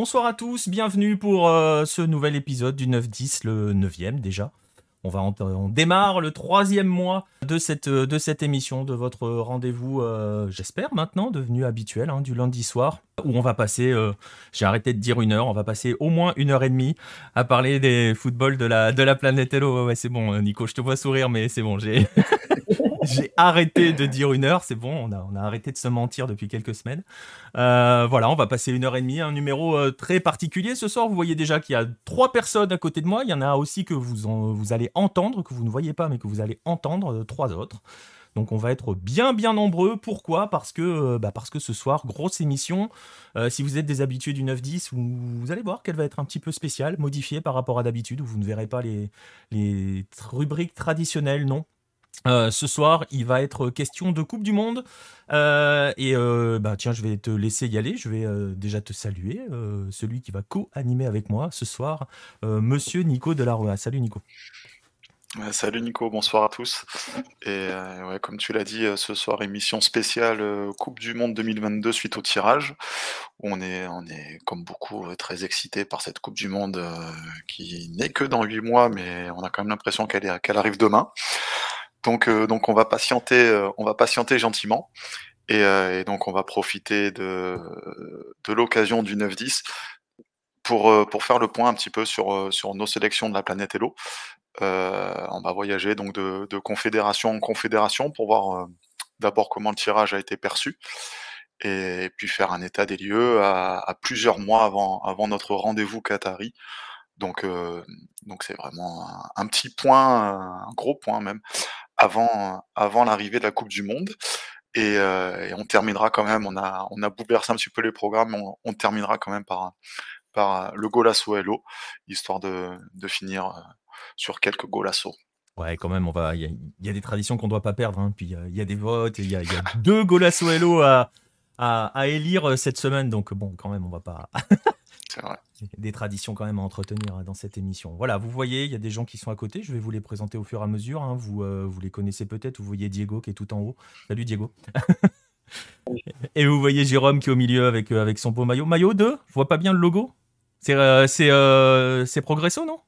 bonsoir à tous, bienvenue pour euh, ce nouvel épisode du 9-10, le 9e déjà. On, va euh, on démarre le troisième mois de cette, euh, de cette émission, de votre rendez-vous, j'espère maintenant, devenu habituel, hein, du lundi soir, où on va passer, j'ai arrêté de dire une heure, on va passer au moins une heure et demie à parler des footballs de la, de la planète Hello. c'est bon, Nico, je te vois sourire, mais c'est bon, j'ai... J'ai arrêté de dire une heure, c'est bon, on a, arrêté de se mentir depuis quelques semaines. Euh, voilà, on va passer une heure et demie, un numéro euh, très particulier ce soir. Vous voyez déjà qu'il y a trois personnes à côté de moi. Il y en a aussi que vous, allez entendre, que vous ne voyez pas, mais que vous allez entendre, euh, trois autres. Donc on va être bien bien nombreux. Pourquoi Parce que bah, parce que ce soir, grosse émission. si vous êtes des habitués du 9-10, vous, allez voir qu'elle va être un petit peu spéciale, modifiée par rapport à d'habitude, où vous ne verrez pas les rubriques traditionnelles, non euh, ce soir, il va être question de Coupe du Monde. Euh, et euh, bah, tiens, je vais te laisser y aller. Je vais euh, déjà te saluer. celui qui va co-animer avec moi ce soir, monsieur Nico Delaroa. Ah, salut Nico. Salut Nico, bonsoir à tous. Et comme tu l'as dit, ce soir, émission spéciale Coupe du Monde 2022 suite au tirage. On est, on est comme beaucoup très excités par cette Coupe du Monde qui n'est que dans 8 mois, mais on a quand même l'impression qu'elle arrive demain. Euh, donc, on va patienter, euh, on va patienter gentiment. Euh, et, donc on va profiter de, de l'occasion du 9-10 pour, pour faire le point un petit peu sur, sur nos sélections de la planète Hello. on va voyager donc de, confédération en confédération pour voir d'abord comment le tirage a été perçu et, puis faire un état des lieux à, plusieurs mois avant, avant notre rendez-vous Qatari. Donc, donc c'est vraiment un, petit point, un gros point même, avant, l'arrivée de la Coupe du Monde. Et, euh, on terminera quand même, on a, on bouleversé un petit peu les programmes, on, terminera quand même par, par euh, le Golasso Hello, histoire de, finir euh, sur quelques Golasso. Ouais, quand même, il y, a des traditions qu'on ne doit pas perdre, hein. puis il y, a des votes, il y, a, deux Golasso Hello à, à, élire cette semaine, donc bon, quand même, on ne va pas... Vrai. Des traditions quand même à entretenir hein, dans cette émission. Voilà, vous voyez, il y a des gens qui sont à côté. Je vais vous les présenter au fur et à mesure. Hein. Vous, euh, vous les connaissez peut-être. Vous voyez Diego qui est tout en haut. Salut Diego. et vous voyez Jérôme qui est au milieu avec, euh, avec son beau maillot. Maillot 2 Je vois pas bien le logo. C'est euh, c'est Progresso, non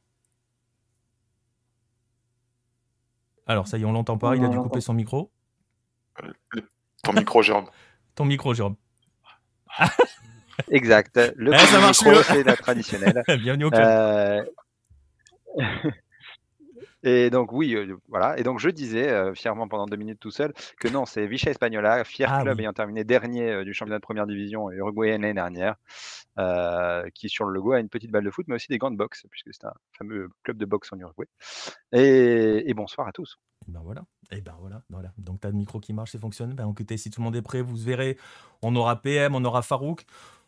Alors ça y est, on l'entend pas. Il a dû couper son micro. Ton micro, Jérôme. Ton micro, Jérôme. Exact. Le ah, c'est la traditionnelle. Bienvenue au club. Euh, et donc oui, euh, voilà. Et donc je disais euh, fièrement pendant deux minutes tout seul que non, c'est Vichy Espagnola, fier ah club ayant terminé dernier du championnat de première division uruguayenne l'année dernière, qui sur le logo a une petite balle de foot, mais aussi des gants de boxe, puisque c'est un fameux club de boxe en Uruguay. Et, bonsoir à tous. Et ben voilà, et eh ben voilà, voilà. Donc t'as le micro qui marche, c'est fonctionne. Ben écoutez, si tout le monde est prêt, vous verrez, on aura PM, on aura Farouk.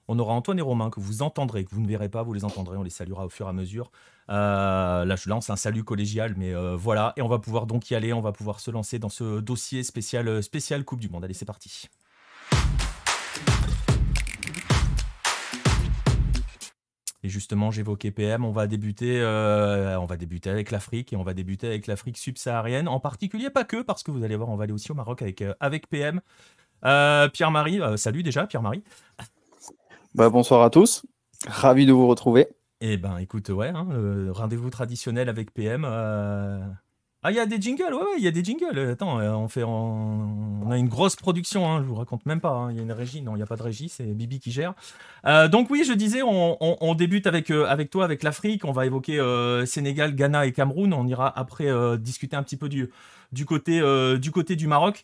On aura Antoine et Romain que vous entendrez, que vous ne verrez pas, vous les entendrez, on les saluera au fur et à mesure. Euh, là, je lance un salut collégial, mais euh, voilà, et on va pouvoir donc y aller, on va pouvoir se lancer dans ce dossier spécial, euh, spécial Coupe du Monde. Allez, c'est parti. Et justement, j'évoquais PM. On va débuter, on va débuter avec l'Afrique et on va débuter avec l'Afrique subsaharienne, en particulier pas que, parce que vous allez voir, on va aller aussi au Maroc avec, avec PM. Pierre-Marie, salut déjà, Pierre-Marie. Bah, bonsoir à tous. Ravi de vous retrouver. Eh ben, écoute, ouais, hein, rendez-vous traditionnel avec PM. Euh, ah, il y a des jingles, ouais, il y a des jingles. Attends, euh, on fait, a une grosse production, je hein, je vous raconte même pas. Hein, il y a une régie, non, il n'y a pas de régie, c'est Bibi qui gère. Euh, donc oui, je disais, on, débute avec, avec toi, avec l'Afrique. On va évoquer Sénégal, Ghana et Cameroun. On ira après discuter un petit peu du, côté, du, côté du Maroc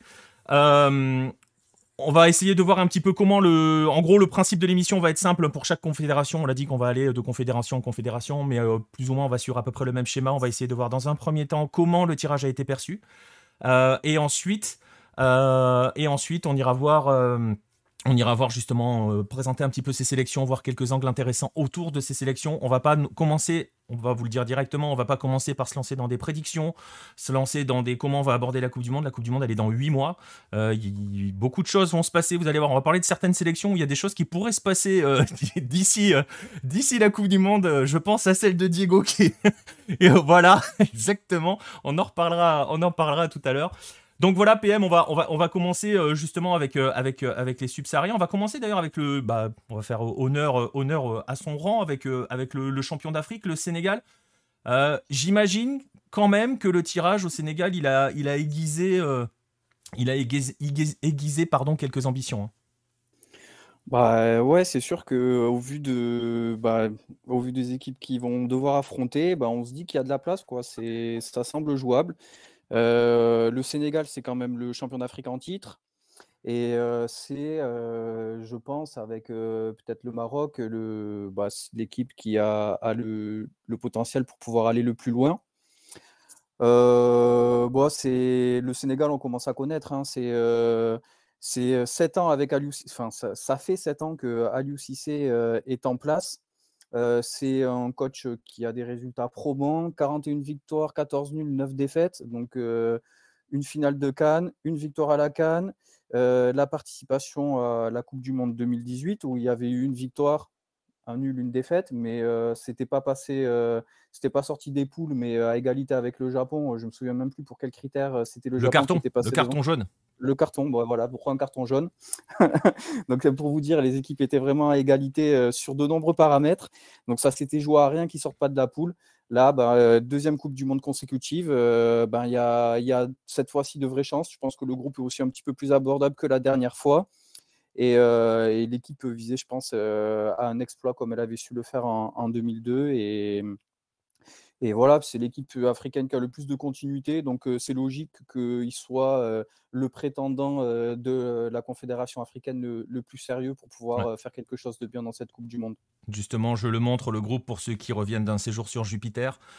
on va essayer de voir un petit peu comment le. En gros, le principe de l'émission va être simple pour chaque confédération. On l'a dit qu'on va aller de confédération en confédération, mais euh, plus ou moins on va sur à peu près le même schéma. On va essayer de voir dans un premier temps comment le tirage a été perçu, euh, et ensuite, euh, et ensuite on ira voir on ira voir justement euh, présenter un petit peu ces sélections, voir quelques angles intéressants autour de ces sélections. On va pas commencer, on va vous le dire directement, on va pas commencer par se lancer dans des prédictions, se lancer dans des comment on va aborder la Coupe du Monde. La Coupe du Monde, elle est dans huit mois. Euh, beaucoup de choses vont se passer, vous allez voir. On va parler de certaines sélections où il y a des choses qui pourraient se passer euh, d'ici d'ici la Coupe du Monde. je pense à celle de Diego qui... Et voilà, exactement. On en reparlera, on en reparlera tout à l'heure. Donc voilà, PM, on va, va, on va commencer euh, justement avec, euh, avec, euh, avec les subsahariens. On va commencer d'ailleurs avec le. Bah, on va faire honneur, honneur à son rang avec, avec le, champion d'Afrique, le Sénégal. J'imagine quand même que le tirage au Sénégal, il a, il a aiguisé, il a aiguisé, pardon, quelques ambitions. Hein. Bah ouais, c'est sûr que au vu de bah, au vu des équipes qui vont devoir affronter, bah, on se dit qu'il y a de la place quoi. ça semble jouable. Euh, le Sénégal, c'est quand même le champion d'Afrique en titre. Et euh, c'est, euh, je pense, avec peut-être le Maroc, le, bah, l'équipe qui a, le, potentiel pour pouvoir aller le plus loin. Bon, c'est le Sénégal, on commence à connaître. Hein. c'est, 7 ans avec Aliou, ça, fait sept ans que Aliou est en place c'est un coach qui a des résultats probants 41 victoires, 14 nuls, 9 défaites. Donc, une finale de Cannes, une victoire à la Cannes, la participation à la Coupe du Monde 2018 où il y avait eu une victoire, un nul, une défaite, mais euh, c'était pas passé, euh, c'était pas sorti des poules, mais euh, à égalité avec le Japon. Je me souviens même plus pour quel critère c'était le, Japon carton, qui Le carton jaune. Le carton, bah, voilà, pourquoi un carton jaune Donc pour vous dire, les équipes étaient vraiment à égalité sur de nombreux paramètres. Donc ça c'était joué à rien qui sortent pas de la poule. Là, bah, deuxième Coupe du Monde consécutive, bah, il y, a, y a cette fois-ci de vraies chances. Je pense que le groupe est aussi un petit peu plus abordable que la dernière fois. Euh, et, l'équipe visait, je pense, euh, à un exploit comme elle avait su le faire en, 2002. Et, voilà, c'est l'équipe africaine qui a le plus de continuité. Donc euh, c'est logique qu'il soit le prétendant de la Confédération africaine le, plus sérieux pour pouvoir faire quelque chose de bien dans cette Coupe du Monde. Justement, je le montre, le groupe, pour ceux qui reviennent d'un séjour sur Jupiter.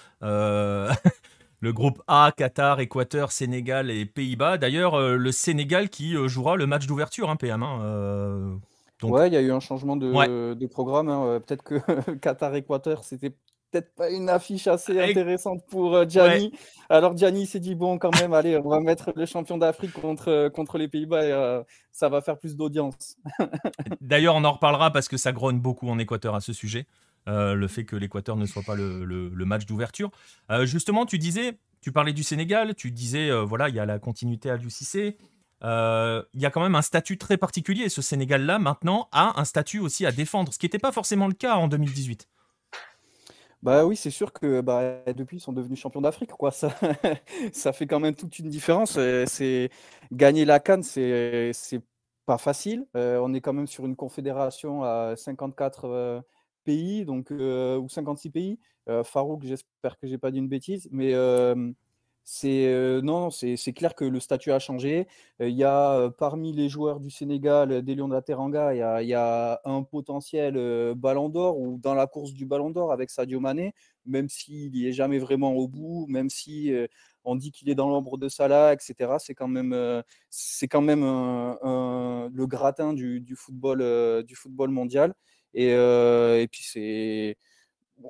le groupe A, Qatar, Équateur, Sénégal et Pays-Bas. D'ailleurs, euh, le Sénégal qui euh, jouera le match d'ouverture, hein, PM. 1 hein, euh, donc... il y a eu un changement de, programme. Hein, peut-être que Qatar-Équateur, c'était peut-être pas une affiche assez intéressante pour Gianni. Alors Gianni s'est dit bon quand même, allez, on va mettre le champion d'Afrique contre, contre les Pays-Bas et ça va faire plus d'audience. D'ailleurs, on en reparlera parce que ça grogne beaucoup en Équateur à ce sujet. Euh, le fait que l'Équateur ne soit pas le, match d'ouverture. Euh, justement, tu disais, tu parlais du Sénégal, tu disais, euh, voilà, il y a la continuité à l'UCC. Il y a quand même un statut très particulier. Ce Sénégal-là, maintenant, a un statut aussi à défendre, ce qui n'était pas forcément le cas en 2018. Bah oui, c'est sûr que bah, depuis ils sont devenus champions d'Afrique, quoi. Ça, ça fait quand même toute une différence. C'est gagner la Cannes, c'est pas facile. on est quand même sur une confédération à 54 pays, donc, euh, ou 56 pays. Euh, Farouk, j'espère que j'ai pas dit une bêtise, mais c'est euh, non, c'est clair que le statut a changé. Il y a parmi les joueurs du Sénégal, des Lions de la Teranga, il y a, y a un potentiel Ballon d'Or ou dans la course du Ballon d'Or avec Sadio Mané, même s'il n'y est jamais vraiment au bout, même si on dit qu'il est dans l'ombre de Salah, etc. C'est quand même, c'est quand même le gratin du, du football, du football mondial. Et, puis, c'est,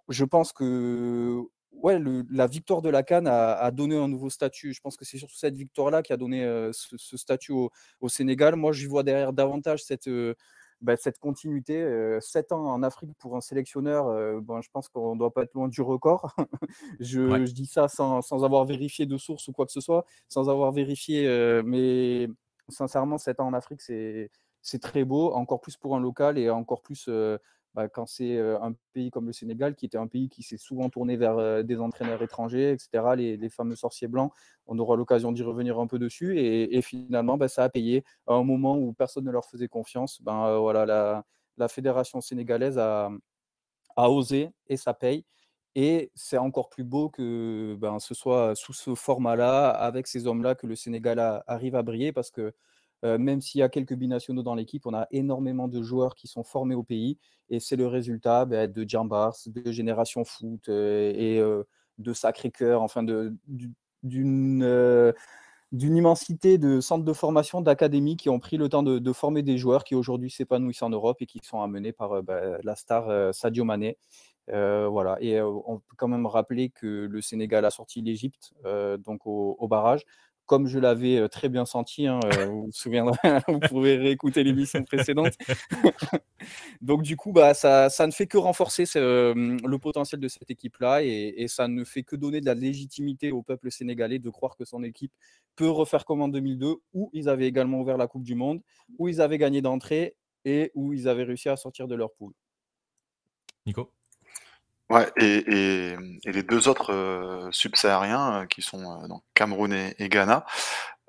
je pense que ouais, la victoire de la Cannes a, donné un nouveau statut. Je pense que c'est surtout cette victoire-là qui a donné ce, statut au, au Sénégal. Moi, j'y vois derrière davantage cette. Bah, cette continuité, Sept ans en Afrique pour un sélectionneur, bon, je pense qu'on ne doit pas être loin du record. je, dis ça sans, sans, avoir vérifié de source ou quoi que ce soit, sans avoir vérifié, mais sincèrement, sept ans en Afrique, c'est c'est très beau, encore plus pour un local et encore plus euh, bah, quand c'est euh, un pays comme le Sénégal, qui était un pays qui s'est souvent tourné vers euh, des entraîneurs étrangers, etc., les, fameux sorciers blancs, on aura l'occasion d'y revenir un peu dessus. Et, finalement, bah, ça a payé. À un moment où personne ne leur faisait confiance, ben, voilà, la, fédération sénégalaise a, osé et ça paye. Et c'est encore plus beau que ben, ce soit sous ce format-là, avec ces hommes-là, que le Sénégal arrive à briller parce que euh, même s'il y a quelques binationaux dans l'équipe, on a énormément de joueurs qui sont formés au pays et c'est le résultat ben, de Jambars, de Génération Foot euh, et euh, de Sacré-Cœur, enfin d'une d'une immensité de centres de formation, d'académies qui ont pris le temps de, former des joueurs qui aujourd'hui s'épanouissent en Europe et qui sont amenés par ben, la star Sadio Mané. voilà. Et on peut quand même rappeler que le Sénégal a sorti l'Égypte donc au, barrage comme je l'avais euh, très bien senti, hein, euh, vous vous souviendrez, hein, vous pouvez réécouter l'émission précédente. Donc du coup, bah, ça, ne fait que renforcer euh, le potentiel de cette équipe-là et, et, ça ne fait que donner de la légitimité au peuple sénégalais de croire que son équipe peut refaire comme en 2002, où ils avaient également ouvert la Coupe du Monde, où ils avaient gagné d'entrée et où ils avaient réussi à sortir de leur poule. Nico Ouais, et, les deux autres euh, subsahariens, euh, qui sont euh, donc Cameroun et, Ghana,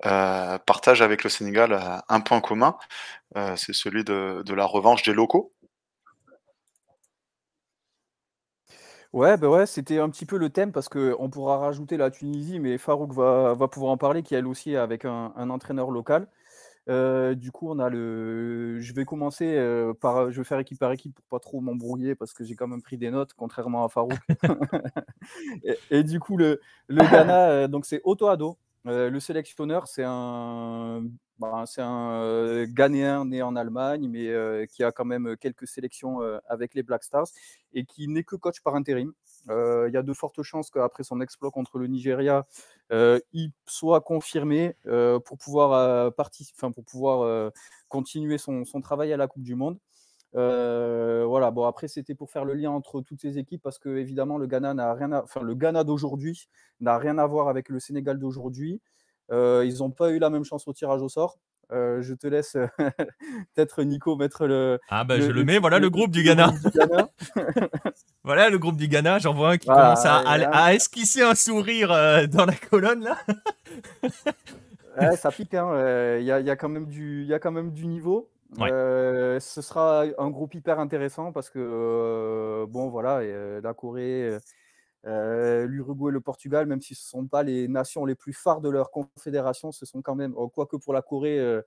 partagent avec le Sénégal un point commun, c'est celui de, la revanche des locaux. Ouais, bah ouais, c'était un petit peu le thème parce qu'on pourra rajouter la Tunisie, mais Farouk va, pouvoir en parler, qui elle aussi avec un entraîneur local du coup, on a le. Je vais commencer par. Je vais faire équipe par équipe pour pas trop m'embrouiller parce que j'ai quand même pris des notes, contrairement à Farouk. et, du coup, le, le Ghana, donc c'est Otto Ado. le sélectionneur, c'est un, bah, c'est un Ghanéen né en Allemagne, mais qui a quand même quelques sélections avec les Black Stars et qui n'est que coach par intérim. Euh, il y a de fortes chances qu'après son exploit contre le Nigeria, euh, il soit confirmé euh, pour pouvoir, pour pouvoir continuer son, travail à la Coupe du Monde. voilà, bon, après, c'était pour faire le lien entre toutes ces équipes parce que, évidemment, le Ghana n'a rien à... enfin, le Ghana d'aujourd'hui n'a rien à voir avec le Sénégal d'aujourd'hui. ils n'ont pas eu la même chance au tirage au sort. Euh, je te laisse euh, peut-être Nico mettre le. Ah bah je le, mets, voilà le groupe du Ghana. voilà le groupe du Ghana, j'en vois un qui commence à, esquisser un sourire euh, dans la colonne là. ça pique, hein, il hein. y, a, quand même du, y a quand même du niveau. ce sera un groupe hyper intéressant parce que, bon, voilà, la Corée euh, L'Uruguay et le Portugal, même si ce ne sont pas les nations les plus phares de leur confédération, ce sont quand même, oh, quoique pour la Corée, euh,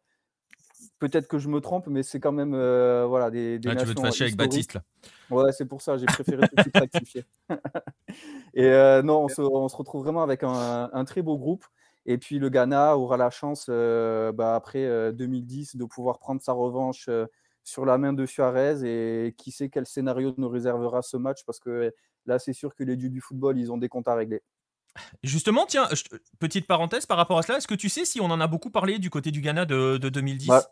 peut-être que je me trompe, mais c'est quand même euh, voilà, des, nations. Ah, tu veux te fâcher avec Baptiste là. Ouais, c'est pour ça, j'ai préféré tout rectifier. et non, on se, retrouve vraiment avec un, très beau groupe. Et puis le Ghana aura la chance, bah, après 2010, de pouvoir prendre sa revanche sur la main de Suarez et qui sait quel scénario nous réservera ce match parce que Là, c'est sûr que les dieux du football, ils ont des comptes à régler. Justement, tiens, petite parenthèse par rapport à cela, est-ce que tu sais si on en a beaucoup parlé du côté du Ghana de, 2010 bah,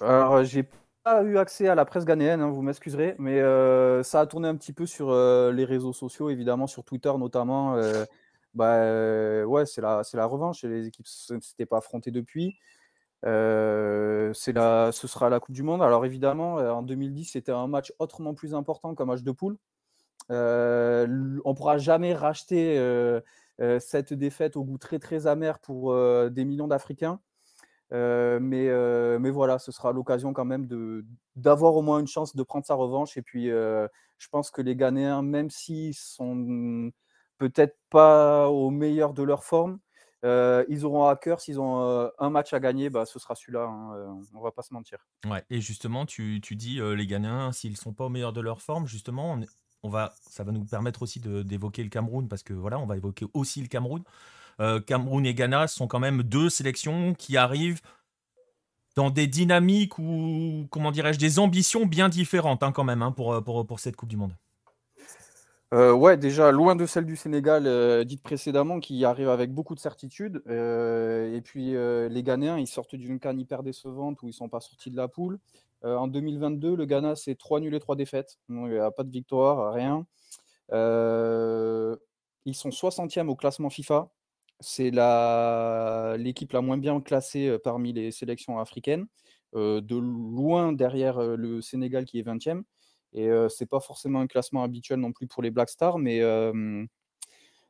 Alors, Alors, euh, j'ai pas eu accès à la presse ghanéenne, hein, vous m'excuserez, mais euh, ça a tourné un petit peu sur euh, les réseaux sociaux, évidemment, sur Twitter notamment. Bah, ouais, c'est la, la revanche, les équipes ne s'étaient pas affrontées depuis. La, ce sera la Coupe du Monde. Alors évidemment, en 2010, c'était un match autrement plus important qu'un match de poule. Euh, on ne pourra jamais racheter euh, euh, cette défaite au goût très très amer pour des millions d'Africains. mais, mais voilà, ce sera l'occasion quand même d'avoir au moins une chance de prendre sa revanche. Et puis, je pense que les Ghanéens, même s'ils sont peut-être pas au meilleur de leur forme, ils auront à cœur, s'ils ont un match à gagner, bah, ce sera celui-là, on hein, on va pas se mentir. Ouais, et justement, tu, dis les Ghanéens, s'ils sont pas au meilleur de leur forme, justement, on va, ça va nous permettre aussi d'évoquer le Cameroun, parce que voilà, on va évoquer aussi le Cameroun. Euh, Cameroun et Ghana sont quand même deux sélections qui arrivent dans des dynamiques ou, comment dirais-je, des ambitions bien différentes hein, quand même hein, pour, pour, cette Coupe du Monde. Euh, ouais, déjà loin de celle du Sénégal euh, dite précédemment, qui arrive avec beaucoup de certitude. et puis les Ghanéens, ils sortent d'une canne hyper décevante où ils ne sont pas sortis de la poule. Euh, en 2022, le Ghana, c'est 3 nuls et 3 défaites. il n'y a pas de victoire, rien. Euh, ils sont 60e au classement FIFA. C'est l'équipe la... moins bien classée euh, parmi les sélections africaines. de loin derrière le Sénégal qui est 20e. Et n'est c'est pas forcément un classement habituel non plus pour les Black Stars, mais,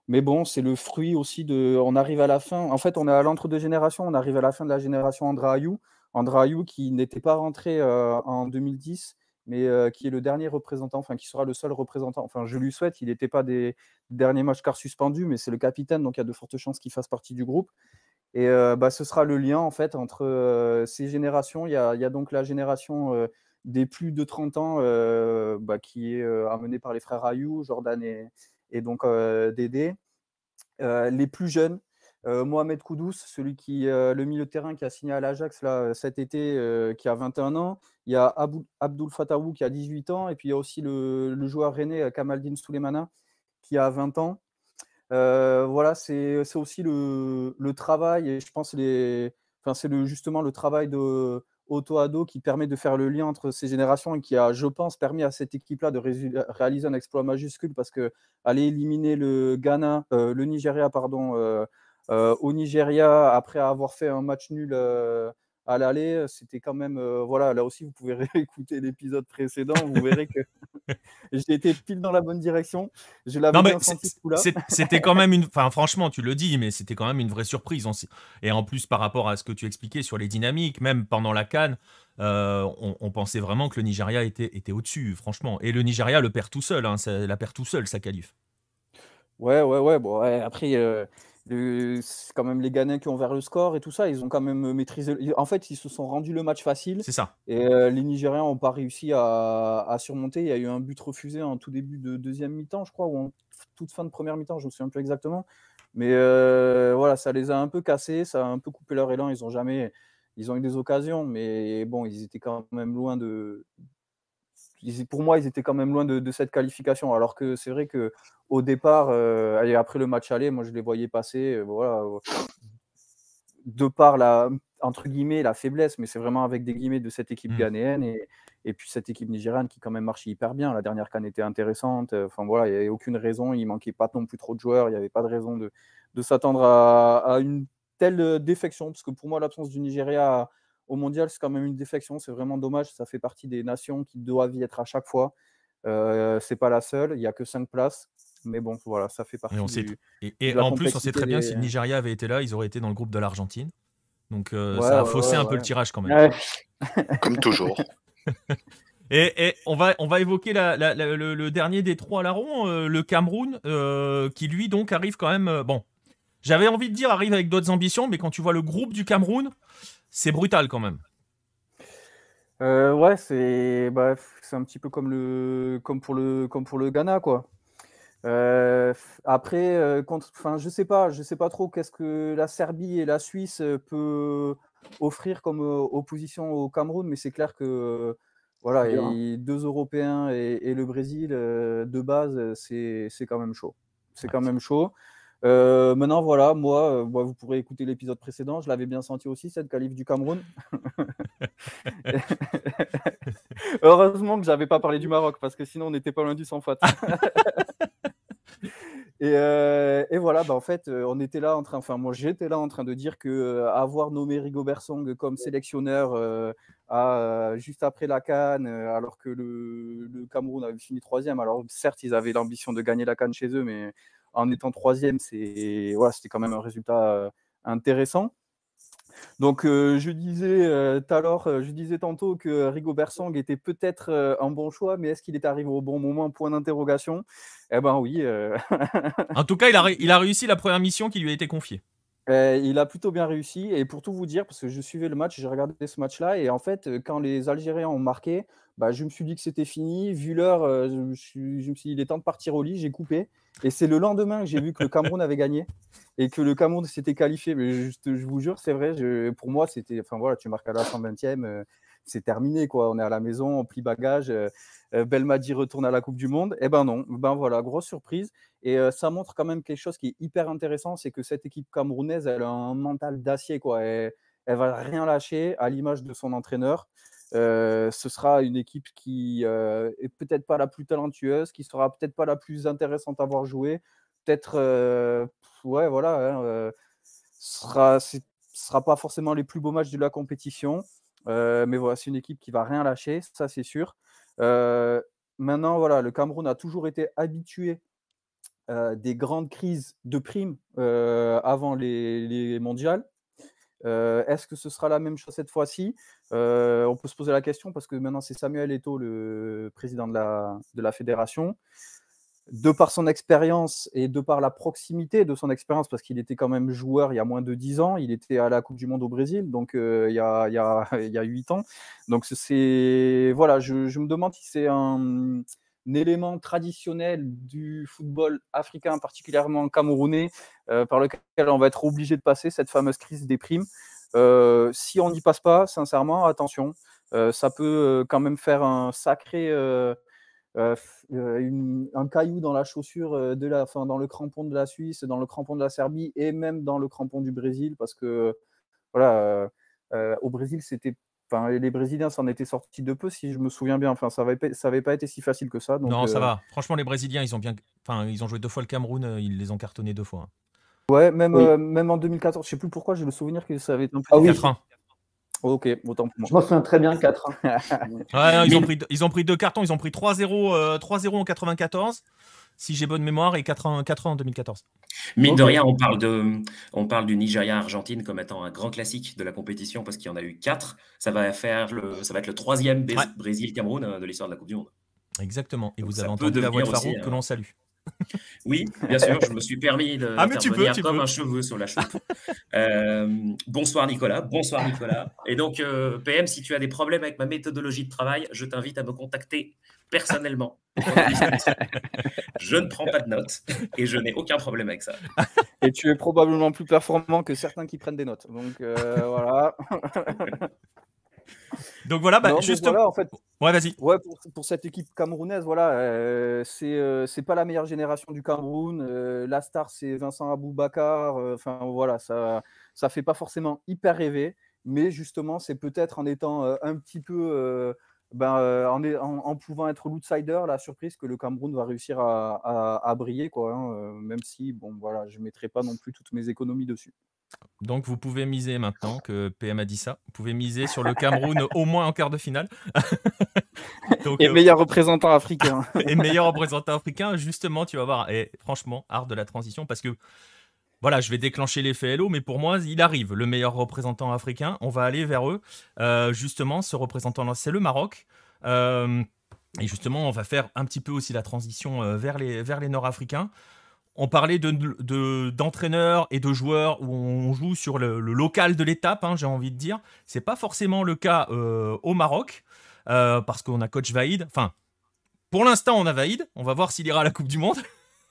mais bon, c'est le fruit aussi de. On arrive à la fin. En fait, on est à l'entre-deux générations, on arrive à la fin de la génération Andra Ayou. Ayou qui n'était pas rentré euh, en 2010 mais euh, qui est le dernier représentant, enfin qui sera le seul représentant. Enfin, je lui souhaite, il n'était pas des derniers matchs car suspendu, mais c'est le capitaine, donc il y a de fortes chances qu'il fasse partie du groupe. Et euh, bah, ce sera le lien en fait entre ces générations. Il y, a, donc la génération des plus de 30 ans bah, qui est amenée par les frères Ayou, Jordan et donc Dédé. les plus jeunes, euh, Mohamed Koudous, celui qui euh, le milieu de terrain qui a signé à l'Ajax euh, cet été, qui a 21 ans. Il y a Abou, Abdul qui a 18 ans. Et puis il y a aussi le, joueur rené Kamaldine Soulemana qui a 20 ans. voilà, c'est aussi le, travail et je pense les, enfin, c'est le, justement le travail de Otto qui permet de faire le lien entre ces générations et qui a, je pense, permis à cette équipe-là de réaliser un exploit majuscule parce que aller éliminer le Ghana, le Nigeria, pardon, euh, au Nigeria, après avoir fait un match nul euh, à l'aller, euh, c'était quand même. voilà, là aussi, vous pouvez réécouter l'épisode précédent, vous verrez que j'ai été pile dans la bonne direction. Je l'avais bien senti là C'était quand même une. Enfin, franchement, tu le dis, mais c'était quand même une vraie surprise. et en plus, par rapport à ce que tu expliquais sur les dynamiques, même pendant la Cannes, on, pensait vraiment que le Nigeria était, était au-dessus, franchement. Et le Nigeria le perd tout seul, hein, la perd tout seul, sa calife Ouais, ouais, ouais. Bon, après c'est quand même les Ghanais qui ont vers le score et tout ça. Ils ont quand même euh, maîtrisé. En fait, ils se sont rendus le match facile. C'est ça. Et euh, les Nigériens n'ont pas réussi à, surmonter. Il y a eu un but refusé en tout début de deuxième mi-temps, je crois, ou en toute fin de première mi-temps, je ne me souviens plus exactement. Mais euh, voilà, ça les a un peu cassés, ça a un peu coupé leur élan. Ils ont jamais. Ils ont eu des occasions, mais bon, ils étaient quand même loin de, pour moi, ils étaient quand même loin de, cette qualification. Alors que c'est vrai que au départ, euh, après le match aller, moi je les voyais passer. Euh, voilà, euh, de par la entre guillemets la faiblesse, mais c'est vraiment avec des guillemets de cette équipe mmh. ghanéenne et, puis cette équipe nigériane qui quand même marchait hyper bien. La dernière canne était intéressante. Enfin voilà, il n'y avait aucune raison. Il manquait pas non plus trop de joueurs. Il n'y avait pas de raison de, s'attendre à, une telle défection parce que pour moi l'absence du Nigeria au mondial, c'est quand même une défection. C'est vraiment dommage. Ça fait partie des nations qui doivent y être à chaque fois. Euh, c'est pas la seule. Il n'y a que cinq places. Mais bon, voilà, ça fait partie. Et, on et, en plus, on sait très bien que si le Nigeria avait été là, ils auraient été dans le groupe de l'Argentine. Donc euh, ça a faussé un peu le tirage quand même. Comme toujours. Et, on, va, on va évoquer le, dernier des trois la ronde, euh, le Cameroun, euh, qui lui donc arrive quand même. bon, j'avais envie de dire arrive avec d'autres ambitions, mais quand tu vois le groupe du Cameroun, c'est brutal quand même. Euh, ouais, c'est bah, c'est un petit peu comme le comme pour le comme pour le Ghana quoi. Euh, après, euh, contre, enfin, je sais pas, je sais pas trop qu'est-ce que la Serbie et la Suisse peut offrir comme opposition au Cameroun, mais c'est clair que voilà, hein. deux Européens et, et, le Brésil de base, c'est quand même chaud. C'est quand même chaud. Euh, maintenant, voilà, euh, moi, vous pourrez écouter l'épisode précédent. Je l'avais bien senti aussi, cette calife du Cameroun. Heureusement que j'avais pas parlé du Maroc, parce que sinon, on n'était pas loin du sans faute. Euh, et, voilà, bah, en fait, on était là en train, enfin, moi, j'étais là en train de dire que avoir nommé Rigobert comme sélectionneur à, juste après la Cannes, alors que le, Cameroun avait fini troisième, alors certes, ils avaient l'ambition de gagner la Cannes chez eux, mais en étant troisième, c'est c'était quand même un résultat euh, intéressant. Donc euh, je disais euh, je tantôt que rigo bersang était peut-être un bon choix, mais est-ce qu'il est arrivé au bon moment Point d'interrogation. Eh ben oui. en tout cas, il a, réussi la première mission qui lui a été confiée. Eh, il a plutôt bien réussi. Et pour tout vous dire, parce que je suivais le match, j'ai regardé ce match-là, et en fait, quand les Algériens ont marqué, bah, je me suis dit que c'était fini. Vu l'heure, euh, je, me suis dit, il est temps de partir au lit, j'ai coupé. Et c'est le lendemain que j'ai vu que le Cameroun avait gagné et que le Cameroun s'était qualifié. Mais je, je vous jure, c'est vrai, pour moi, c'était, enfin voilà, tu marques à la 120e, euh, c'est terminé, quoi. On est à la maison, on plie bagage. Euh, euh, Belmadi retourne à la Coupe du Monde. Eh ben non, ben voilà, grosse surprise. Et ça montre quand même quelque chose qui est hyper intéressant, c'est que cette équipe camerounaise, elle a un mental d'acier, quoi. Elle, elle va rien lâcher, à l'image de son entraîneur. Euh, ce sera une équipe qui euh, est peut-être pas la plus talentueuse, qui sera peut-être pas la plus intéressante à voir jouer. Peut-être, euh, ouais, voilà, hein, sera, sera pas forcément les plus beaux matchs de la compétition. mais voilà, c'est une équipe qui va rien lâcher, ça c'est sûr. maintenant, voilà, le Cameroun a toujours été habitué des grandes crises de primes avant les mondiales. Euh, est-ce que ce sera la même chose cette fois-ci euh, On peut se poser la question parce que maintenant c'est Samuel Eto, le président de la, de la fédération. De par son expérience et de par la proximité de son expérience, parce qu'il était quand même joueur il y a moins de 10 ans, il était à la Coupe du Monde au Brésil, donc euh, il, y a, il, y a, il, y a, 8 ans. Donc c'est. Voilà, je, me demande si c'est un élément traditionnel du football africain, particulièrement camerounais, euh, par lequel on va être obligé de passer, cette fameuse crise des primes. Euh, si on n'y passe pas, sincèrement, attention, euh, ça peut quand même faire un sacré, un caillou dans la chaussure, de la, enfin, dans le crampon de la Suisse, dans le crampon de la Serbie et même dans le crampon du Brésil, parce que voilà, au Brésil, c'était les Brésiliens s'en étaient sortis de peu, si je me souviens bien. Enfin, ça n'avait pas, été si facile que ça. non, ça euh, va. Franchement, les Brésiliens, ils ont bien, enfin, ils ont joué deux fois le Cameroun, euh, ils les ont cartonné deux fois. Hein. Ouais, même, euh, même en 2014, je sais plus pourquoi, j'ai le souvenir que ça avait été un peu 4 ah Ok, autant pour moi. Je m'en souviens très bien, 4 ils, ont pris, ils ont pris deux cartons, ils ont pris 3-0 en 94 si j'ai bonne mémoire, et 4 ans, en 2014. Mine de rien, on parle, de, on parle du Nigeria-Argentine comme étant un grand classique de la compétition parce qu'il y en a eu 4. Ça va, faire le, ça va être le troisième Brésil-Cameroun euh, de l'histoire de la Coupe du Monde. Exactement. Et vous avez entendu la voix de que euh, l'on salue. Oui, bien sûr, je me suis permis de ah, comme un cheveu sur la choupe. Euh, bonsoir Nicolas, bonsoir Nicolas. Et donc, euh, PM, si tu as des problèmes avec ma méthodologie de travail, je t'invite à me contacter personnellement. je ne prends pas de notes et je n'ai aucun problème avec ça. Et tu es probablement plus performant que certains qui prennent des notes. Donc euh, voilà. Donc voilà, bah, vas-y. pour, cette équipe camerounaise, voilà, euh, euh, c'est pas la meilleure génération du Cameroun. Euh, la star, c'est Vincent Aboubakar. Euh, enfin voilà, ça ça fait pas forcément hyper rêver, mais justement, c'est peut-être en étant un petit peu ben, en, en, pouvant être l'outsider, la surprise que le Cameroun va réussir à, briller, quoi, hein, même si, bon, voilà, je ne mettrai pas non plus toutes mes économies dessus. Donc vous pouvez miser maintenant que PM a dit ça. Vous pouvez miser sur le Cameroun au moins en quart de finale. et euh, meilleur représentant africain. et meilleur représentant africain, justement, tu vas voir. Et franchement, art de la transition parce que voilà, je vais déclencher l'effet hello, mais pour moi, il arrive. Le meilleur représentant africain, on va aller vers eux. Euh, justement, ce représentant, là c'est le Maroc. Euh, et justement, on va faire un petit peu aussi la transition vers les, vers les Nord-Africains on parlait d'entraîneurs et de joueurs où on joue sur le, local de l'étape, hein, j'ai envie de dire. C'est pas forcément le cas euh, au Maroc, euh, parce qu'on a coach Vaïd. Enfin, pour l'instant, on a Vaïd. On va voir s'il ira à la Coupe du Monde.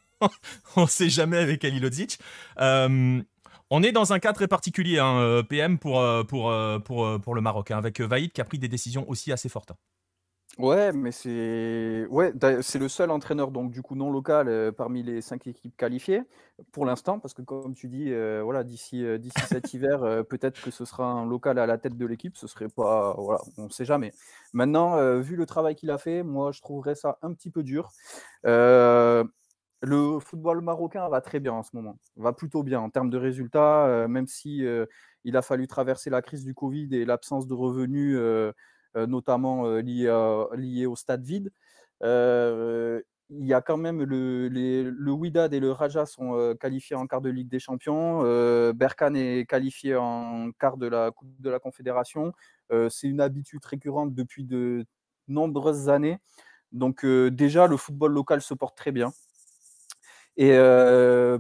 on sait jamais avec Ali Lodzic. Euh, on est dans un cas très particulier, hein, PM, pour, le Maroc, hein, avec Vaïd qui a pris des décisions aussi assez fortes. Ouais, mais c'est ouais, c'est le seul entraîneur donc du coup non local parmi les cinq équipes qualifiées pour l'instant parce que comme tu dis voilà d'ici cet hiver peut-être que ce sera un local à la tête de l'équipe, ce serait pas voilà, on sait jamais. Maintenant vu le travail qu'il a fait, moi je trouverais ça un petit peu dur. le football marocain va très bien en ce moment, va plutôt bien en termes de résultats, même si il a fallu traverser la crise du Covid et l'absence de revenus euh, notamment euh, liés, lié au stade vide. Euh, il y a quand même le, le Widad et le Raja sont qualifiés en quart de Ligue des Champions. Berkane est qualifié en quart de la Coupe de la Confédération. C'est une habitude récurrente depuis de nombreuses années. Donc déjà, le football local se porte très bien. Et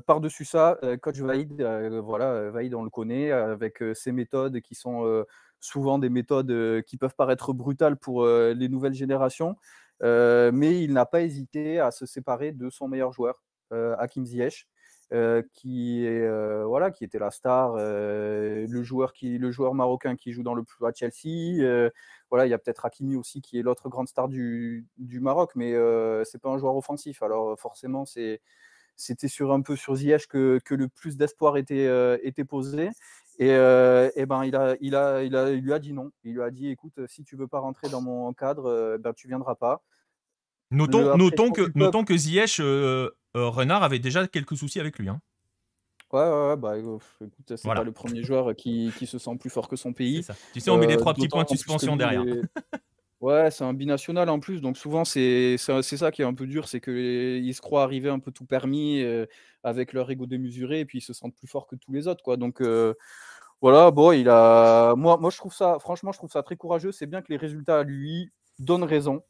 par-dessus ça, coach Vaïd, voilà, Vaïd, on le connaît, avec ses méthodes qui sont souvent des méthodes euh, qui peuvent paraître brutales pour euh, les nouvelles générations, euh, mais il n'a pas hésité à se séparer de son meilleur joueur, Hakim Ziyech. qui est voilà qui était la star le joueur qui le joueur marocain qui joue dans le à Chelsea voilà il y a peut-être Hakimi aussi qui est l'autre grande star du, Maroc mais c'est pas un joueur offensif alors forcément c'est c'était sur un peu sur Ziyech que, le plus d'espoir était, était posé euh, et, ben, il, a, il, a, il, a, il, lui a dit non. Il lui a dit écoute, si tu veux pas rentrer dans mon cadre, euh, ben, tu viendras pas. Notons, notons que, notons que Ziyech, euh, Renard avait déjà quelques soucis avec lui. Hein. Ouais, ouais, ouais, bah, écoute, c'est pas le premier joueur qui, qui, se sent plus fort que son pays. Tu sais, on met les trois petits points de suspension derrière. Ouais, c'est un binational en plus, donc souvent c'est ça qui est un peu dur, c'est qu'ils se croient arriver un peu tout permis euh, avec leur ego démesuré et puis ils se sentent plus forts que tous les autres, quoi. Donc euh, voilà, bon, il a, moi, moi je trouve ça, franchement, je trouve ça très courageux. C'est bien que les résultats lui donnent raison,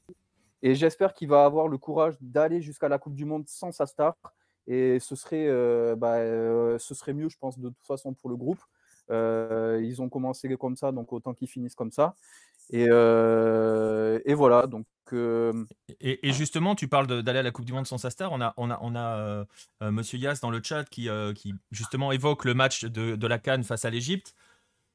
et j'espère qu'il va avoir le courage d'aller jusqu'à la Coupe du Monde sans sa star, et ce serait, euh, bah, ce serait mieux, je pense, de toute façon pour le groupe. Euh, ils ont commencé comme ça, donc autant qu'ils finissent comme ça. Et, euh, et, voilà. Donc, euh, et, justement, tu parles d'aller à la Coupe du Monde sans sa star. On a, on a, on a Monsieur Yass dans le chat qui, qui justement évoque le match de, la Cannes face à l'Égypte,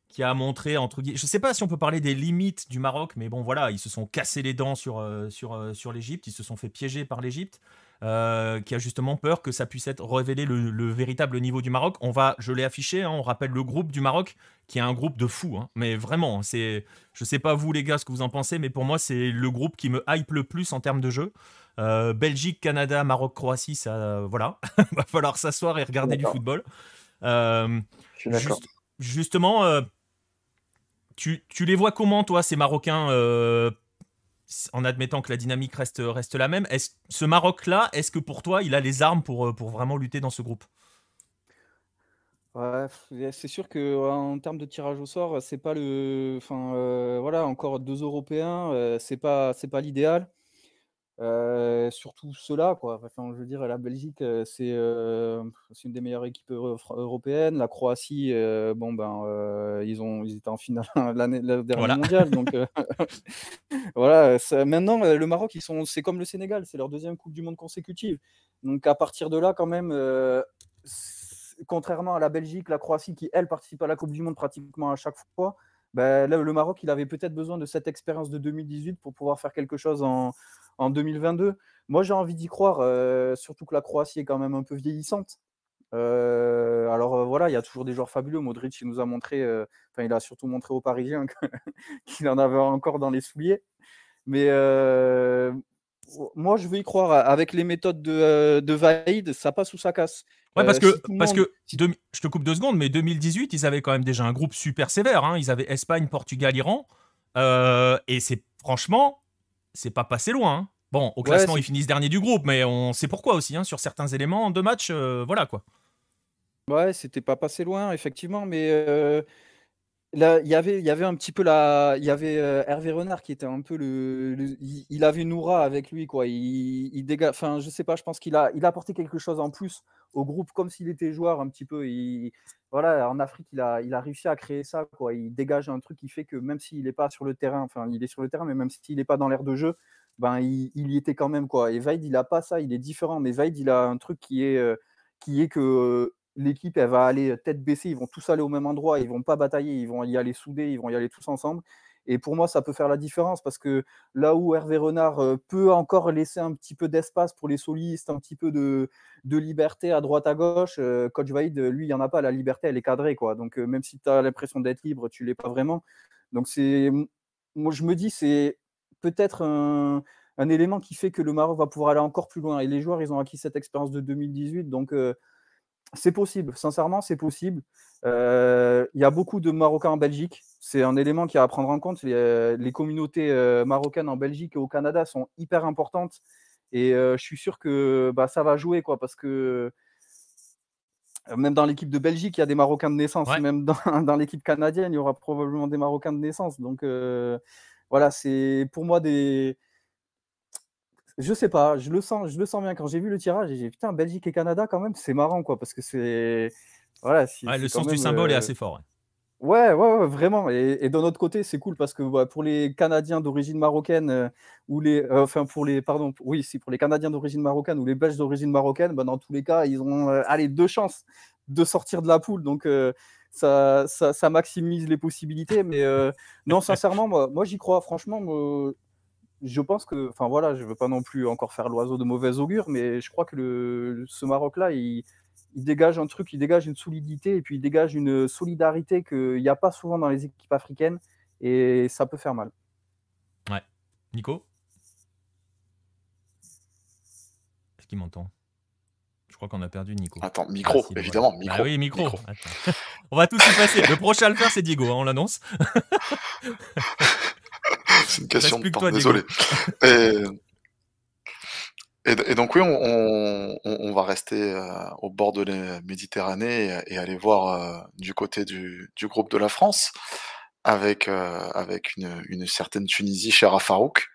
qui a montré entre guillemets. Je ne sais pas si on peut parler des limites du Maroc, mais bon, voilà, ils se sont cassés les dents sur, sur, sur l'Égypte, ils se sont fait piéger par l'Égypte. Euh, qui a justement peur que ça puisse être révélé le, véritable niveau du Maroc. On va, je l'ai affiché, hein, on rappelle le groupe du Maroc, qui est un groupe de fous. Hein. mais vraiment, hein, c'est, je sais pas vous les gars ce que vous en pensez, mais pour moi c'est le groupe qui me hype le plus en termes de jeu. Euh, Belgique, Canada, Maroc, Croatie, ça, voilà, va falloir s'asseoir et regarder du football. Euh, justement, tu, tu, les vois comment toi ces Marocains en admettant que la dynamique reste, reste la même, est -ce, Maroc-là, est-ce que pour toi, il a les armes pour, euh, vraiment lutter dans ce groupe c'est sûr que en termes de tirage au sort, c'est pas le, enfin euh, voilà, encore deux Européens, euh, c'est pas c'est pas l'idéal surtout ceux-là, quoi. je veux dire, la Belgique, c'est une des meilleures équipes européennes. La Croatie, bon ben, ils ont, ils étaient en finale l'année dernière mondiale, donc voilà. maintenant, le Maroc, sont, c'est comme le Sénégal, c'est leur deuxième Coupe du Monde consécutive. Donc à partir de là, quand même. Contrairement à la Belgique, la Croatie qui, elle, participe à la Coupe du Monde pratiquement à chaque fois, bah, le Maroc, il avait peut-être besoin de cette expérience de 2018 pour pouvoir faire quelque chose en, 2022. Moi, j'ai envie d'y croire, euh, surtout que la Croatie est quand même un peu vieillissante. Euh, alors euh, voilà, il y a toujours des joueurs fabuleux. Modric, il nous a montré, enfin, il a surtout montré aux Parisiens qu'il en avait encore dans les souliers. Mais moi, je veux y croire. Avec les méthodes de, de Vaïd, ça passe ou ça casse. Ouais, parce euh, que, parce que je te coupe deux secondes, mais 2018, ils avaient quand même déjà un groupe super sévère. Hein. Ils avaient Espagne, Portugal, Iran. Euh, et c'est franchement, c'est pas passé loin. Hein. Bon, au classement, ils finissent dernier du groupe, mais on sait pourquoi aussi. Hein, sur certains éléments, de match, euh, voilà quoi. Ouais, c'était pas passé loin, effectivement, mais y avait, il y avait un petit peu la, il y avait euh, Hervé Renard qui était un peu le, il, avait une avec lui quoi. Il, dégage, enfin, je sais pas, je pense qu'il a, il apporté quelque chose en plus au groupe comme s'il était joueur un petit peu. voilà, en Afrique, il a, il a réussi à créer ça quoi. Il dégage un truc qui fait que même s'il n'est pas sur le terrain, enfin, il est sur le terrain, mais même s'il n'est pas dans l'air de jeu, ben, il, y était quand même quoi. Et Vaid, il a pas ça, il est différent, mais Vaid, il a un truc qui est, euh, qui est que l'équipe elle va aller euh, tête baissée, ils vont tous aller au même endroit, ils vont pas batailler, ils vont y aller soudés, ils vont y aller tous ensemble. Et pour moi, ça peut faire la différence parce que là où Hervé Renard euh, peut encore laisser un petit peu d'espace pour les solistes, un petit peu de, liberté à droite à gauche, euh, Coach Vaïd, lui, il n'y en a pas. La liberté, elle est cadrée. quoi. Donc, même si tu as l'impression d'être libre, tu l'es pas vraiment. Donc, c'est, moi, je me dis, c'est peut-être un, élément qui fait que le Maroc va pouvoir aller encore plus loin. Et les joueurs, ils ont acquis cette expérience de 2018. Donc, c'est possible, sincèrement, c'est possible. Euh, il y a beaucoup de Marocains en Belgique. C'est un élément qui a à prendre en compte. Les, euh, communautés euh, marocaines en Belgique et au Canada sont hyper importantes. Et je suis sûr que bah, ça va jouer, quoi, parce que même dans l'équipe de Belgique, il y a des Marocains de naissance. et Même dans l'équipe canadienne, il y aura probablement des Marocains de naissance. Donc voilà, c'est pour moi des je sais pas, je le sens, je le sens bien. Quand j'ai vu le tirage, j'ai dit putain, Belgique et Canada quand même, c'est marrant quoi, parce que c'est voilà. le sens du symbole est euh, assez fort. Ouais, ouais, vraiment. Et, d'un autre côté, c'est cool parce que bah, pour les Canadiens d'origine marocaine euh, ou les, euh, enfin pour les, pardon, oui, c'est pour les Canadiens d'origine marocaine ou les Belges d'origine marocaine, bah, dans tous les cas, ils ont, allez, deux chances de sortir de la poule. Donc ça, ça, maximise les possibilités. Mais non, sincèrement, moi, moi j'y crois. Franchement, moi, je pense que, enfin voilà, je veux pas non plus encore faire l'oiseau de mauvais augure, mais je crois que ce Maroc-là, il, dégage un truc, il dégage une solidité et puis il dégage une solidarité qu'il n'y a pas souvent dans les équipes africaines et ça peut faire mal. Ouais. Nico Est-ce qu'il m'entend je crois qu'on a perdu Nico. Attends, micro, évidemment, micro. Ah oui, micro. On va tous y passer. Le prochain à le faire, c'est Diego, hein, on l'annonce. c'est une question de désolé. Et, donc oui, on, va rester euh, au bord de la Méditerranée et, aller voir euh, du côté du, groupe de la France avec, euh, avec une, certaine Tunisie chère à Farouk.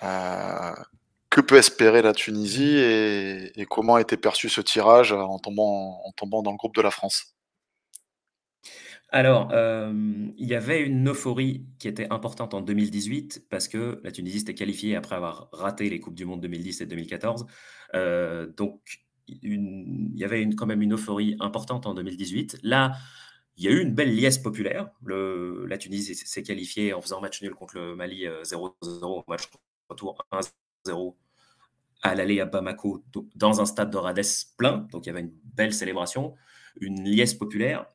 que peut espérer la Tunisie et, comment a été perçu ce tirage en tombant, en tombant dans le groupe de la France alors, euh, il y avait une euphorie qui était importante en 2018 parce que la Tunisie s'était qualifiée après avoir raté les Coupes du Monde 2010 et 2014. Euh, donc, il y avait une, quand même une euphorie importante en 2018. Là, il y a eu une belle liesse populaire. la Tunisie s'est qualifiée en faisant match nul contre le Mali 0-0, euh, match retour 1-0 à l'aller à Bamako dans un stade de Rades plein. Donc il y avait une belle célébration, une liesse populaire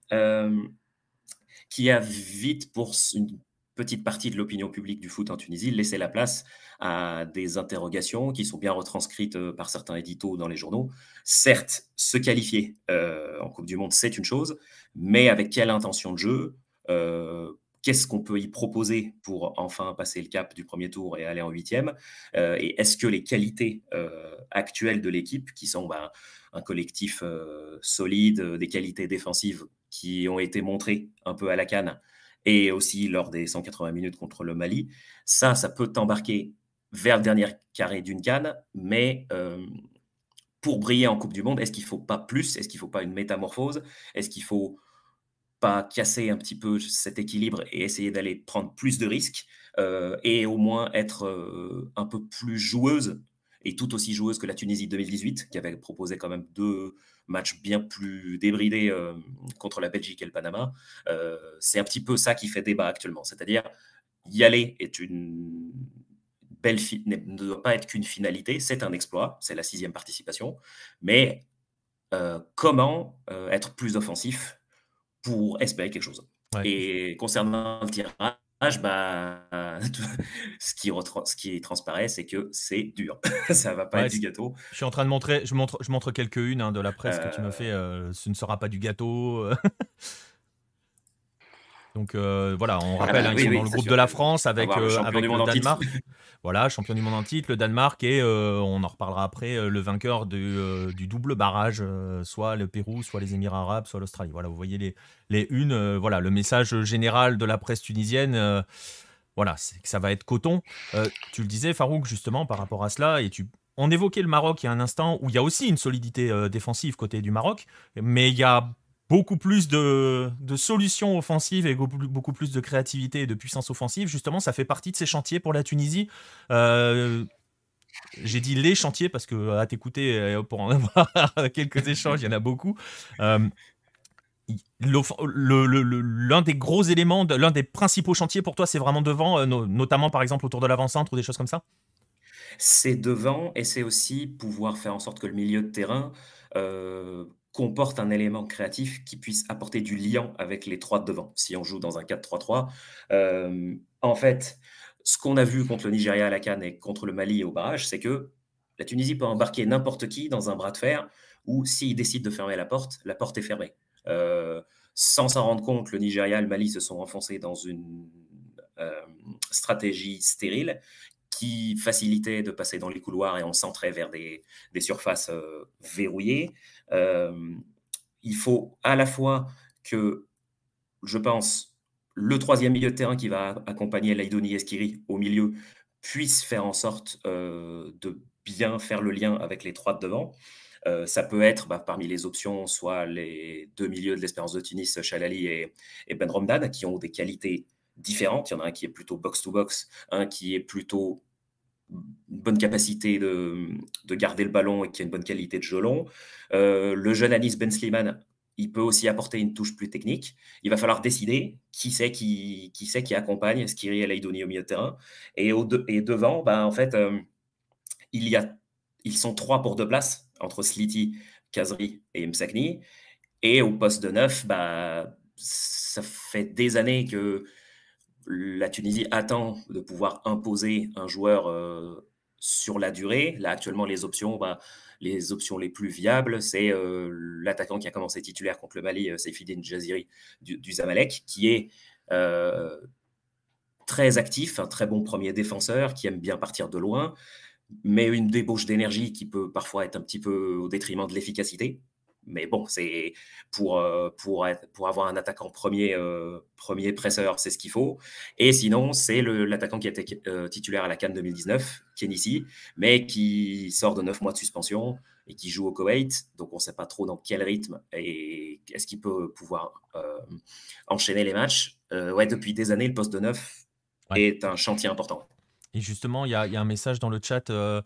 qui a vite, pour une petite partie de l'opinion publique du foot en Tunisie, laissé la place à des interrogations qui sont bien retranscrites euh, par certains éditos dans les journaux. Certes, se qualifier euh, en Coupe du Monde, c'est une chose, mais avec quelle intention de jeu euh, Qu'est-ce qu'on peut y proposer pour enfin passer le cap du premier tour et aller en huitième Et est-ce que les qualités actuelles de l'équipe, qui sont ben, un collectif solide, des qualités défensives qui ont été montrés un peu à la canne et aussi lors des 180 minutes contre le Mali. Ça, ça peut t'embarquer vers le dernier carré d'une canne, mais euh, pour briller en Coupe du Monde, est-ce qu'il ne faut pas plus Est-ce qu'il ne faut pas une métamorphose Est-ce qu'il ne faut pas casser un petit peu cet équilibre et essayer d'aller prendre plus de risques euh, et au moins être euh, un peu plus joueuse et tout aussi joueuse que la Tunisie 2018, qui avait proposé quand même deux matchs bien plus débridés euh, contre la Belgique et le Panama. Euh, c'est un petit peu ça qui fait débat actuellement. C'est-à-dire, y aller est une belle ne doit pas être qu'une finalité, c'est un exploit, c'est la sixième participation, mais euh, comment être plus offensif pour espérer quelque chose. Et concernant le tirage, ah, bah, ce, qui ce transparaît, c'est que c'est dur. ça va pas être du gâteau. Je suis en train de montrer, je montre, je montre quelques-unes hein, de la presse que tu me euh. fais. Euh, ce ne sera pas du gâteau. Euh. Donc euh, voilà, on ah, rappelle, hein, bah, dans le groupe de la France avec, euh, avec le Danemark. voilà, champion du monde en titre, le Danemark et euh, on en reparlera après, le vainqueur du, double barrage, soit le Pérou, soit les Émirats arabes, soit l'Australie. Voilà, vous voyez les, les unes. voilà, le message général de la presse tunisienne, voilà, c'est que ça va être coton. tu le disais, Farouk, justement, par rapport à cela, et tu, on évoquait le Maroc il y a un instant où il y a aussi une solidité défensive côté du Maroc, mais il y a beaucoup plus de, solutions offensives et beaucoup plus de créativité et de puissance offensive, justement, ça fait partie de ces chantiers pour la Tunisie. Euh, j'ai dit les chantiers parce que à t'écouter, pour en avoir quelques échanges, il y en a beaucoup. Euh, l'un des gros éléments, l'un des principaux chantiers pour toi, c'est vraiment devant, euh, notamment par exemple autour de l'avant-centre ou des choses comme ça C'est devant et c'est aussi pouvoir faire en sorte que le milieu de terrain euh, comporte un élément créatif qui puisse apporter du lien avec les trois de devant. Si on joue dans un 4-3-3, euh, en fait, ce qu'on a vu contre le Nigeria à la Cannes et contre le Mali au barrage, c'est que la Tunisie peut embarquer n'importe qui dans un bras de fer ou s'il décide de fermer la porte, la porte est fermée. Euh, sans s'en rendre compte, le Nigeria et le Mali se sont enfoncés dans une euh, stratégie stérile qui facilitait de passer dans les couloirs et on s'entrait vers des, surfaces verrouillées. Euh, il faut à la fois que, je pense, le troisième milieu de terrain qui va accompagner Laïdoni Eskiri au milieu puisse faire en sorte euh, de bien faire le lien avec les trois de devant. Euh, ça peut être bah, parmi les options, soit les deux milieux de l'Espérance de Tunis, Chalali et, Ben Romdan, qui ont des qualités différentes. Il y en a un qui est plutôt box to -box, un qui est plutôt une bonne capacité de, de, garder le ballon et qui a une bonne qualité de jeu long. Euh, le jeune Anis Ben Sliman, il peut aussi apporter une touche plus technique. Il va falloir décider qui c'est qui, qui, qui accompagne Skiri et Leidoni au milieu de terrain. Et, au et devant, bah, en fait, euh, il y a, ils sont trois pour deux places entre Sliti, Kazri et Msakni. Et au poste de neuf, bah, ça fait des années que la Tunisie attend de pouvoir imposer un joueur euh, sur la durée. Là, actuellement, les options, bah, les options les plus viables, c'est euh, l'attaquant qui a commencé titulaire contre le Mali, euh, Seyfidine Jaziri du, Zamalek, qui est très actif, un très bon premier défenseur, qui aime bien partir de loin, mais une débauche d'énergie qui peut parfois être un petit peu au détriment de l'efficacité mais bon, c'est pour, euh, pour, pour avoir un attaquant premier, euh, premier presseur, c'est ce qu'il faut. Et sinon, c'est l'attaquant qui était euh, titulaire à la Cannes 2019, ici, mais qui sort de neuf mois de suspension et qui joue au Koweït. Donc, on ne sait pas trop dans quel rythme et est-ce qu'il peut pouvoir enchaîner les matchs. ouais, depuis des années, le poste de neuf est un chantier important. Et justement, il y, a, un message dans le chat de,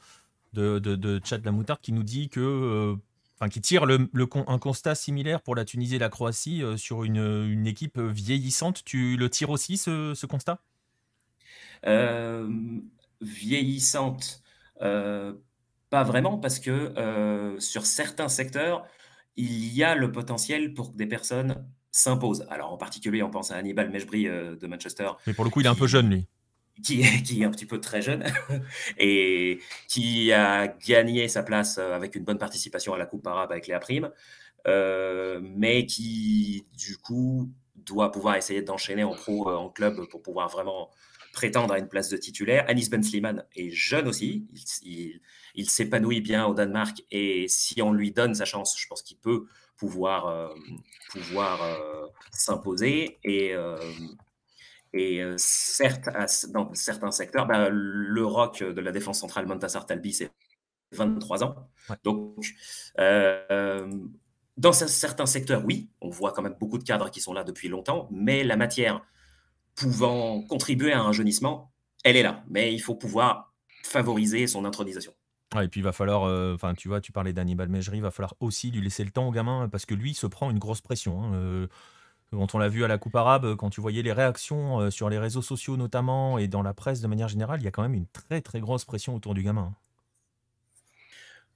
de, de Chat de la Moutarde qui nous dit que enfin, qui tire un constat similaire pour la Tunisie et la Croatie euh, sur une, équipe vieillissante. Tu le tires aussi, ce, constat euh, Vieillissante, euh, pas vraiment, parce que sur certains secteurs, il y a le potentiel pour que des personnes s'imposent. Alors en particulier, on pense à Hannibal Mejbri de Manchester. Mais pour le coup, il est un peu jeune, lui qui, qui, est un petit peu très jeune et qui a gagné sa place euh, avec une bonne participation à la Coupe arabe avec Léa Prime, euh, mais qui du coup doit pouvoir essayer d'enchaîner en pro, euh, en club pour pouvoir vraiment prétendre à une place de titulaire. Anis Ben Sliman est jeune aussi, il, s'épanouit bien au Danemark et si on lui donne sa chance, je pense qu'il peut pouvoir, pouvoir s'imposer. Et et euh, certes, dans certains secteurs, ben, le rock de la défense centrale, Montasar Talbi, c'est 23 ans. Donc, euh, dans certains secteurs, oui, on voit quand même beaucoup de cadres qui sont là depuis longtemps, mais la matière pouvant contribuer à un jeunissement, elle est là. Mais il faut pouvoir favoriser son intronisation. et puis il va falloir, euh, enfin tu vois, tu parlais d'Anibal Mejri, il va falloir aussi lui laisser le temps au gamin parce que lui il se prend une grosse pression. Hein quand on l'a vu à la Coupe arabe, quand tu voyais les réactions euh, sur les réseaux sociaux notamment et dans la presse de manière générale, il y a quand même une très très grosse pression autour du gamin.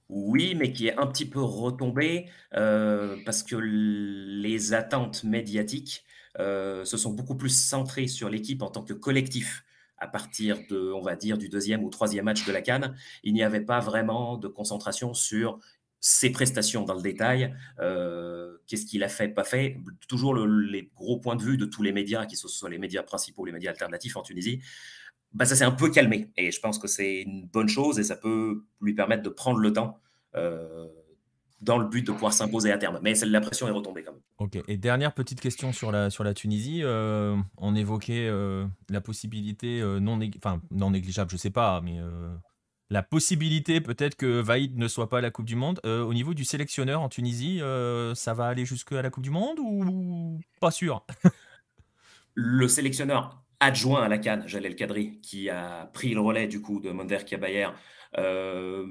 Oui, mais qui est un petit peu retombée euh, parce que les attentes médiatiques euh, se sont beaucoup plus centrées sur l'équipe en tant que collectif à partir de, on va dire, du deuxième ou troisième match de la Cannes, il n'y avait pas vraiment de concentration sur ses prestations dans le détail, euh, qu'est-ce qu'il a fait, pas fait, toujours les gros points de vue de tous les médias, qui sont soit les médias principaux, les médias alternatifs en Tunisie, bah, ça s'est un peu calmé. Et je pense que c'est une bonne chose et ça peut lui permettre de prendre le temps euh, dans le but de pouvoir s'imposer à terme. Mais la pression est retombée quand même. Ok. Et dernière petite question sur la, sur la Tunisie. Euh, on évoquait la possibilité non, non négligeable, je ne sais pas, mais la possibilité peut-être que Vaïd ne soit pas à la Coupe du Monde. Euh, au niveau du sélectionneur en Tunisie, euh, ça va aller jusque à la Coupe du Monde ou pas sûr Le sélectionneur adjoint à la Cannes, Jalel Kadri, qui a pris le relais du coup de Monder Kabayer, euh,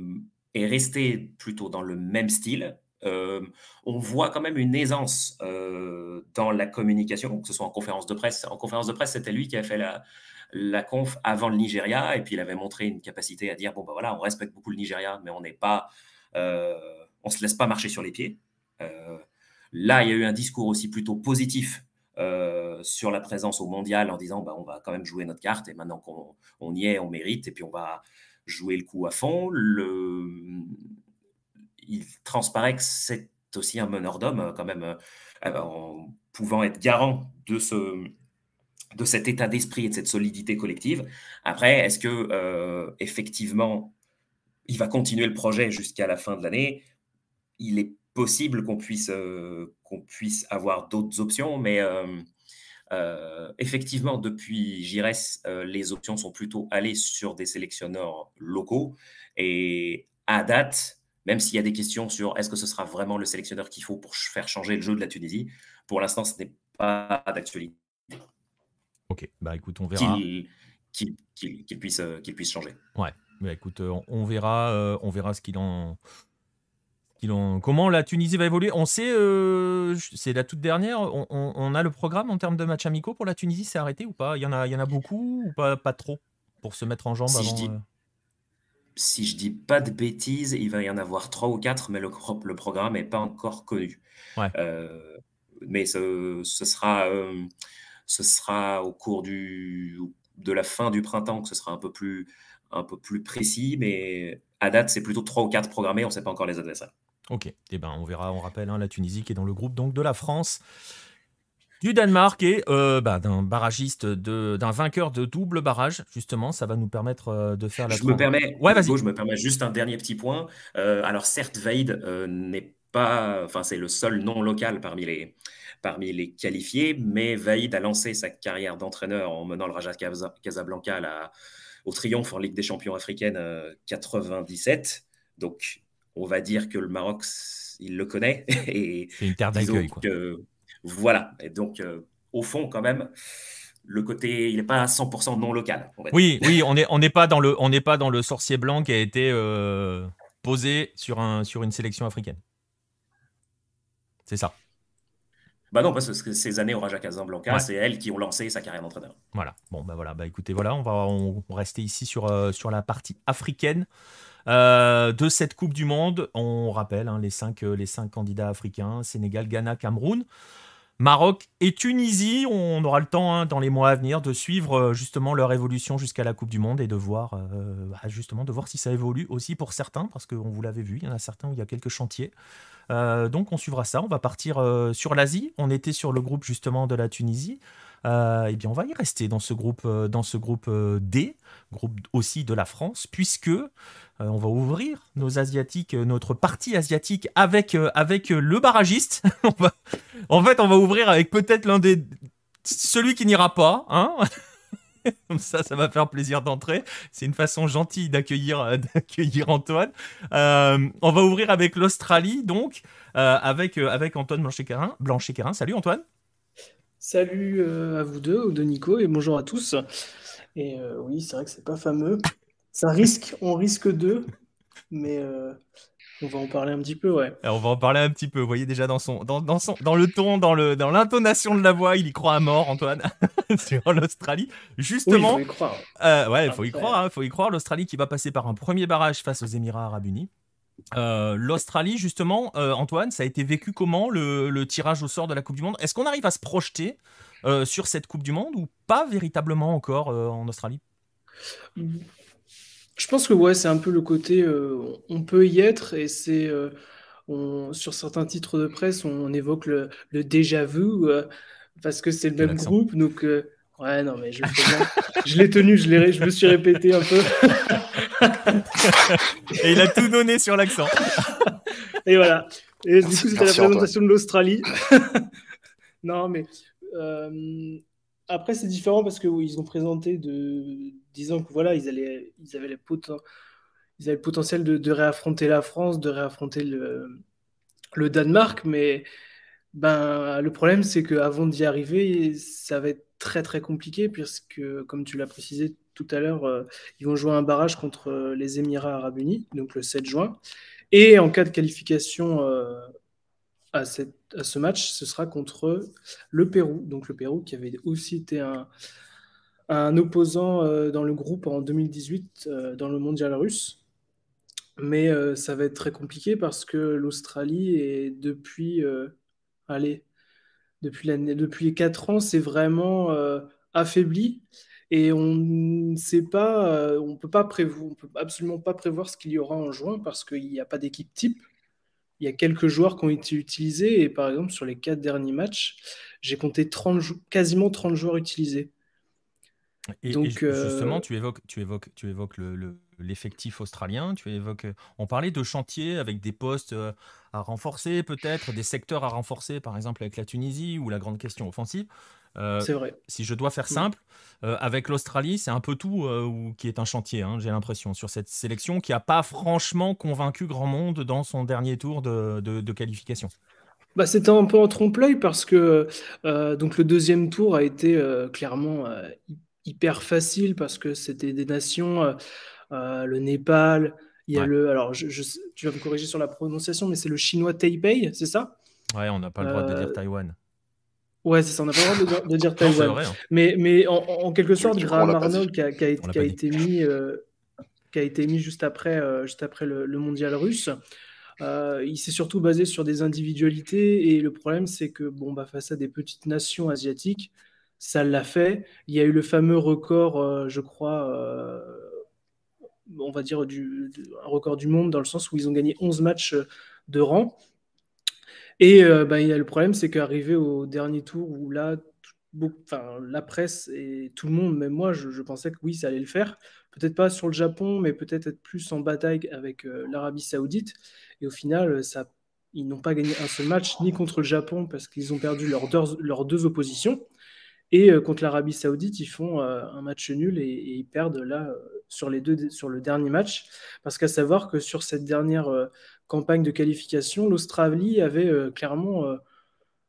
est resté plutôt dans le même style. on voit quand même une aisance dans la communication, que ce soit en conférence de presse. En conférence de presse, c'était lui qui a fait la, la conf avant le Nigeria, et puis il avait montré une capacité à dire bon, ben voilà, on respecte beaucoup le Nigeria, mais on n'est pas. Euh, on se laisse pas marcher sur les pieds. Euh, là, il y a eu un discours aussi plutôt positif euh, sur la présence au mondial en disant bah, on va quand même jouer notre carte et maintenant qu'on on y est, on mérite et puis on va jouer le coup à fond. Le... Il transparaît que c'est aussi un meneur d'homme quand même, en pouvant être garant de ce, de cet état d'esprit et de cette solidité collective. Après, est-ce que euh, effectivement il va continuer le projet jusqu'à la fin de l'année Il est possible qu'on puisse euh, qu'on puisse avoir d'autres options, mais euh, effectivement, depuis Gires, les options sont plutôt allées sur des sélectionneurs locaux. Et à date, même s'il y a des questions sur est-ce que ce sera vraiment le sélectionneur qu'il faut pour faire changer le jeu de la Tunisie, pour l'instant, ce n'est pas d'actualité. Ok, bah écoute, on verra. Qu'il puisse, euh, qu'il puisse changer. Ouais, bah écoute, euh, on verra, euh, on verra ce qu'il en. Ont... Comment la Tunisie va évoluer On sait, c'est la toute dernière, on, a le programme en termes de matchs amicaux pour la Tunisie, c'est arrêté ou pas il y, en a, il y en a beaucoup ou pas, pas trop pour se mettre en jambe si, je dis, si je dis pas de bêtises, il va y en avoir trois ou quatre, mais le, le programme n'est pas encore connu. Ouais. mais ce sera ce sera au cours du, de la fin du printemps que ce sera un peu plus, un peu plus précis, mais à date, c'est plutôt 3 ou 4 programmés, on ne sait pas encore les adresses. Ok, et eh ben, on verra, on rappelle, hein, la Tunisie qui est dans le groupe donc de la France du Danemark et euh, bah, d'un barragiste, d'un vainqueur de double barrage, justement, ça va nous permettre euh, de faire la. Je me permets, ouais, je me permets juste un dernier petit point. Euh, alors certes, Vaid n'est pas, enfin c'est le seul nom local parmi les parmi les qualifiés, mais Vaïd a lancé sa carrière d'entraîneur en menant le Raja Casablanca au triomphe en Ligue des champions africaine 97. Euh, donc, on va dire que le Maroc, il le connaît. C'est une terre d'accueil. voilà. Et donc, euh, au fond, quand même, le côté, il n'est pas à 100% non local. Oui, oui, on n'est pas, dans le, on n'est pas dans le sorcier blanc qui a été euh, posé sur, un, sur une sélection africaine. C'est ça. Bah non, parce que ces années au Raja Casablanca, c'est elles qui ont lancé sa carrière d'entraîneur. Voilà. Bon, bah voilà. Bah écoutez, voilà, on va rester ici sur, euh, sur la partie africaine. Euh, de cette Coupe du Monde, on rappelle hein, les, cinq, euh, les cinq candidats africains Sénégal, Ghana, Cameroun. Maroc et Tunisie. On aura le temps hein, dans les mois à venir de suivre justement leur évolution jusqu'à la Coupe du Monde et de voir bah, justement de voir si ça évolue aussi pour certains parce qu'on vous l'avait vu, il y en a certains où il y a quelques chantiers. Euh, donc on suivra ça, on va partir euh, sur l'Asie, on était sur le groupe justement de la Tunisie. et euh, eh bien, on va y rester dans ce groupe, dans ce groupe D, groupe aussi de la France, puisque on va ouvrir nos asiatiques, notre partie asiatique avec avec le barragiste. en fait, on va ouvrir avec peut-être l'un des celui qui n'ira pas, hein. Comme ça, ça va faire plaisir d'entrer. C'est une façon gentille d'accueillir, euh, Antoine. Euh, on va ouvrir avec l'Australie, donc, euh, avec, avec Antoine Blanchet-Carin. blanchet salut Antoine. Salut à vous deux, de Nico, et bonjour à tous. Et oui, c'est vrai que c'est pas fameux. Ça risque, on risque deux, mais on va en parler un petit peu, ouais. Euh, on va en parler un petit peu. Vous voyez déjà dans son, dans, son, dans le ton, dans le, dans l'intonation de la voix, il y croit à mort, Antoine, sur l'Australie. Justement. il faut y croire. Euh, ouais, il faut y croire. Hein, faut y croire. L'Australie qui va passer par un premier barrage face aux Émirats Arabes Unis. Euh, L'Australie, justement, Antoine, ça a été vécu comment le, tirage au sort de la Coupe du Monde Est-ce qu'on arrive à se projeter sur cette Coupe du Monde ou pas véritablement encore en Australie mmh. Je pense que ouais, c'est un peu le côté euh, on peut y être et c'est euh, sur certains titres de presse, on évoque le, déjà vu euh, parce que c'est le même groupe. Donc ouais, non mais je l'ai tenu, je je me suis répété un peu Et il a tout donné sur l'accent. et voilà. Et du coup, c'était la présentation de l'Australie. non mais après c'est différent parce que ils ont présenté de disant que voilà, ils, ils, avaient, ils avaient le potentiel de, réaffronter la France, de réaffronter le, le Danemark, mais ben, le problème c'est qu'avant d'y arriver, ça va être très très compliqué, puisque comme tu l'as précisé tout à l'heure, euh, ils vont jouer un barrage contre euh, les Émirats arabes unis, donc le 7 juin. Et en cas de qualification euh, à, à, ce match, ce sera contre le Pérou. Donc le Pérou qui avait aussi été un, un opposant euh, dans le groupe en 2018 euh, dans le mondial russe. Mais euh, ça va être très compliqué parce que l'Australie est depuis, allez, depuis, depuis les 4 ans, c'est vraiment affaibli et on ne sait pas, on peut pas prévoir, on peut absolument pas prévoir ce qu'il y aura en juin parce qu'il n'y a pas d'équipe type. Il y a quelques joueurs qui ont été utilisés et par exemple sur les quatre derniers matchs, j'ai compté 30, quasiment 30 joueurs utilisés. Et, Donc, justement, euh, tu évoques, tu évoques, tu évoques l'effectif le, australien. Tu évoques. On parlait de chantier avec des postes euh, à renforcer, peut-être des secteurs à renforcer, par exemple avec la Tunisie ou la grande question offensive. Euh, c'est vrai. Si je dois faire mm. simple, avec l'Australie, c'est un peu tout qui est un chantier, hein, j'ai l'impression, sur cette sélection qui a pas franchement convaincu grand monde dans son dernier tour de, qualification. Bah, c'était un peu en trompe-l'œil parce que donc le deuxième tour a été clairement hyper facile parce que c'était des nations, euh, euh, le Népal, il y a le, alors je, tu vas me corriger sur la prononciation, mais c'est le chinois Taipei, c'est ça Ouais, on n'a pas le droit de dire euh, Taïwan. Ouais, c'est ça, on n'a pas le droit de, dire Taïwan. Hein. Mais, mais en, quelque sorte, Graham Arnold qui a, été mis qui a été mis juste après, juste après le, mondial russe. il s'est surtout basé sur des individualités et le problème c'est que bon bah face à des petites nations asiatiques, ça l'a fait. Il y a eu le fameux record, euh, je crois, euh, on va dire du, un record du monde dans le sens où ils ont gagné 11 matchs euh, de rang. Et bah, il y a le problème, c'est qu'arrivé au dernier tour où là, enfin la presse et tout le monde, même moi, je, pensais que oui, ça allait le faire. Peut-être pas sur le Japon, mais peut-être être plus en bataille avec l'Arabie Saoudite. Et au final, ils n'ont pas gagné un seul match, ni contre le Japon, parce qu'ils ont perdu leurs deux oppositions et euh, contre l'Arabie Saoudite, ils font euh, un match nul et, ils perdent là euh, sur, les deux, sur le dernier match. Parce qu'à savoir que sur cette dernière campagne de qualification, l'Australie avait clairement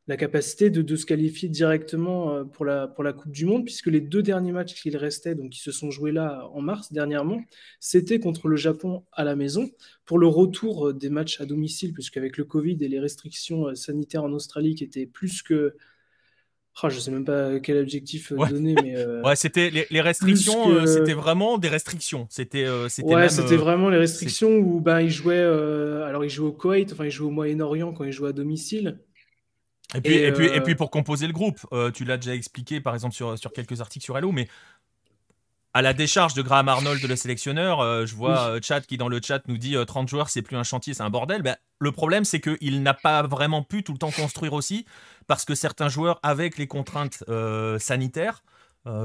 la capacité de, se qualifier directement pour la, pour la Coupe du Monde, puisque les deux derniers matchs qu'il restait, donc qui se sont joués là en mars dernièrement, c'était contre le Japon à la maison. Pour le retour des matchs à domicile, puisqu'avec le Covid et les restrictions sanitaires en Australie qui étaient plus que je oh, je sais même pas quel objectif euh, donner, mais. Euh, ouais, c'était les, restrictions, euh, c'était vraiment des restrictions. C'était. ouais, c'était vraiment les restrictions où ben, ils jouaient. alors, il joue au Koweït, enfin, il jouaient au Moyen-Orient quand il jouaient à domicile. Et puis, puis, et puis pour composer le groupe, tu l'as déjà expliqué par exemple sur, sur quelques articles sur Hello, mais à la décharge de Graham Arnold, le sélectionneur, euh, je vois euh, Chad qui dans le chat nous dit 30 euh, joueurs, c'est plus un chantier, c'est un bordel. Ben, le problème, c'est qu'il n'a pas vraiment pu tout le temps construire aussi, parce que certains joueurs, avec les contraintes sanitaires,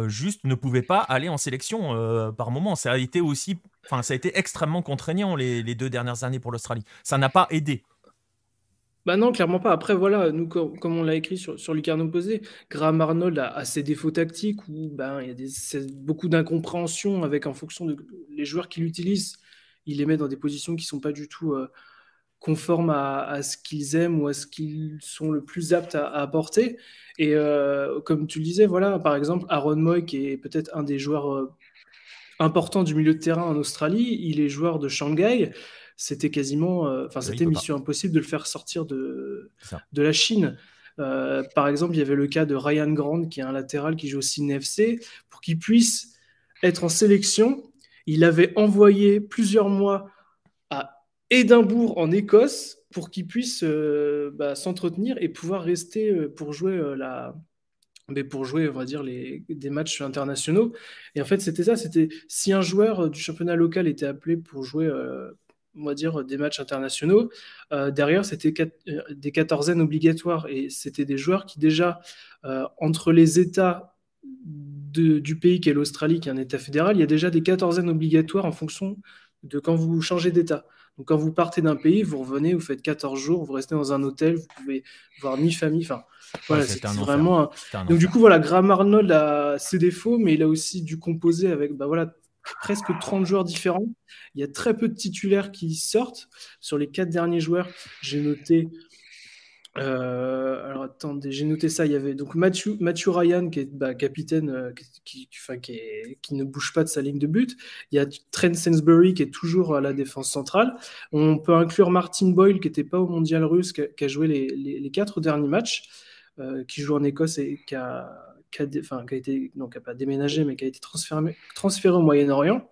juste ne pouvaient pas aller en sélection par moment. Ça a été aussi, enfin, ça a été extrêmement contraignant les deux dernières années pour l'Australie. Ça n'a pas aidé. Bah non, clairement pas. Après, voilà, nous, comme on l'a écrit sur, sur Lucarne Posé, Graham Arnold a, ses défauts tactiques où ben, il y a beaucoup d'incompréhension avec en fonction de joueurs qu'il utilise. Il les met dans des positions qui ne sont pas du tout euh, conformes à, ce qu'ils aiment ou à ce qu'ils sont le plus aptes à, apporter. Et euh, comme tu le disais, voilà, par exemple, Aaron Moy, qui est peut-être un des joueurs euh, importants du milieu de terrain en Australie, il est joueur de Shanghai c'était quasiment, euh, enfin, bah, c'était mission impossible de le faire sortir de, de la Chine. Euh, par exemple, il y avait le cas de Ryan Grant, qui est un latéral qui joue aussi FC. Pour qu'il puisse être en sélection, il avait envoyé plusieurs mois à Édimbourg, en Écosse, pour qu'il puisse euh, bah, s'entretenir et pouvoir rester pour jouer la, mais pour jouer, on va dire, les, des matchs internationaux. Et en fait, c'était ça, c'était si un joueur du championnat local était appelé pour jouer on va dire, des matchs internationaux. Euh, derrière, c'était euh, des quatorzaines obligatoires et c'était des joueurs qui déjà, euh, entre les États du pays qui est l'Australie, qui est un État fédéral, il y a déjà des quatorzaines obligatoires en fonction de quand vous changez d'État. Donc quand vous partez d'un pays, vous revenez, vous faites 14 jours, vous restez dans un hôtel, vous pouvez voir mi famille. Enfin, voilà, c'est vraiment. Donc du coup, voilà, Graham Arnold a ses défauts, mais il a aussi dû composer avec bah, voilà, presque 30 joueurs différents. Il y a très peu de titulaires qui sortent. Sur les quatre derniers joueurs, j'ai noté. Euh, alors attendez, j'ai noté ça. Il y avait donc Mathieu, Ryan qui est bah, capitaine, euh, qui, ne bouge pas de sa ligne de but. Il y a Trent Sainsbury qui est toujours à la défense centrale. On peut inclure Martin Boyle qui n'était pas au Mondial russe, qui a, joué les, quatre derniers matchs, euh, qui joue en Écosse et qui a qui a, qui été, non, a pas déménagé, mais qui a été transféré, au Moyen-Orient.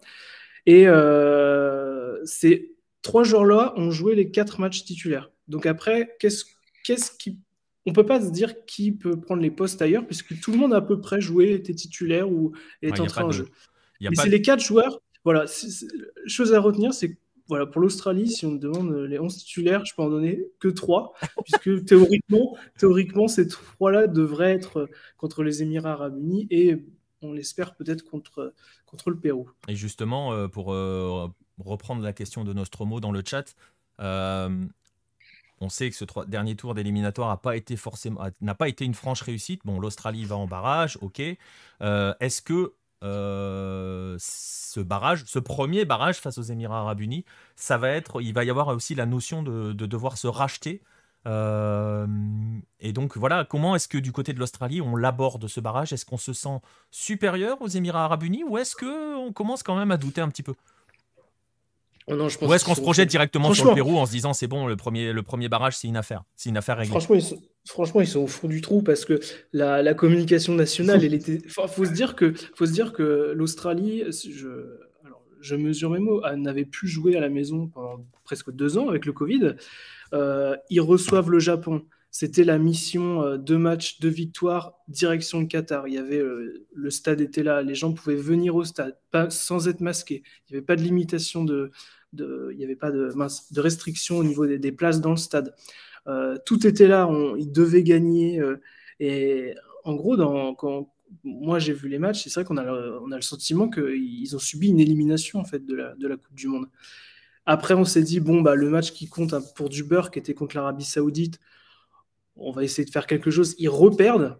Et euh, ces trois joueurs-là ont joué les quatre matchs titulaires. Donc après, qu'est-ce qu'est-ce qui on peut pas se dire qui peut prendre les postes ailleurs, puisque tout le monde a à peu près joué, était titulaire ou est en train en de... jeu. Mais c'est les quatre joueurs. Voilà, chose à retenir, c'est voilà, pour l'Australie, si on me demande euh, les 11 titulaires, je peux en donner que 3, puisque théoriquement, théoriquement ces 3-là devraient être euh, contre les Émirats arabes unis et on l'espère peut-être contre, euh, contre le Pérou. Et justement, pour reprendre la question de Nostromo dans le chat, on sait que ce dernier tour d'éliminatoire n'a pas été forcément pas été une franche réussite. Bon, l'Australie va en barrage, ok. Est-ce que euh, ce barrage, ce premier barrage face aux Émirats Arabes Unis, ça va être, il va y avoir aussi la notion de, devoir se racheter. Euh, et donc voilà, comment est-ce que du côté de l'Australie on l'aborde ce barrage Est-ce qu'on se sent supérieur aux Émirats Arabes Unis ou est-ce que on commence quand même à douter un petit peu Oh je Ou est-ce qu'on se projette directement sur le Pérou en se disant c'est bon, le premier, le premier barrage, c'est une affaire, c'est une affaire réglée. Franchement ils, sont, au fond du trou parce que la, la communication nationale, elle était. faut se dire que, faut se dire que l'Australie, je, je mesure mes mots, n'avait plus joué à la maison pendant presque deux ans avec le Covid. Euh, ils reçoivent le Japon. C'était la mission de euh, deux matchs, deux victoires, direction le Qatar. Il y avait euh, le stade était là, les gens pouvaient venir au stade sans être masqués. Il n'y avait pas de limitation de, il n'y avait pas de, restriction au niveau des, places dans le stade. Euh, tout était là, ils devaient gagner. et en gros, quand, moi j'ai vu les matchs, c'est vrai qu'on a, le, on a le sentiment qu'ils ont subi une élimination en fait de la, Coupe du Monde. Après, on s'est dit, bon, bah, le match qui compte hein, pour du beurre, qui était contre l'Arabie Saoudite, on va essayer de faire quelque chose. Ils reperdent,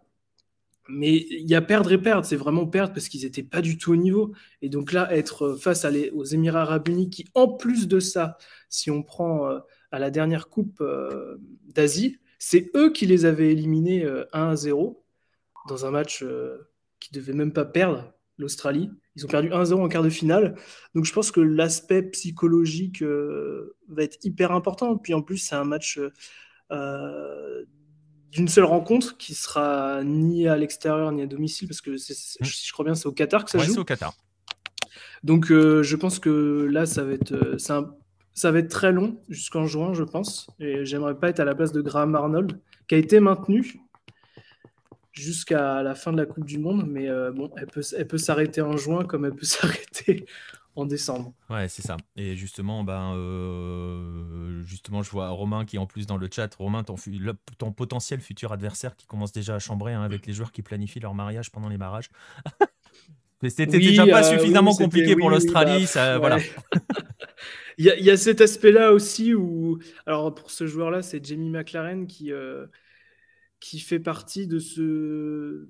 mais il y a perdre et perdre, c'est vraiment perdre parce qu'ils n'étaient pas du tout au niveau. Et donc là, être face aux Émirats arabes unis qui, en plus de ça, si on prend euh, à la dernière Coupe euh, d'Asie, c'est eux qui les avaient éliminés 1-0 euh, dans un match qui ne devait même pas perdre, l'Australie. Ils ont perdu 1-0 en quart de finale. Donc je pense que l'aspect psychologique va être hyper important. Puis en plus, c'est un match d'une seule rencontre qui sera ni à l'extérieur ni à domicile, parce que mm. je, crois bien c'est au Qatar que ça joue. c'est au Qatar. Donc euh, je pense que là, ça va être, euh, ça va être très long jusqu'en juin, je pense. Et j'aimerais pas être à la place de Graham Arnold, qui a été maintenu jusqu'à la fin de la Coupe du Monde, mais euh, bon, elle peut, elle peut s'arrêter en juin comme elle peut s'arrêter en décembre. Ouais, c'est ça. Et justement, ben, euh, justement, je vois Romain qui en plus dans le chat. Romain, ton, ton potentiel futur adversaire qui commence déjà à chambrer hein, avec mm. les joueurs qui planifient leur mariage pendant les barrages. Mais c'était déjà pas euh, suffisamment compliqué pour l'Australie, bah, ça. voilà. Il y, a cet aspect-là aussi où, alors pour ce joueur-là, c'est Jamie McLaren qui, euh, qui fait partie de ce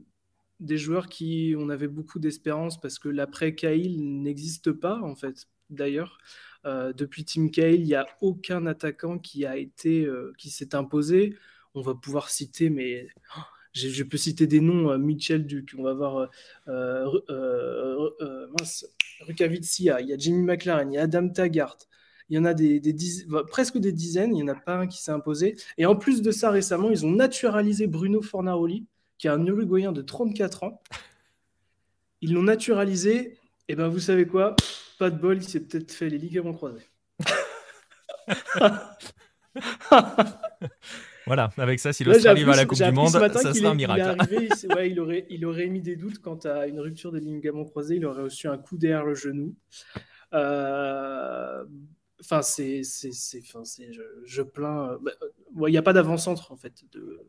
des joueurs qui on avait beaucoup d'espérance parce que l'après Kyle n'existe pas en fait d'ailleurs. Euh, depuis Team Kyle il n'y a aucun attaquant qui a été euh, qui s'est imposé. On va pouvoir citer, mais oh, je, peux citer des noms euh, Mitchell Duke, on va voir Rukavitsia, il y a Jimmy McLaren, il y a Adam Taggart. Il y en a des, bah, presque des dizaines, il n'y en a pas un qui s'est imposé. Et en plus de ça, récemment, ils ont naturalisé Bruno Fornaroli, qui est un Uruguayen de 34 ans. Ils l'ont naturalisé. Et eh ben vous savez quoi Pas de bol, il s'est peut-être fait les ligaments croisés. voilà, avec ça, si l'Australie va à la Coupe du Monde, ça sera un miracle. Il, aurait, il mis des doutes quant à une rupture des ligaments croisés. Il aurait reçu un coup d'air le genou. Euh, enfin c'est je, je, plains euh, bah, euh, il n'y a pas d'avant-centre en fait de,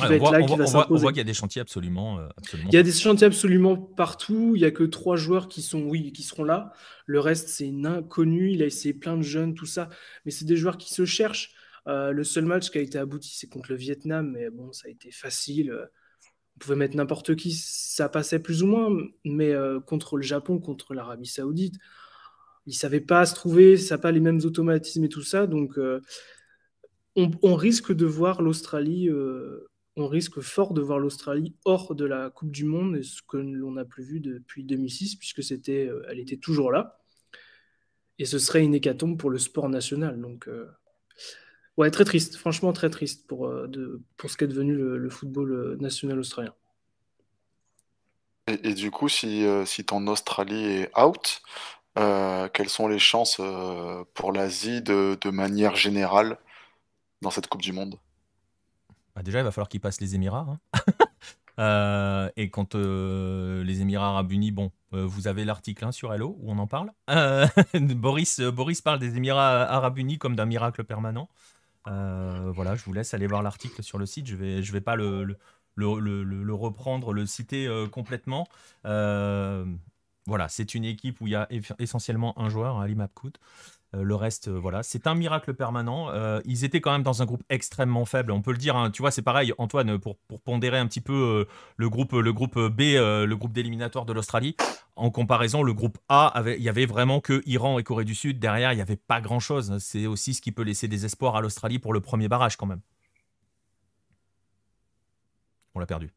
on voit qu'il y a des chantiers absolument, euh, Il y a des chantiers absolument partout. Il y a que trois joueurs qui sont, oui, qui seront là. Le reste, c'est une inconnue. Il a essayé plein de jeunes, tout ça. Mais c'est des joueurs qui se cherchent. Euh, le seul match qui a été abouti, c'est contre le Vietnam. Mais bon, ça a été facile. On pouvait mettre n'importe qui. Ça passait plus ou moins. Mais euh, contre le Japon, contre l'Arabie Saoudite, ils ne savaient pas se trouver. Ça n'a pas les mêmes automatismes et tout ça. Donc. On, risque de voir l'Australie on risque fort de voir l'Australie hors de la Coupe du Monde, ce que l'on n'a plus vu depuis 2006, puisque c'était, euh, elle était toujours là. Et ce serait une hécatombe pour le sport national. Donc, euh, ouais, très triste, franchement très triste pour, euh, de, pour ce qu'est devenu le, football national australien. Et, du coup, si, si ton Australie est out, quelles sont les chances pour l'Asie de manière générale dans cette Coupe du Monde ah, déjà, il va falloir qu'il passe les Émirats. Hein. Euh, et quand euh, les Émirats Arabes Unis, bon, euh, vous avez l'article hein, sur Hello où on en parle. Boris, Boris parle des Émirats Arabes Unis comme d'un miracle permanent. voilà, je vous laisse aller voir l'article sur le site. Je ne vais, je vais pas le, reprendre, le citer complètement. voilà, c'est une équipe où il y a essentiellement un joueur, Ali Mapkout. Euh, le reste, euh, voilà, c'est un miracle permanent. Euh, ils étaient quand même dans un groupe extrêmement faible, on peut le dire. Hein. Tu vois, c'est pareil, Antoine, pour, pondérer un petit peu le groupe, le groupe B, le groupe d'éliminatoire de l'Australie. En comparaison, le groupe A, il y avait vraiment que Iran et Corée du Sud. Derrière, il n'y avait pas grand-chose. C'est aussi ce qui peut laisser des espoirs à l'Australie pour le premier barrage quand même. On l'a perdu.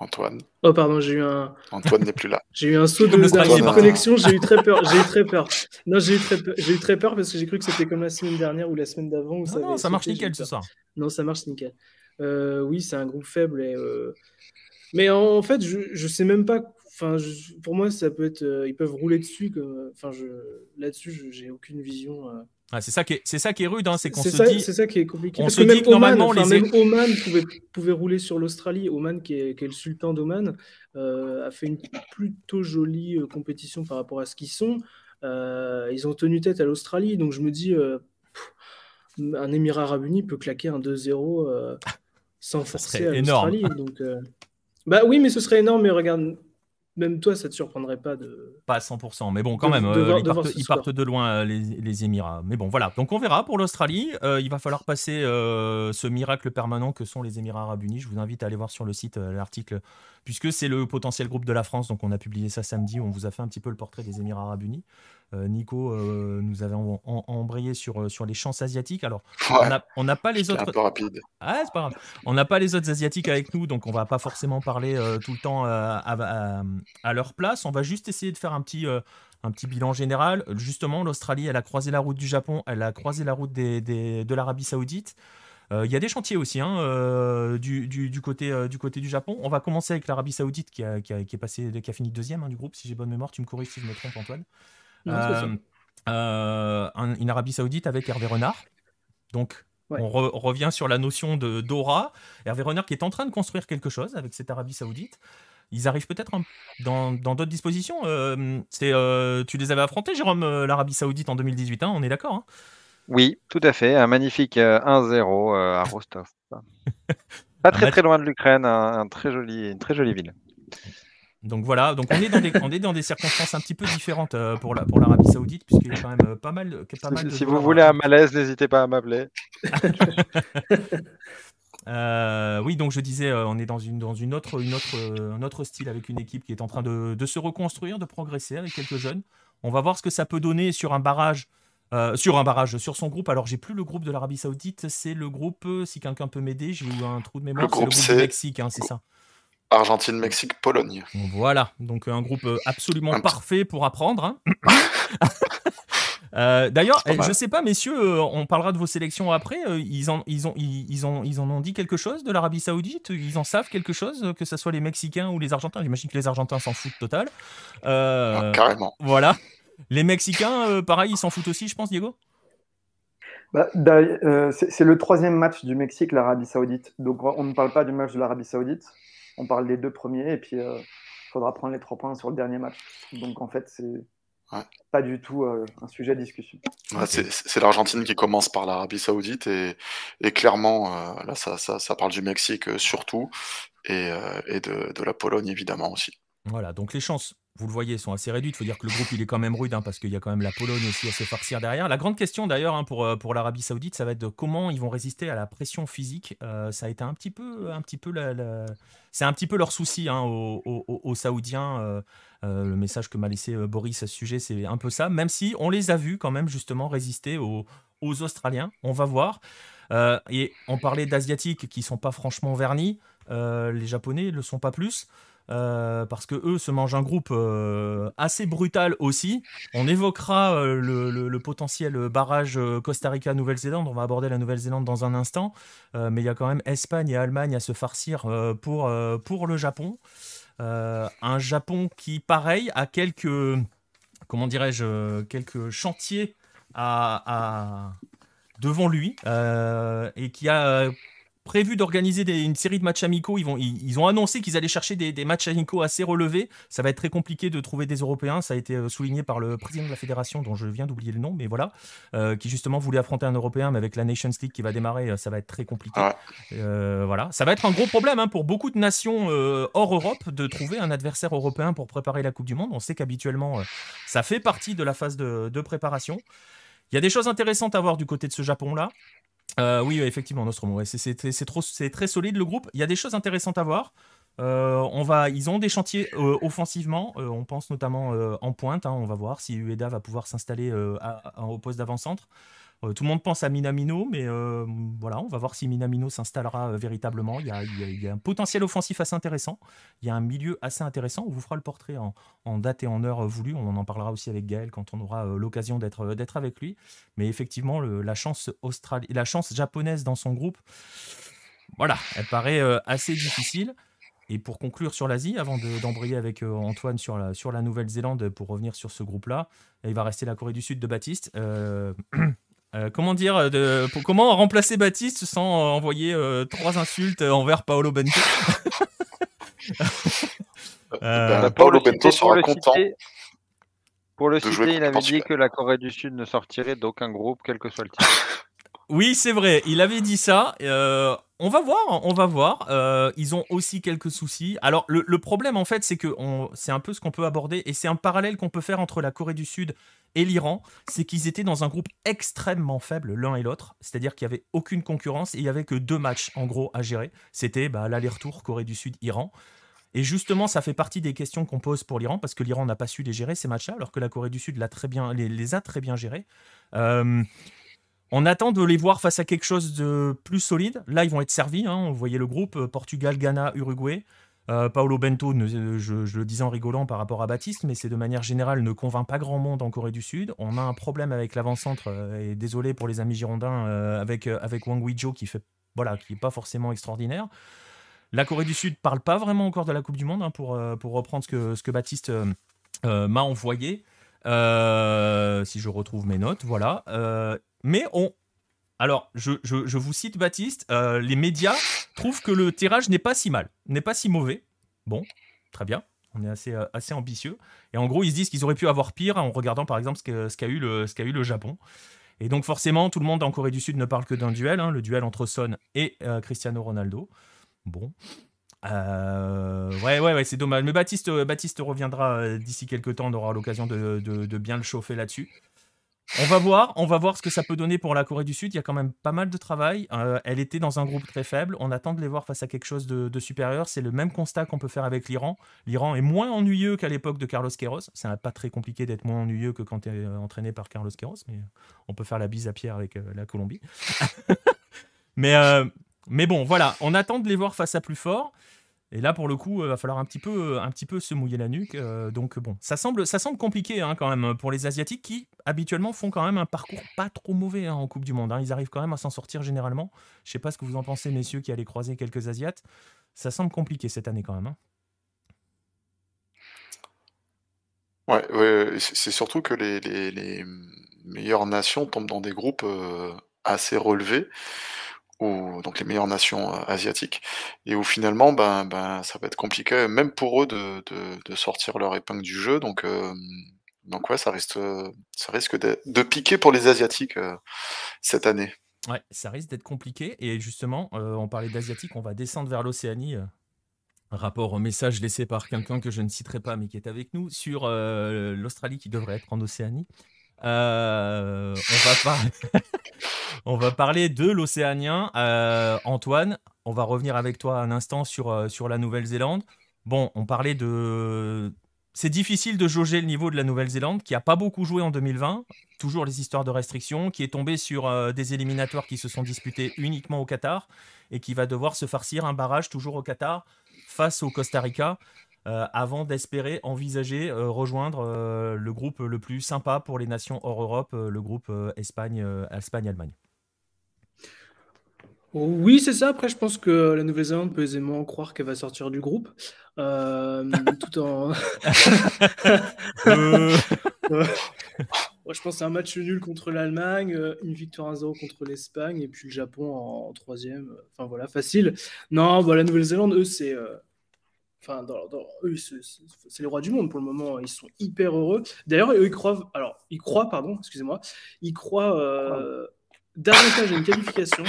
Antoine. Oh pardon, j'ai eu un. Antoine n'est plus là. j'ai eu un saut de, connexion. J'ai eu très peur. J'ai eu très peur. Non, j'ai eu très peur. parce que j'ai cru que c'était comme la semaine dernière ou la semaine d'avant. Non, ça marche nickel ce soir. Non, ça marche nickel. Euh, oui, c'est un groupe faible. Euh, mais en, fait, je, ne sais même pas. Enfin, pour moi, ça peut être. Euh, ils peuvent rouler dessus. Enfin, là-dessus, j'ai aucune vision c'est ça qui est, c'est ça qui est rude, hein, c'est qu'on se dit. C'est ça qui est compliqué. On Parce se que même dit Oman, normalement, les... Oman pouvait, rouler sur l'Australie. Oman, qui est, qui est, le sultan d'Oman, euh, a fait une plutôt jolie euh, compétition par rapport à ce qu'ils sont. Euh, ils ont tenu tête à l'Australie, donc je me dis, un Émirat arabe uni peut claquer un 2-0 ah, sans forcer à l'Australie. Donc, bah oui, mais ce serait énorme. Mais regarde, même toi, ça te surprendrait pas de. Pas à 100%, mais bon, quand même, euh, ils, partent, de loin, euh, les, Émirats. Mais bon, voilà. Donc on verra pour l'Australie. Euh, il va falloir passer ce miracle permanent que sont les Émirats Arabes Unis. Je vous invite à aller voir sur le site l'article, puisque c'est le potentiel groupe de la France. Donc on a publié ça samedi. on vous a fait un petit peu le portrait des Émirats Arabes Unis. Euh, Nico euh, nous avait embrayé sur, euh, sur les chances asiatiques. Alors, on n'a pas les autres. Un peu rapide. Ah, c'est pas On n'a pas les autres asiatiques avec nous, donc on va pas forcément parler tout le temps à, leur place. On va juste essayer de faire un petit un petit bilan général. Justement, l'Australie, elle a croisé la route du Japon, elle a croisé la route des, de l'Arabie Saoudite. Il y a des chantiers aussi hein, du, du, côté, du côté du Japon. On va commencer avec l'Arabie Saoudite qui a, qui, qui, passé, qui a fini deuxième hein, du groupe, si j'ai bonne mémoire. Tu me corriges si je me trompe, Antoine. Euh, euh, une Arabie Saoudite avec Hervé Renard. Donc, on, revient sur la notion de d'aura. Hervé Renard qui est en train de construire quelque chose avec cette Arabie Saoudite. Ils arrivent peut-être dans d'autres dispositions. Euh, c'est tu les avais affrontés, Jérôme, l'Arabie Saoudite en 2018, hein, on est d'accord hein Oui, tout à fait. Un magnifique 1-0 à Rostov. Pas très très loin de l'Ukraine, très joli, une très jolie ville. Donc voilà, donc on est dans des, circonstances un petit peu différentes euh, pour, la, pour l'Arabie Saoudite, puisqu'il y a quand même euh, pas mal, Si vous voulez euh, un malaise, n'hésitez pas à m'appeler. oui, donc je disais, on est dans, une, dans une autre, une autre, un autre style avec une équipe qui est en train de, se reconstruire, de progresser avec quelques jeunes. On va voir ce que ça peut donner sur un barrage, sur un barrage, sur son groupe. Alors j'ai plus le groupe de l'Arabie Saoudite, c'est le groupe, si quelqu'un peut m'aider, j'ai eu un trou de mémoire, c'est le groupe du Mexique, hein, c'est ça. Argentine, Mexique, Pologne. Voilà, donc un groupe euh, absolument parfait pour apprendre. Hein. Euh, d'ailleurs, eh, je ne sais pas, messieurs, euh, on parlera de vos sélections après. Ils en, ils ont, ils, ont, ils ont dit quelque chose de l'Arabie Saoudite. Ils en savent quelque chose, que ce soit les Mexicains ou les Argentins. J'imagine que les Argentins s'en foutent total. Ah, carrément. Voilà. Les Mexicains, pareil, ils s'en foutent aussi, je pense, Diego. Bah, c'est le troisième match du Mexique, l'Arabie Saoudite. Donc on ne parle pas du match de l'Arabie Saoudite on parle des deux premiers et puis il euh, faudra prendre les trois points sur le dernier match. Donc en fait, c'est pas du tout euh, un sujet de discussion. c'est l'Argentine qui commence par l'Arabie Saoudite et, clairement, euh, là, ça, ça, parle du Mexique surtout et, de, de la Pologne évidemment aussi. Voilà, donc les chances vous le voyez, sont assez réduites. Il faut dire que le groupe, il est quand même rude, hein, parce qu'il y a quand même la Pologne aussi à se derrière. La grande question, d'ailleurs, hein, pour, euh, pour l'Arabie Saoudite, ça va être comment ils vont résister à la pression physique. Euh, ça a été un petit peu, un petit peu la, c'est un petit peu leur souci hein, aux, aux, Saoudiens. Euh, le message que m'a laissé Boris à ce sujet, c'est un peu ça. Même si on les a vus quand même justement résister aux, aux Australiens. On va voir. et on parlait d'Asiatiques qui sont pas franchement vernis. les Japonais ne le sont pas plus. Euh, parce que eux se mangent un groupe euh, assez brutal aussi. On évoquera euh, le, potentiel barrage Costa Rica-Nouvelle-Zélande. On va aborder la Nouvelle-Zélande dans un instant, mais il y a quand même Espagne et Allemagne à se farcir pour, pour le Japon. un Japon qui, pareil, a quelques comment dirais-je quelques chantiers à, devant lui et qui a prévu d'organiser une série de matchs amicaux. Ils, vont, ils, ont annoncé qu'ils allaient chercher des, des, matchs amicaux assez relevés. Ça va être très compliqué de trouver des Européens. Ça a été euh, souligné par le président de la fédération, dont je viens d'oublier le nom, mais voilà, euh, qui justement voulait affronter un Européen, mais avec la Nations League qui va démarrer, euh, ça va être très compliqué. Euh, voilà, ça va être un gros problème hein, pour beaucoup de nations hors Europe de trouver un adversaire européen pour préparer la Coupe du Monde. On sait qu'habituellement, ça fait partie de la phase de, de préparation. Il y a des choses intéressantes à voir du côté de ce Japon-là. Euh, oui, effectivement, Nostromo. C'est très solide le groupe. Il y a des choses intéressantes à voir. Euh, on va, ils ont des chantiers euh, offensivement. on pense notamment en pointe. Hein, on va voir si Ueda va pouvoir s'installer au poste d'avant-centre. Euh, tout le monde pense à Minamino, mais euh, voilà, on va voir si Minamino s'installera euh, véritablement. Il y, a, un potentiel offensif assez intéressant. Il y a un milieu assez intéressant. On vous fera le portrait en, date et en heure voulue. On en parlera aussi avec Gaël quand on aura l'occasion d'être avec lui. Mais effectivement, la chance la chance japonaise dans son groupe, voilà, elle paraît assez difficile. Et pour conclure sur l'Asie, avant d'embrayer avec Antoine sur la, sur la Nouvelle-Zélande, pour revenir sur ce groupe-là, il va rester la Corée du Sud de Baptiste. Euh, comment dire euh, Comment remplacer Baptiste sans euh, envoyer trois insultes envers Paolo Bento bah, Paolo Bento sera content. pour le citer, il avait dit que la Corée du Sud ne sortirait d'aucun groupe, quel que soit le titre. Oui, c'est vrai, il avait dit ça. Euh, on va voir, on va voir. Euh, ils ont aussi quelques soucis. Alors, le, problème, en fait, c'est que c'est un peu ce qu'on peut aborder, et c'est un parallèle qu'on peut faire entre la Corée du Sud et l'Iran, c'est qu'ils étaient dans un groupe extrêmement faible l'un et l'autre, c'est-à-dire qu'il n'y avait aucune concurrence, et il n'y avait que deux matchs, en gros, à gérer. C'était bah, l'aller-retour Corée du Sud-Iran. Et justement, ça fait partie des questions qu'on pose pour l'Iran, parce que l'Iran n'a pas su les gérer, ces matchs-là, alors que la Corée du Sud très bien, les, a très bien gérés. Euh, on attend de les voir face à quelque chose de plus solide. Là, ils vont être servis. Vous hein. voyez le groupe euh, Portugal, Ghana, Uruguay. Euh, Paolo Bento, euh, je, le disais en rigolant par rapport à Baptiste, mais c'est de manière générale ne convainc pas grand monde en Corée du Sud. On a un problème avec l'avant-centre, et désolé pour les amis girondins, avec, avec Wang Weijo qui fait voilà, qui n'est pas forcément extraordinaire. La Corée du Sud parle pas vraiment encore de la Coupe du Monde, hein, pour, pour reprendre ce que, ce que Baptiste m'a envoyé. si je retrouve mes notes, voilà mais on. Alors, je, vous cite Baptiste, euh, les médias trouvent que le tirage n'est pas si mal, n'est pas si mauvais. Bon, très bien, on est assez, euh, assez ambitieux. Et en gros, ils se disent qu'ils auraient pu avoir pire en regardant par exemple ce qu'a eu, le, eu le Japon. Et donc forcément, tout le monde en Corée du Sud ne parle que d'un duel, hein, le duel entre Son et euh, Cristiano Ronaldo. Bon. ouais, ouais, ouais, c'est dommage. Mais Baptiste, reviendra d'ici quelques temps, on aura l'occasion de, bien le chauffer là-dessus. On va voir, on va voir ce que ça peut donner pour la Corée du Sud. Il y a quand même pas mal de travail. Euh, elle était dans un groupe très faible. On attend de les voir face à quelque chose de, supérieur. C'est le même constat qu'on peut faire avec l'Iran. L'Iran est moins ennuyeux qu'à l'époque de Carlos Queiroz. C'est pas très compliqué d'être moins ennuyeux que quand tu es euh, entraîné par Carlos Queiroz, mais euh, on peut faire la bise à Pierre avec la Colombie. mais bon, voilà, on attend de les voir face à plus fort. Et là, pour le coup, il euh, va falloir un petit peu, euh, un petit peu se mouiller la nuque. Euh, donc bon, ça semble, ça semble compliqué hein, quand même pour les Asiatiques qui habituellement font quand même un parcours pas trop mauvais hein, en Coupe du Monde. Hein. Ils arrivent quand même à s'en sortir généralement. Je sais pas ce que vous en pensez, messieurs, qui allez croiser quelques Asiates. Ça semble compliqué cette année quand même. Ouais, c'est surtout que les, meilleures nations tombent dans des groupes assez relevés aux, donc les meilleures nations euh, asiatiques, et où finalement, ben, ben, ça va être compliqué, même pour eux, de, de, sortir leur épingle du jeu. Donc, euh, donc ouais, ça, reste, ça risque de, de piquer pour les Asiatiques euh, cette année. Ouais, ça risque d'être compliqué. Et justement, on parlait d'Asiatiques, on va descendre vers l'Océanie. Rapport au message laissé par quelqu'un que je ne citerai pas, mais qui est avec nous, sur l'Australie qui devrait être en Océanie. Euh, on, va parler de l'Océanien. Euh, Antoine, on va revenir avec toi un instant sur, euh, sur la Nouvelle-Zélande. Bon, on parlait de... C'est difficile de jauger le niveau de la Nouvelle-Zélande, qui n'a pas beaucoup joué en 2020, toujours les histoires de restrictions, qui est tombée sur des éliminatoires qui se sont disputés uniquement au Qatar, et qui va devoir se farcir un barrage toujours au Qatar face au Costa Rica. Euh, avant d'espérer envisager euh, rejoindre euh, le groupe le plus sympa pour les nations hors Europe, le groupe Espagne, Espagne, Allemagne. Oh, oui, c'est ça. Après, je pense que la Nouvelle-Zélande peut aisément croire qu'elle va sortir du groupe, tout en. je pense à un match nul contre l'Allemagne, une victoire à 0 contre l'Espagne et puis le Japon en troisième. Enfin voilà, facile. Non, voilà, bah, la Nouvelle-Zélande, eux, c'est Enfin, eux, c'est les rois du monde pour le moment. Ils sont hyper heureux. D'ailleurs, eux, ils croient, alors, ils croient, pardon, excusez-moi, ils croient euh, davantage à une qualification,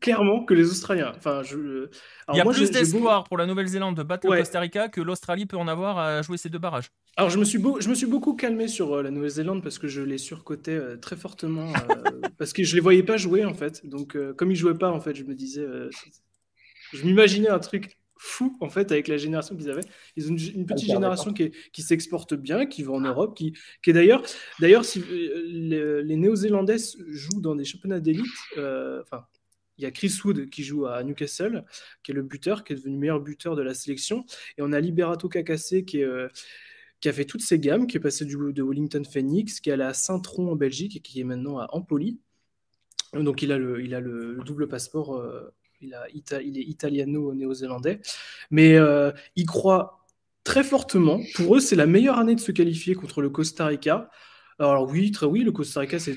clairement, que les Australiens. Enfin, je, euh, Il y a plus d'espoir pour la Nouvelle-Zélande de battre ouais. Costa Rica que l'Australie peut en avoir à jouer ces deux barrages. Alors, je me suis, beau, je me suis beaucoup calmé sur euh, la Nouvelle-Zélande parce que je les surcotais très fortement, parce que je les voyais pas jouer, en fait. Donc, comme ils jouaient pas, en fait, je me disais, je m'imaginais un truc fou en fait avec la génération qu'ils avaient. Ils ont une, ah, petite génération qui, s'exporte bien, qui va en ah. Europe, qui, est d'ailleurs, d'ailleurs, si euh, les, Néo-Zélandais jouent dans des championnats d'élite, euh, enfin, il y a Chris Wood qui joue à Newcastle, qui est le buteur, qui est devenu meilleur buteur de la sélection, et on a Liberato Kakase qui euh, qui a fait toutes ses gammes, qui est passé du, de Wellington Phoenix, qui est allé à Saint-Tron en Belgique et qui est maintenant à Empoli. Donc il a le, il a le double passeport il, est italiano-néo-zélandais, mais euh, il croit très fortement. Pour eux, c'est la meilleure année de se qualifier contre le Costa Rica. Alors oui, très oui, le Costa Rica, c'est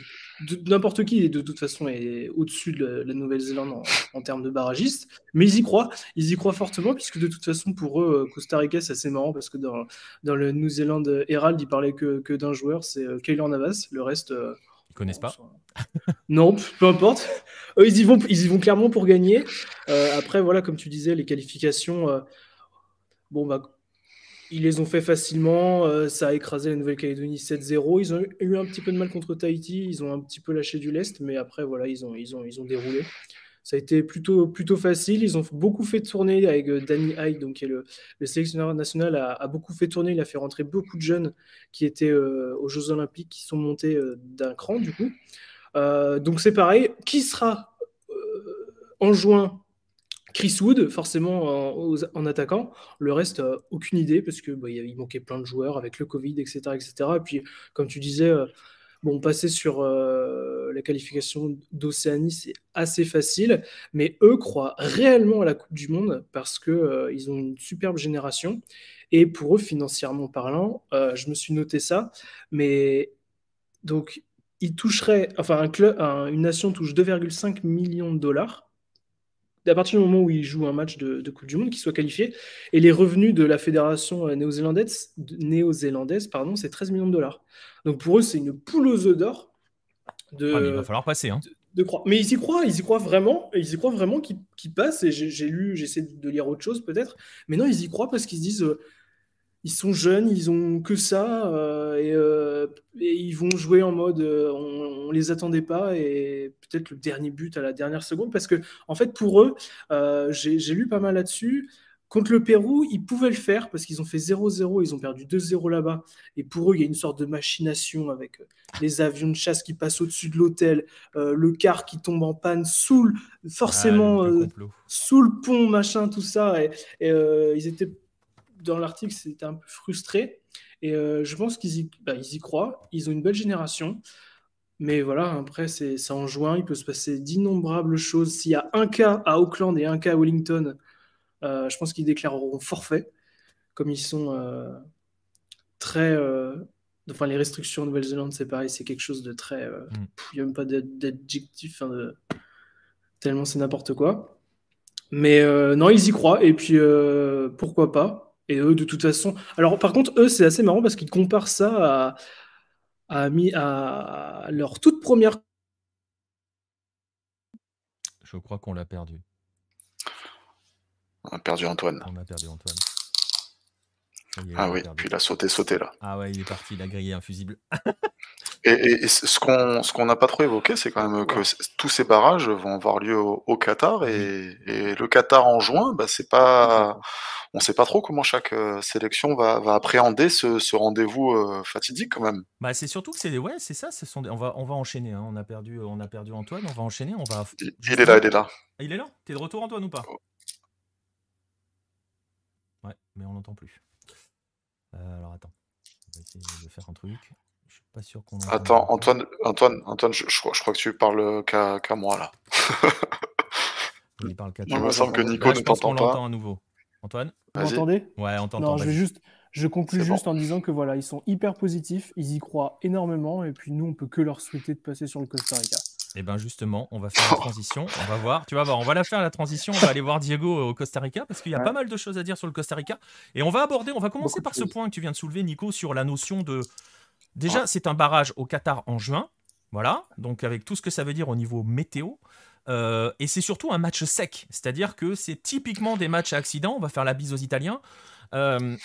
n'importe qui de toute façon est au-dessus de la Nouvelle-Zélande en, termes de barragistes. mais ils y croient, ils y croient fortement puisque de toute façon pour eux euh, Costa Rica c'est assez marrant parce que dans, le New Zealand Herald ils parlaient que, que d'un joueur c'est euh, Kyler Navas, le reste connaissent pas Non, peu importe. ils y vont, ils vont clairement pour gagner. Euh, après, voilà, comme tu disais, les qualifications, euh, bon, bah, ils les ont fait facilement. Euh, ça a écrasé la Nouvelle-Calédonie 7-0. Ils ont eu un petit peu de mal contre Tahiti. Ils ont un petit peu lâché du lest, mais après, voilà, ils ont, ils ont, ils ont déroulé. Ça a été plutôt, plutôt facile. Ils ont beaucoup fait tourner avec euh, Danny Hyde, donc, qui est le, sélectionneur national, a, beaucoup fait tourner. Il a fait rentrer beaucoup de jeunes qui étaient euh, aux Jeux Olympiques, qui sont montés euh, d'un cran, du coup. donc c'est pareil. Qui sera en juin Chris Wood, forcément en, attaquant. Le reste, aucune idée parce qu'il bah, manquait plein de joueurs avec le Covid, etc., etc. Et puis, comme tu disais, Bon, passer sur euh, la qualification d'Océanie, c'est assez facile, mais eux croient réellement à la Coupe du Monde parce qu'ils euh, ils ont une superbe génération. Et pour eux, financièrement parlant, euh, je me suis noté ça, mais donc ils toucheraient, enfin un club, une nation touche 2,5 millions de dollars à partir du moment où ils jouent un match de, Coupe du Monde, qu'ils soient qualifiés. Et les revenus de la fédération euh, néo-zélandaise, néo pardon, c'est 13 millions de dollars. Donc pour eux, c'est une poule aux œufs d'or. De, ah, il va falloir passer. Hein. De, Mais ils y croient, ils y croient vraiment, ils y croient vraiment qu'ils passent. Et j'ai lu, j'essaie de lire autre chose peut-être, mais non, ils y croient parce qu'ils se disent, euh, ils sont jeunes, ils ont que ça euh, euh, et, ils vont jouer en mode euh, on, ne les attendait pas et peut-être le dernier but à la dernière seconde parce que en fait pour eux j'ai lu pas mal là-dessus Contre le Pérou, ils pouvaient le faire parce qu'ils ont fait 0-0, ils ont perdu 2-0 là-bas. Et pour eux, il y a une sorte de machination avec les avions de chasse qui passent au-dessus de l'hôtel, le car qui tombe en panne sous forcément ah, sous le pont, machin, tout ça. Et, ils étaient dans l'article, c'était un peu frustré. Et euh, je pense qu'ils y, bah, y croient. Ils ont une belle génération. Mais voilà, après, c'est en juin. Il peut se passer d'innombrables choses. S'il y a un cas à Auckland et un cas à Wellington, euh, je pense qu'ils déclareront forfait. Comme ils sont euh, très. Enfin, les restrictions en Nouvelle-Zélande, c'est pareil. C'est quelque chose de très. Mm. Il n'y a même pas d'adjectif. Hein, de... Tellement c'est n'importe quoi. Mais non, ils y croient. Et puis, pourquoi pas et eux, de toute façon. Alors, par contre, eux, c'est assez marrant parce qu'ils comparent ça à, à, à leur toute première. Je crois qu'on l'a perdu. On a perdu Antoine. On a perdu Antoine ah oui, puis il a sauté, sauté là. Ah ouais, il est parti, il a grillé fusible. et, ce qu'on ce qu'on n'a pas trop évoqué, c'est quand même que tous ces barrages vont avoir lieu au, Qatar et, le Qatar en juin, bah, c'est pas, on ne sait pas trop comment chaque euh, sélection va, va, appréhender ce, rendez-vous euh, fatidique quand même. Bah c'est surtout que c'est ouais, c'est ça, ce sont on va on va enchaîner. Hein. On a perdu euh, on a perdu Antoine, on va enchaîner, on va. Il, est là, il est là. Ah, il est là. T'es de retour Antoine ou pas oh. Ouais, mais on n'entend plus. Euh, alors attends, on va essayer de faire un truc. Je suis pas sûr qu'on. Attends, Antoine, Antoine, Antoine, je, crois, que tu parles qu'à moi là. Il parle qu'à toi. Il me semble que Nico ne t'entend pas. On à nouveau. Antoine, vous entendez Ouais, on t'entend. Non, je vais juste. Je conclue juste en disant que voilà, ils sont hyper positifs, ils y croient énormément, et puis nous, on peut que leur souhaiter de passer sur le Costa Rica. Et eh bien justement, on va faire la transition, on va voir, tu vas voir, on va la faire la transition, on va aller voir Diego euh, au Costa Rica parce qu'il y a pas mal de choses à dire sur le Costa Rica. Et on va aborder, on va commencer par ce point que tu viens de soulever, Nico, sur la notion de... Déjà, c'est un barrage au Qatar en juin, voilà, donc avec tout ce que ça veut dire au niveau météo. Euh, et c'est surtout un match sec, c'est-à-dire que c'est typiquement des matchs à accident, on va faire la bise aux Italiens. Euh,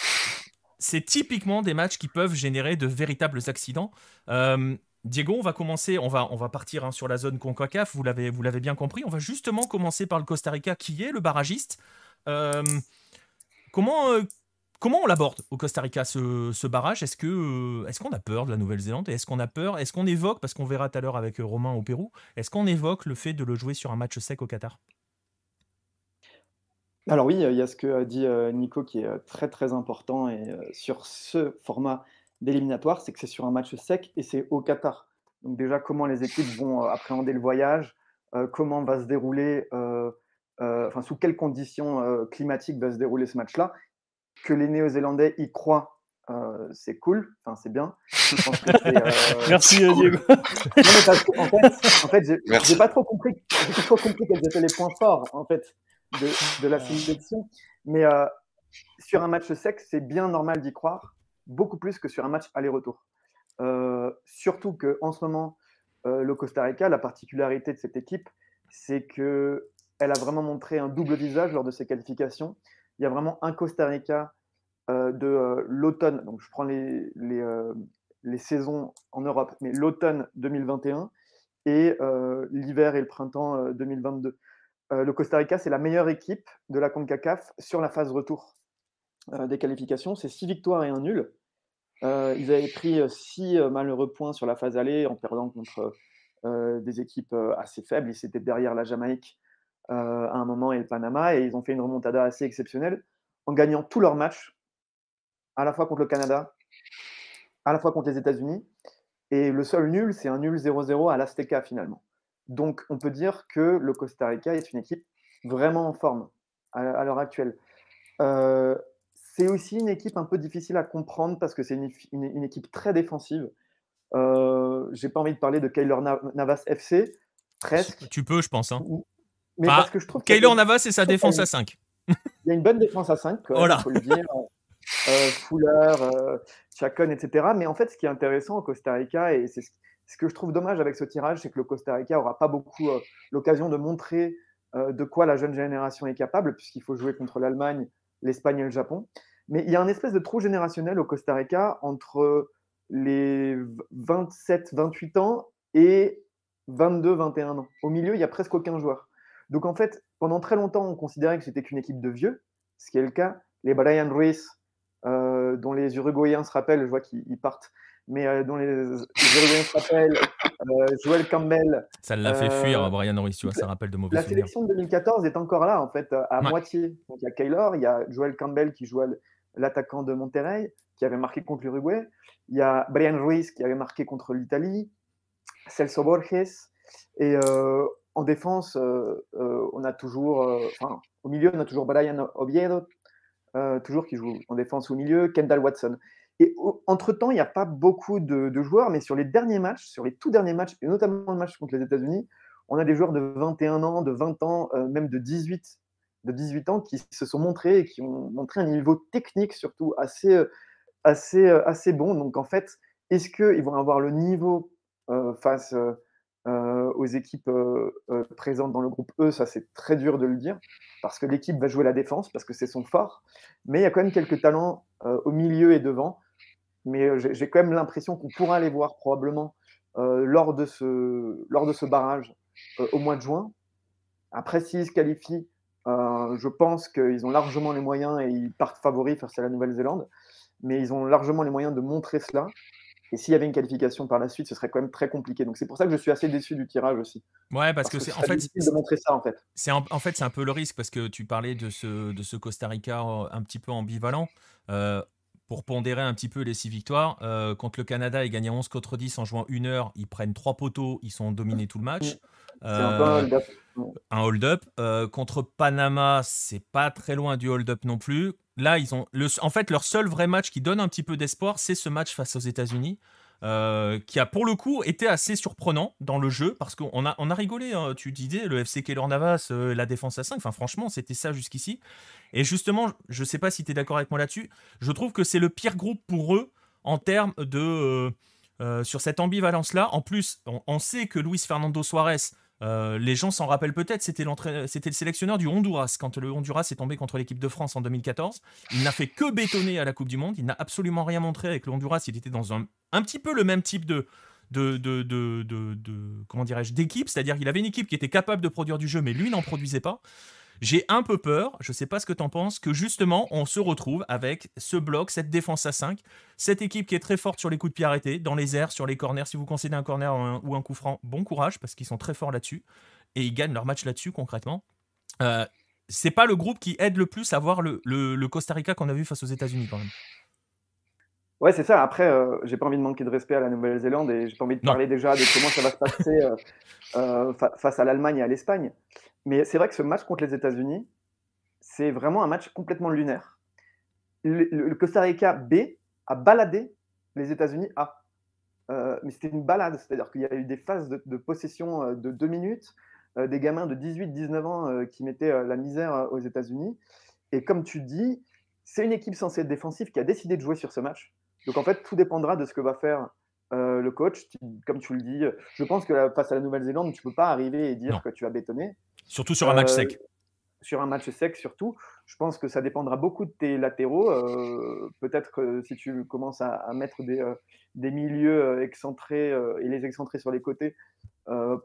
c'est typiquement des matchs qui peuvent générer de véritables accidents. Euh, Diego, on va commencer, on va, on va partir hein, sur la zone CONCACAF, vous l'avez, vous l'avez bien compris. On va justement commencer par le Costa Rica, qui est le barragiste. Euh, comment, euh, comment on l'aborde au Costa Rica, ce, barrage Est-ce, que, euh, est-ce qu'on a peur de la Nouvelle-Zélande Est-ce qu'on a peur Est-ce qu'on évoque, parce qu'on verra tout à l'heure avec Romain au Pérou, est-ce qu'on évoque le fait de le jouer sur un match sec au Qatar alors oui, il y a ce que dit Nico qui est très très important et sur ce format d'éliminatoire, c'est que c'est sur un match sec et c'est au Qatar. Donc déjà, comment les équipes vont euh, appréhender le voyage, euh, comment va se dérouler, euh, enfin sous quelles conditions climatiques va se dérouler ce match-là. Que les Néo-Zélandais y croient, c'est cool, enfin c'est bien. Je pense que Merci Diego. en fait, j'ai pas trop compris, quels étaient les points forts en fait de, de la sélection, mais sur un match sec, c'est bien normal d'y croire beaucoup plus que sur un match aller-retour. Euh, surtout qu'en ce moment, euh, le Costa Rica, la particularité de cette équipe, c'est que elle a vraiment montré un double visage lors de ses qualifications. Il y a vraiment un Costa Rica euh, de euh, l'automne, donc je prends les, les, les, saisons en Europe, mais l'automne 2021 et l'hiver et le printemps 2022. le Costa Rica, c'est la meilleure équipe de la CONCACAF sur la phase retour. Euh, des qualifications, c'est 6 victoires et un nul. Euh, ils avaient pris 6 euh, malheureux points sur la phase aller en perdant contre des équipes assez faibles. Ils étaient derrière la Jamaïque à un moment et le Panama. Et ils ont fait une remontada assez exceptionnelle en gagnant tous leurs matchs, à la fois contre le Canada, à la fois contre les États-Unis. Et le seul nul, c'est un nul 0-0 à l'Azteca finalement. Donc on peut dire que le Costa Rica est une équipe vraiment en forme à, l'heure actuelle. C'est aussi une équipe un peu difficile à comprendre parce que c'est une, équipe très défensive. Je euh, J'ai pas envie de parler de Kyler Navas FC, presque. Tu peux, je pense. Hein. Ah, que je Kaylor Navas et sa défense à 5. Il y a une bonne défense à 5, il le euh, euh, Fuller, Chacon, etc. Mais en fait, ce qui est intéressant au Costa Rica, et c'est ce, que je trouve dommage avec ce tirage, c'est que le Costa Rica n'aura pas beaucoup l'occasion de montrer de quoi la jeune génération est capable, puisqu'il faut jouer contre l'Allemagne, l'Espagne et le Japon. Mais il y a un espèce de trou générationnel au Costa Rica entre les 27-28 ans et 22-21 ans. Au milieu, il n'y a presque aucun joueur. Donc en fait, pendant très longtemps, on considérait que c'était qu'une équipe de vieux, ce qui est le cas. Les Brian Ruiz, euh, dont les Uruguayens se rappellent, je vois qu'ils partent, mais euh, dont les Uruguayens s'appellent euh, Joel Campbell. Ça l'a fait fuir, euh, Brian Norris, tu vois, ça rappelle de mauvais La sélection de 2014 est encore là, en fait, à moitié. il y a Kaylor, il y a Joel Campbell qui joue l'attaquant de Monterrey, qui avait marqué contre l'Uruguay. Il y a Brian Ruiz qui avait marqué contre l'Italie. Celso Borges. Et en défense, on a toujours. Enfin, au milieu, on a toujours Brian Oviedo, toujours qui joue en défense au milieu. Kendall Watson. Et entre-temps, il n'y a pas beaucoup de, joueurs, mais sur les derniers matchs, sur les tout derniers matchs, et notamment le match contre les États-Unis, on a des joueurs de 21 ans, de 20 ans, euh, même de 18, de 18 ans qui se sont montrés et qui ont montré un niveau technique surtout assez, euh, assez, euh, assez bon. Donc en fait, est-ce qu'ils vont avoir le niveau face aux équipes présentes dans le groupe E Ça, c'est très dur de le dire parce que l'équipe va jouer la défense, parce que c'est son fort. Mais il y a quand même quelques talents au milieu et devant mais euh, j'ai quand même l'impression qu'on pourra les voir probablement euh, lors, de ce, lors de ce barrage euh, au mois de juin. Après, s'ils se qualifient, je pense qu'ils ont largement les moyens et ils partent favoris face à la Nouvelle-Zélande, mais ils ont largement les moyens de montrer cela. Et s'il y avait une qualification par la suite, ce serait quand même très compliqué. Donc c'est pour ça que je suis assez déçu du tirage aussi. Ouais, parce, que, c'est en fait de montrer ça en fait. C'est en, fait c'est un peu le risque parce que tu parlais de ce de ce Costa Rica un petit peu ambivalent pour pondérer un petit peu les six victoires, contre euh, le Canada, ils à 11 contre 10 en jouant une heure. Ils prennent trois poteaux, ils sont dominés tout le match. Mm. Euh, un hold-up. Euh, contre Panama, c'est pas très loin du hold-up non plus. Là, ils ont en fait leur seul vrai match qui donne un petit peu d'espoir, c'est ce match face aux États-Unis. Euh, qui a pour le coup été assez surprenant dans le jeu, parce qu'on a, on a rigolé, hein. tu disais, le FC Keller Navas, euh, la défense à 5, enfin franchement, c'était ça jusqu'ici. Et justement, je ne sais pas si tu es d'accord avec moi là-dessus, je trouve que c'est le pire groupe pour eux en termes de... Euh, sur cette ambivalence-là, en plus, on sait que Luis Fernando Suarez euh, les gens s'en rappellent peut-être, c'était, le sélectionneur du Honduras. Quand le Honduras est tombé contre l'équipe de France en 2014, il n'a fait que bétonner à la Coupe du Monde, il n'a absolument rien montré avec le Honduras, il était dans un, un petit peu le même type de... De, de, de, comment dirais-je d'équipe, c'est-à-dire qu'il avait une équipe qui était capable de produire du jeu, mais lui n'en produisait pas. J'ai un peu peur, je ne sais pas ce que tu en penses, que justement on se retrouve avec ce bloc, cette défense à 5, cette équipe qui est très forte sur les coups de pied arrêtés, dans les airs, sur les corners. Si vous concédez un corner ou un, coup franc, bon courage parce qu'ils sont très forts là-dessus et ils gagnent leur match là-dessus concrètement. Euh, c'est pas le groupe qui aide le plus à voir le, Costa Rica qu'on a vu face aux États-Unis quand même. Ouais, c'est ça. Après, euh, j'ai pas envie de manquer de respect à la Nouvelle-Zélande et j'ai pas envie de parler déjà de comment ça va se passer euh, euh, face à l'Allemagne et à l'Espagne. Mais c'est vrai que ce match contre les États-Unis, c'est vraiment un match complètement lunaire. Le, Costa Rica B a baladé les États-Unis A. Euh, mais c'était une balade, c'est-à-dire qu'il y a eu des phases de, possession euh, de deux minutes, euh, des gamins de 18-19 ans qui mettaient la misère aux États-Unis. Et comme tu dis, c'est une équipe censée être défensive qui a décidé de jouer sur ce match. Donc en fait, tout dépendra de ce que va faire le coach, comme tu le dis, je pense que face à la Nouvelle-Zélande, tu ne peux pas arriver et dire que tu as bétonné. Surtout sur un euh, match sec. Sur un match sec, surtout. Je pense que ça dépendra beaucoup de tes latéraux. Euh, peut-être que euh, si tu commences à, mettre des, milieux excentrés et les excentrer sur les côtés,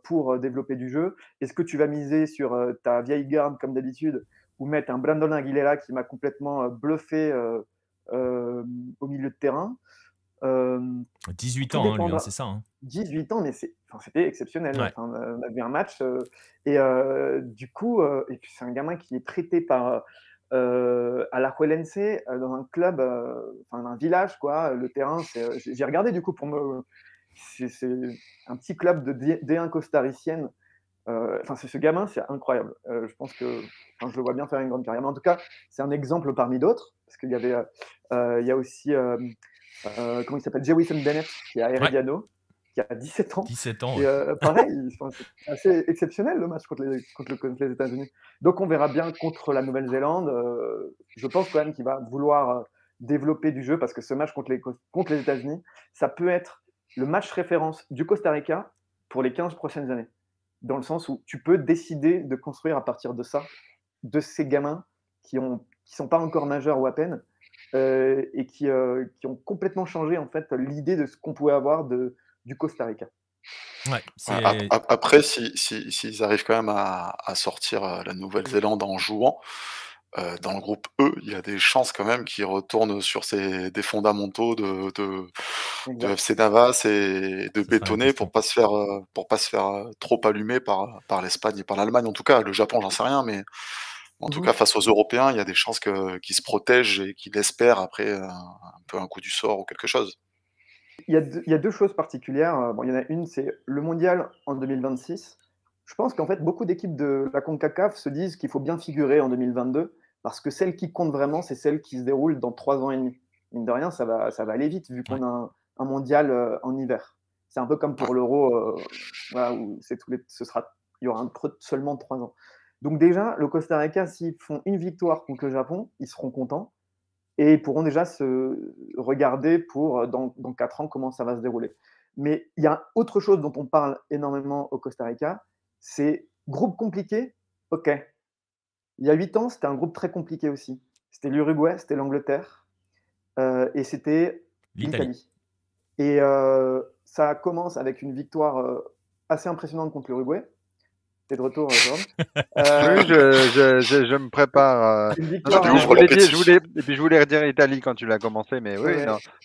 pour développer du jeu Est-ce que tu vas miser sur ta vieille garde comme d'habitude ou mettre un Brandon Aguilera qui m'a complètement bluffé au milieu de terrain 18 ans, hein, hein, c'est ça. 18 hein. ans, mais c'était exceptionnel. on a vu un match. et du coup, et c'est un gamin qui est traité par à la Huelense, dans un club, enfin un village, quoi. Le terrain, j'ai regardé du coup pour me. C'est un petit club de D1 costaricienne. Enfin, c'est ce gamin, c'est incroyable. je pense que je le vois bien faire une grande carrière. Mais en tout cas, c'est un exemple parmi d'autres. Parce qu'il y avait. il y a aussi. Euh, comment il s'appelle Jewison Bennett, qui est à Herediano, qui a 17 ans. 17 ans. Euh, pareil, c'est assez exceptionnel le match contre les, contre, les États-Unis. Donc on verra bien contre la Nouvelle-Zélande. Euh, je pense quand même qu'il va vouloir développer du jeu parce que ce match contre les, contre les États-Unis, ça peut être le match référence du Costa Rica pour les 15 prochaines années. Dans le sens où tu peux décider de construire à partir de ça, de ces gamins qui ne qui sont pas encore majeurs ou à peine, euh, et qui, euh, qui, ont complètement changé en fait l'idée de ce qu'on pouvait avoir de, du Costa Rica. Après, s'ils si, si, arrivent quand même à, à sortir euh, la Nouvelle-Zélande en jouant, dans le groupe E, il y a des chances quand même qu'ils retournent sur ces, des fondamentaux de, de, de FC Navas et de bétonner pour pas se faire pour pas se faire trop allumer par, par l'Espagne et par l'Allemagne. En tout cas, le Japon, j'en sais rien, mais en tout mmh cas, face aux Européens, il y a des chances qu'ils se protègent et qu'ils espèrent après euh, un, peu un coup du sort ou quelque chose. Il y a deux, choses particulières. Euh, il y en a une, c'est le mondial en 2026. Je pense qu'en fait, beaucoup d'équipes de la CONCACAF se disent qu'il faut bien figurer en 2022 parce que celle qui compte vraiment, c'est celle qui se déroule dans trois ans et demi. Mine de rien, ça va, aller vite vu qu'on a un, mondial euh, en hiver. C'est un peu comme pour l'euro, où ce sera, il y aura un seulement trois ans. Donc déjà, le Costa Rica, s'ils font une victoire contre le Japon, ils seront contents et pourront déjà se regarder pour euh, dans, quatre ans comment ça va se dérouler. Mais il y a autre chose dont on parle énormément au Costa Rica, c'est groupe compliqué, ok. Il y a 8 ans, c'était un groupe très compliqué aussi. C'était l'Uruguay, c'était l'Angleterre euh, et c'était l'Italie. Et euh, ça commence avec une victoire assez impressionnante contre l'Uruguay de retour, euh, euh, je, me prépare. Euh. Hein. je, voulais et puis je voulais redire l'Italie quand tu l'as commencé, mais oui,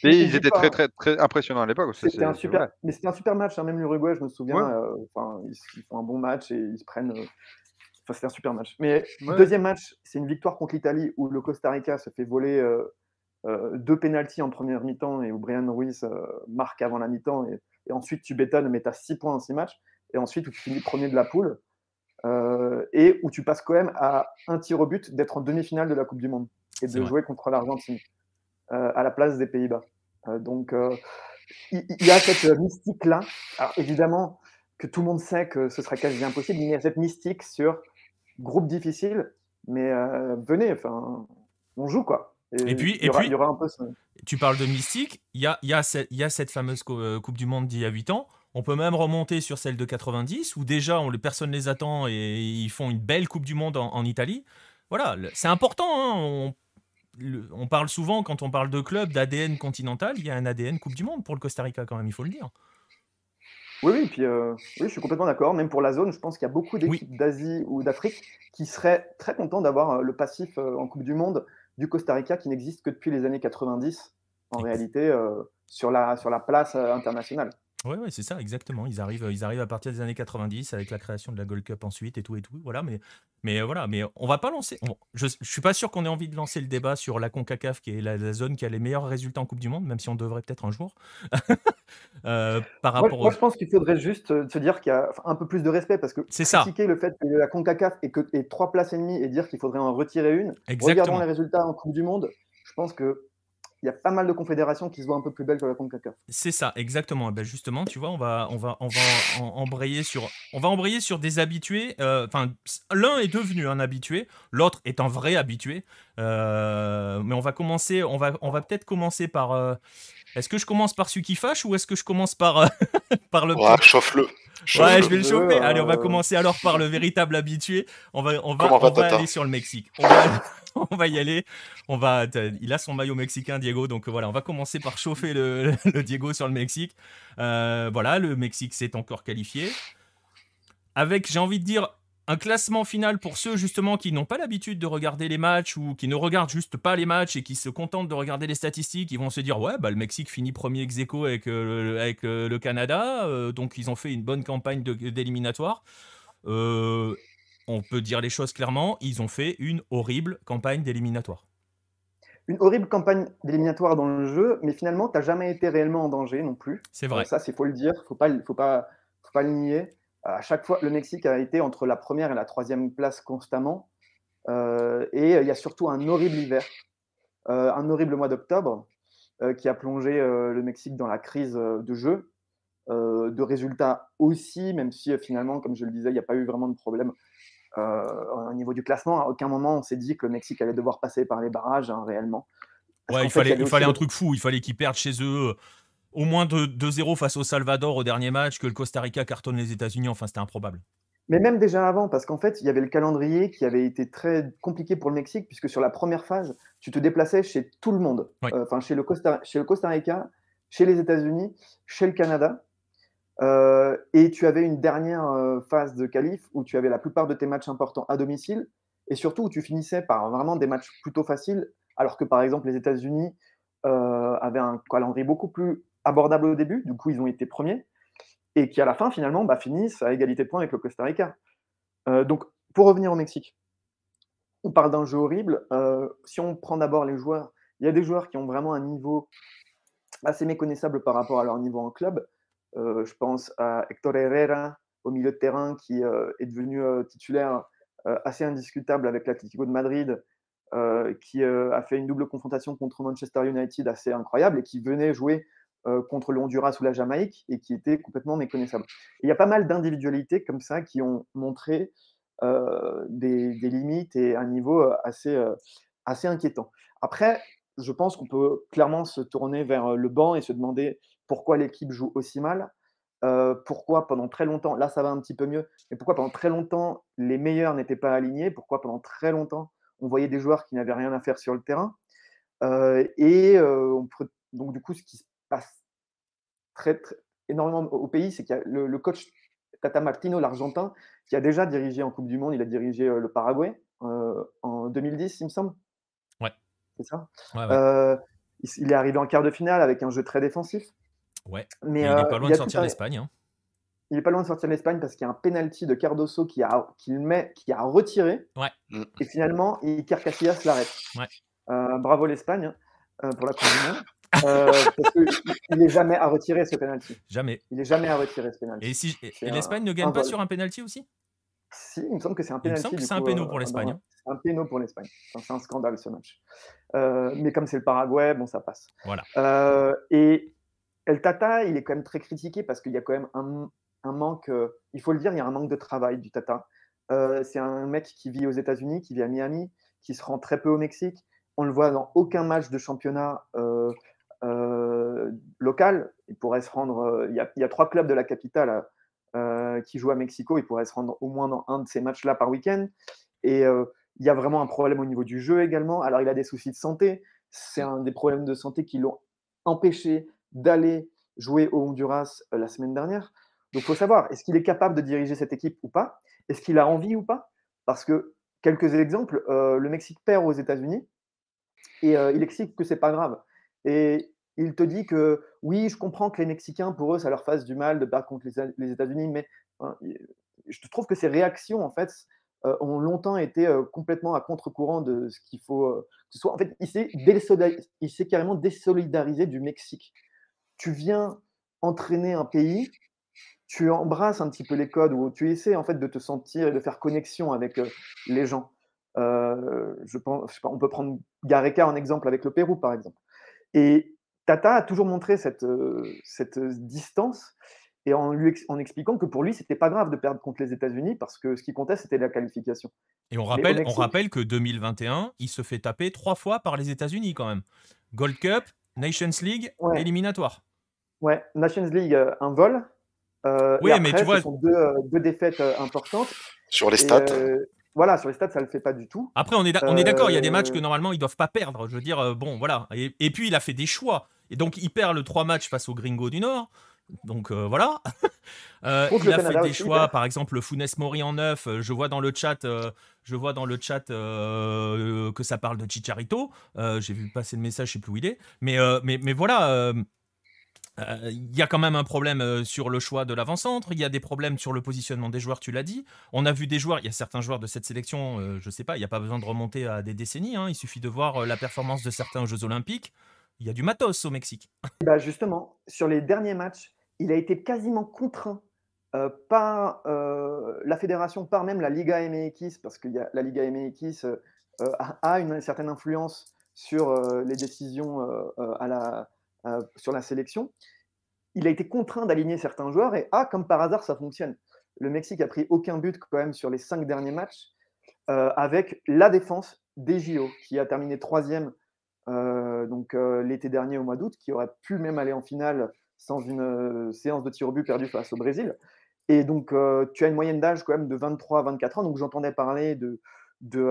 Mais ils étaient très, hein. très, très impressionnants à l'époque. C'était un super, c'était un super match. Hein, même l'Uruguay, je me souviens, ils, font un bon match et ils se prennent. Enfin, c'était un super match. Mais deuxième match, c'est une victoire contre l'Italie où le Costa Rica se fait voler deux pénalties en première mi-temps et où Brian Ruiz marque avant la mi-temps et, ensuite tu bétonnes mais tu as six points en six matchs. Et ensuite, où tu finis premier de la poule. Euh, et où tu passes quand même à un tir au but d'être en demi-finale de la Coupe du Monde et de jouer contre l'Argentine euh, à la place des Pays-Bas. Euh, donc il y, a cette mystique-là. évidemment que tout le monde sait que ce sera quasi impossible, mais il y a cette mystique sur groupe difficile, mais venez, enfin, on joue quoi. Et, puis, un tu parles de mystique, il y a, y, a y a, cette fameuse Coupe du Monde d'il y a 8 ans on peut même remonter sur celle de 90, où déjà on, personne les attend et ils font une belle Coupe du Monde en, Italie. Voilà, c'est important. Hein, on, parle souvent, quand on parle de club, d'ADN continental. Il y a un ADN Coupe du Monde pour le Costa Rica quand même, il faut le dire. Oui, oui, puis, euh, je suis complètement d'accord. Même pour la zone, je pense qu'il y a beaucoup d'équipes d'Asie ou d'Afrique qui seraient très contents d'avoir euh, le passif euh, en Coupe du Monde du Costa Rica qui n'existe que depuis les années 90, en réalité, sur, la, sur la place internationale. Oui, c'est ça, exactement. Ils arrivent, ils arrivent à partir des années 90 avec la création de la Gold Cup ensuite et tout et tout. Voilà, mais, mais euh, voilà, mais on va pas lancer. je, ne suis pas sûr qu'on ait envie de lancer le débat sur la Concacaf qui est la, zone qui a les meilleurs résultats en Coupe du Monde, même si on devrait peut-être un jour euh, par rapport. moi, je pense qu'il faudrait juste euh, se dire qu'il y a un peu plus de respect parce que C'est ça, critiquer le fait que la CONCACAF ait, que, ait trois places et demie et dire qu'il faudrait en retirer une, regardons les résultats en Coupe du Monde, je pense que il y a pas mal de confédérations qui se voient un peu plus belles que la caca. C'est ça, exactement. Eh ben justement, tu vois, on va, on va, on va embrayer sur, on va embrayer sur des habitués. Euh, enfin, l'un est devenu un habitué, l'autre est un vrai habitué. Euh, mais on va commencer, on va, on va peut-être commencer par. Euh, est-ce que je commence par celui qui fâche ou est-ce que je commence par par le? Ouais, chauffe-le ouais, je vais le chauffer. Allez, on va euh. commencer alors par le véritable habitué. On va, on va, aller sur le Mexique. On va, y aller. On va, il a son maillot mexicain, Diego. Donc voilà, on va commencer par chauffer le, Diego sur le Mexique. Euh, voilà, le Mexique s'est encore qualifié. Avec, j'ai envie de dire, un classement final pour ceux justement qui n'ont pas l'habitude de regarder les matchs ou qui ne regardent juste pas les matchs et qui se contentent de regarder les statistiques, ils vont se dire ouais bah, le Mexique finit premier ex avec, euh, euh, le Canada, euh, donc ils ont fait une bonne campagne d'éliminatoire. on peut dire les choses clairement, ils ont fait une horrible campagne d'éliminatoire. Une horrible campagne d'éliminatoire dans le jeu, mais finalement, tu n'as jamais été réellement en danger non plus. C'est vrai. ça, c'est faut le dire, faut pas, faut pas, faut pas le nier à chaque fois, le Mexique a été entre la première et la troisième place constamment. Euh, et euh, il y a surtout un horrible hiver, euh, un horrible mois d'octobre, qui a plongé le Mexique dans la crise de jeu, de résultats aussi, même si finalement, comme je le disais, il n'y a pas eu vraiment de problème au niveau du classement. À aucun moment, on s'est dit que le Mexique allait devoir passer par les barrages hein, réellement. il, fallait, il fallait, un truc fou. Il fallait qu'ils perdent chez eux au moins 2-0 face au Salvador au dernier match, que le Costa Rica cartonne les États-Unis, enfin c'était improbable. Mais même déjà avant, parce qu'en fait, il y avait le calendrier qui avait été très compliqué pour le Mexique, puisque sur la première phase, tu te déplaçais chez tout le monde, euh, enfin enfin le chez, chez, le Costa Rica, chez les États-Unis, chez le Canada. Euh, et tu avais une dernière euh, phase de qualif où tu avais la plupart de tes matchs importants à domicile, et surtout où tu finissais par vraiment des matchs plutôt faciles, alors que par exemple les États-Unis avaient un calendrier beaucoup plus abordables au début, du coup ils ont été premiers, et qui à la fin finalement bah, finissent à égalité de points avec le Costa Rica. Euh, donc pour revenir au Mexique, on parle d'un jeu horrible. Euh, si on prend d'abord les joueurs, il y a des joueurs qui ont vraiment un niveau assez méconnaissable par rapport à leur niveau en club. Euh, je pense à Hector Herrera au milieu de terrain qui est devenu titulaire assez indiscutable avec l'Atlético de Madrid. qui a fait une double confrontation contre Manchester United assez incroyable et qui venait jouer euh, contre le ou la Jamaïque et qui était complètement méconnaissable. il y a pas mal d'individualités comme ça qui ont montré euh, des, limites et un niveau euh, assez, assez inquiétant. Après, je pense qu'on peut clairement se tourner vers le banc et se demander pourquoi l'équipe joue aussi mal, pourquoi pendant très longtemps, là ça va un petit peu mieux, mais pourquoi pendant très longtemps les meilleurs n'étaient pas alignés, pourquoi pendant très longtemps on voyait des joueurs qui n'avaient rien à faire sur le terrain. et on peut, donc du coup, ce qui se passe très, énormément au pays, c'est qu'il y a le, coach Tata Martino, l'Argentin, qui a déjà dirigé en Coupe du Monde, il a dirigé euh, le Paraguay euh, en 2010, il me semble. Ouais. C'est ça euh, il, est arrivé en quart de finale avec un jeu très défensif. Ouais. Mais il n'est hein. pas loin de sortir l'Espagne. Il n'est pas loin de sortir l'Espagne parce qu'il y a un penalty de Cardoso qui a, qui met, qui a retiré. Ouais. Et finalement, Iker Casillas l'arrête. Ouais. bravo l'Espagne hein, pour la Coupe du Monde. Euh, parce qu'il n'est jamais à retirer ce penalty. Jamais. Il n'est jamais à retirer ce penalty. Et, l'Espagne ne gagne pas sur un penalty aussi si, il me semble que c'est un penalty. Il semble c'est un péno pour l'Espagne. un péno pour l'Espagne. c'est un scandale ce match. Euh, mais comme c'est le Paraguay, bon, ça passe. Voilà. Euh, et El Tata, il est quand même très critiqué parce qu'il y a quand même un, manque, euh, il faut le dire, il y a un manque de travail du Tata. c'est un mec qui vit aux États-Unis, qui vit à Miami, qui se rend très peu au Mexique. On le voit dans aucun match de championnat euh, local, il pourrait se rendre. Euh, il y, a, trois clubs de la capitale euh, qui jouent à Mexico. il pourrait se rendre au moins dans un de ces matchs-là par week-end. Et il y a vraiment un problème au niveau du jeu également. Alors, il a des soucis de santé. C'est un des problèmes de santé qui l'ont empêché d'aller jouer au Honduras la semaine dernière. Donc, il faut savoir, est-ce qu'il est capable de diriger cette équipe ou pas Est-ce qu'il a envie ou pas Parce que, quelques exemples, le Mexique perd aux États-Unis et il explique que c'est pas grave. Et il te dit que oui, je comprends que les Mexicains, pour eux, ça leur fasse du mal de battre contre les, États-Unis, mais hein, je trouve que ces réactions, en fait, euh, ont longtemps été euh, complètement à contre-courant de ce qu'il faut euh, ce soit. En fait, il s'est carrément désolidarisé du Mexique. Tu viens entraîner un pays, tu embrasses un petit peu les codes ou tu essaies en fait de te sentir et de faire connexion avec les gens. je pense, on peut prendre Gareca en exemple avec le Pérou, par exemple. Et Tata a toujours montré cette, euh, cette euh, distance et en, lui en expliquant que pour lui, c'était pas grave de perdre contre les États-Unis parce que ce qui comptait, c'était la qualification. Et on rappelle, on rappelle que 2021, il se fait taper trois fois par les États-Unis quand même. Gold Cup, Nations League, éliminatoire. Ouais, Nations League, euh, un vol. oui, et après, mais tu vois. Ce sont deux, deux défaites importantes. Sur les stats. voilà, sur les stats, ça ne le fait pas du tout. Après, on est, on est d'accord, il y a des matchs que normalement, ils ne doivent pas perdre. Je veux dire, bon, voilà. et, puis, il a fait des choix. Et donc, il perd le 3 matchs face au Gringo du Nord. Donc euh, voilà. Euh, il a fait des choix, par exemple le Funes Mori en neuf. Euh, je vois dans le chat, je vois dans le chat que ça parle de Chicharito. J'ai vu passer le message, je sais plus où il est. Mais mais, voilà. Il y a quand même un problème sur le choix de l'avant-centre, il y a des problèmes sur le positionnement des joueurs, tu l'as dit. On a vu des joueurs, il y a certains joueurs de cette sélection, je ne sais pas, il n'y a pas besoin de remonter à des décennies, hein. il suffit de voir la performance de certains Jeux Olympiques il y a du matos au Mexique. Bah, justement, sur les derniers matchs, il a été quasiment contraint euh, par euh, la fédération, par même la Liga MX, parce que y a, la Liga MX euh, a, une, certaine influence sur les décisions à la, sur la sélection. Il a été contraint d'aligner certains joueurs et ah, comme par hasard, ça fonctionne. Le Mexique a pris aucun but quand même sur les cinq derniers matchs avec la défense des JO qui a terminé troisième euh, donc euh, l'été dernier au mois d'août, qui aurait pu même aller en finale sans une euh, séance de tir au but perdue face au Brésil. Et donc, tu as une moyenne d'âge quand même de 23 à 24 ans. Donc, j'entendais parler de, de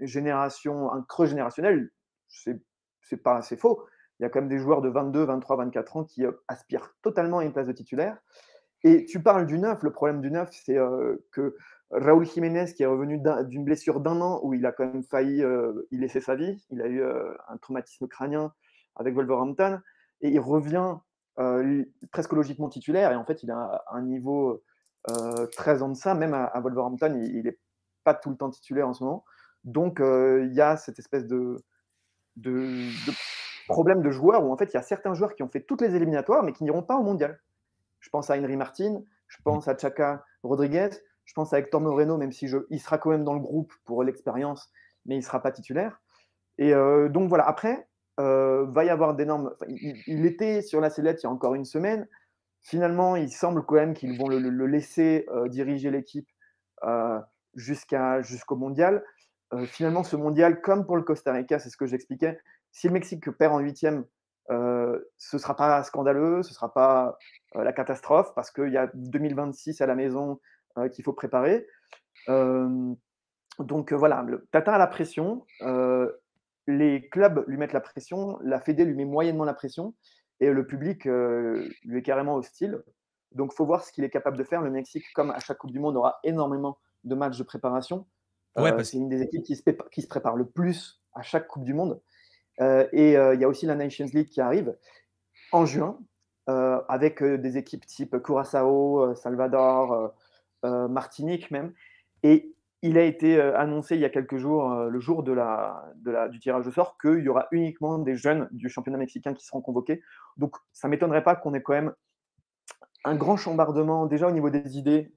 génération, un creux générationnel. C'est, pas assez faux. Il y a quand même des joueurs de 22, 23, 24 ans qui aspirent totalement à une place de titulaire. Et tu parles du neuf. Le problème du neuf, c'est que Raúl Jiménez, qui est revenu d'une blessure d'un an où il a quand même failli il euh, y laisser sa vie. Il a eu euh, un traumatisme crânien avec Wolverhampton. Et il revient euh, presque logiquement titulaire. Et en fait, il a un niveau très en deçà. Même à, Wolverhampton, il n'est pas tout le temps titulaire en ce moment. Donc, il y a cette espèce de, de problème de joueurs où en fait, il y a certains joueurs qui ont fait toutes les éliminatoires mais qui n'iront pas au mondial. Je pense à Henry Martin, je mmh. pense à Chaka Rodriguez je pense à Hector Moreno, même si il sera quand même dans le groupe pour l'expérience, mais il ne sera pas titulaire. Et euh, donc voilà, après, euh, va y avoir d'énormes. il, était sur la sellette il y a encore une semaine. Finalement, il semble quand même qu'ils vont le, laisser euh, diriger l'équipe euh, jusqu'à, jusqu'au mondial. finalement, ce mondial, comme pour le Costa Rica, c'est ce que j'expliquais, si le Mexique perd en huitième, ce ne sera pas scandaleux, ce ne sera pas la catastrophe, parce qu'il y a 2026 à la maison, euh, qu'il faut préparer. donc euh, voilà, le Tata a la pression, les clubs lui mettent la pression, la Fédé lui met moyennement la pression, et le public lui est carrément hostile. Donc, faut voir ce qu'il est capable de faire. Le Mexique, comme à chaque Coupe du Monde, aura énormément de matchs de préparation. Ah c'est une des équipes qui se, qui prépare le plus à chaque Coupe du Monde. et il y a aussi la Nations League qui arrive en juin, avec des équipes type Curaçao, Salvador, euh, Martinique même. Et il a été euh, annoncé il y a quelques jours, euh, le jour de du tirage de sort, qu'il y aura uniquement des jeunes du championnat mexicain qui seront convoqués. Donc ça ne m'étonnerait pas qu'on ait quand même un grand chambardement déjà au niveau des idées.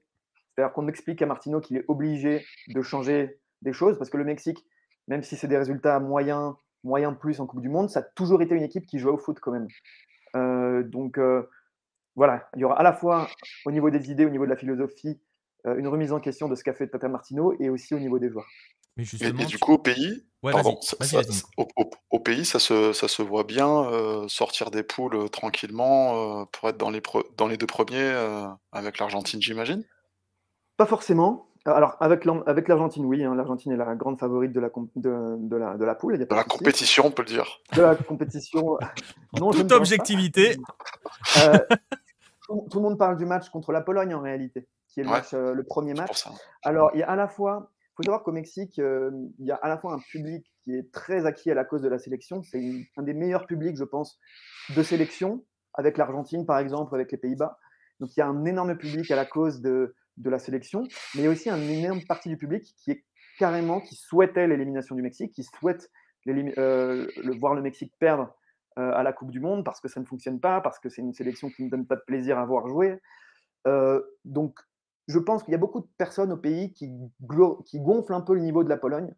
C'est-à-dire qu'on explique à Martino qu'il est obligé de changer des choses parce que le Mexique, même si c'est des résultats moyens, moyen plus en Coupe du Monde, ça a toujours été une équipe qui jouait au foot quand même. donc voilà, il y aura à la fois au niveau des idées, au niveau de la philosophie, euh, une remise en question de ce qu'a fait Tata Martino et aussi au niveau des joueurs. Mais du coup, au pays, ça, au, pays, ça se, voit bien euh, sortir des poules euh, tranquillement pour être dans les, dans les deux premiers avec l'Argentine, j'imagine Pas forcément. Alors, avec l'Argentine, oui. Hein. L'Argentine est la grande favorite de la, poule. de la compétition, on peut le dire. De la compétition. non, Toute objectivité. tout le monde parle du match contre la Pologne, en réalité qui est le, euh, premier match. Hein. Alors, il y a à la fois, il faut savoir qu'au Mexique, euh, il y a à la fois un public qui est très acquis à la cause de la sélection. C'est un des meilleurs publics, je pense, de sélection, avec l'Argentine, par exemple, avec les Pays-Bas. Donc, il y a un énorme public à la cause de, de la sélection, mais il y a aussi une énorme partie du public qui est carrément, qui souhaitait l'élimination du Mexique, qui souhaite euh, le, voir le Mexique perdre à la Coupe du Monde parce que ça ne fonctionne pas, parce que c'est une sélection qui ne donne pas de plaisir à voir jouer. donc je pense qu'il y a beaucoup de personnes au pays qui, qui, gonflent un peu le niveau de la Pologne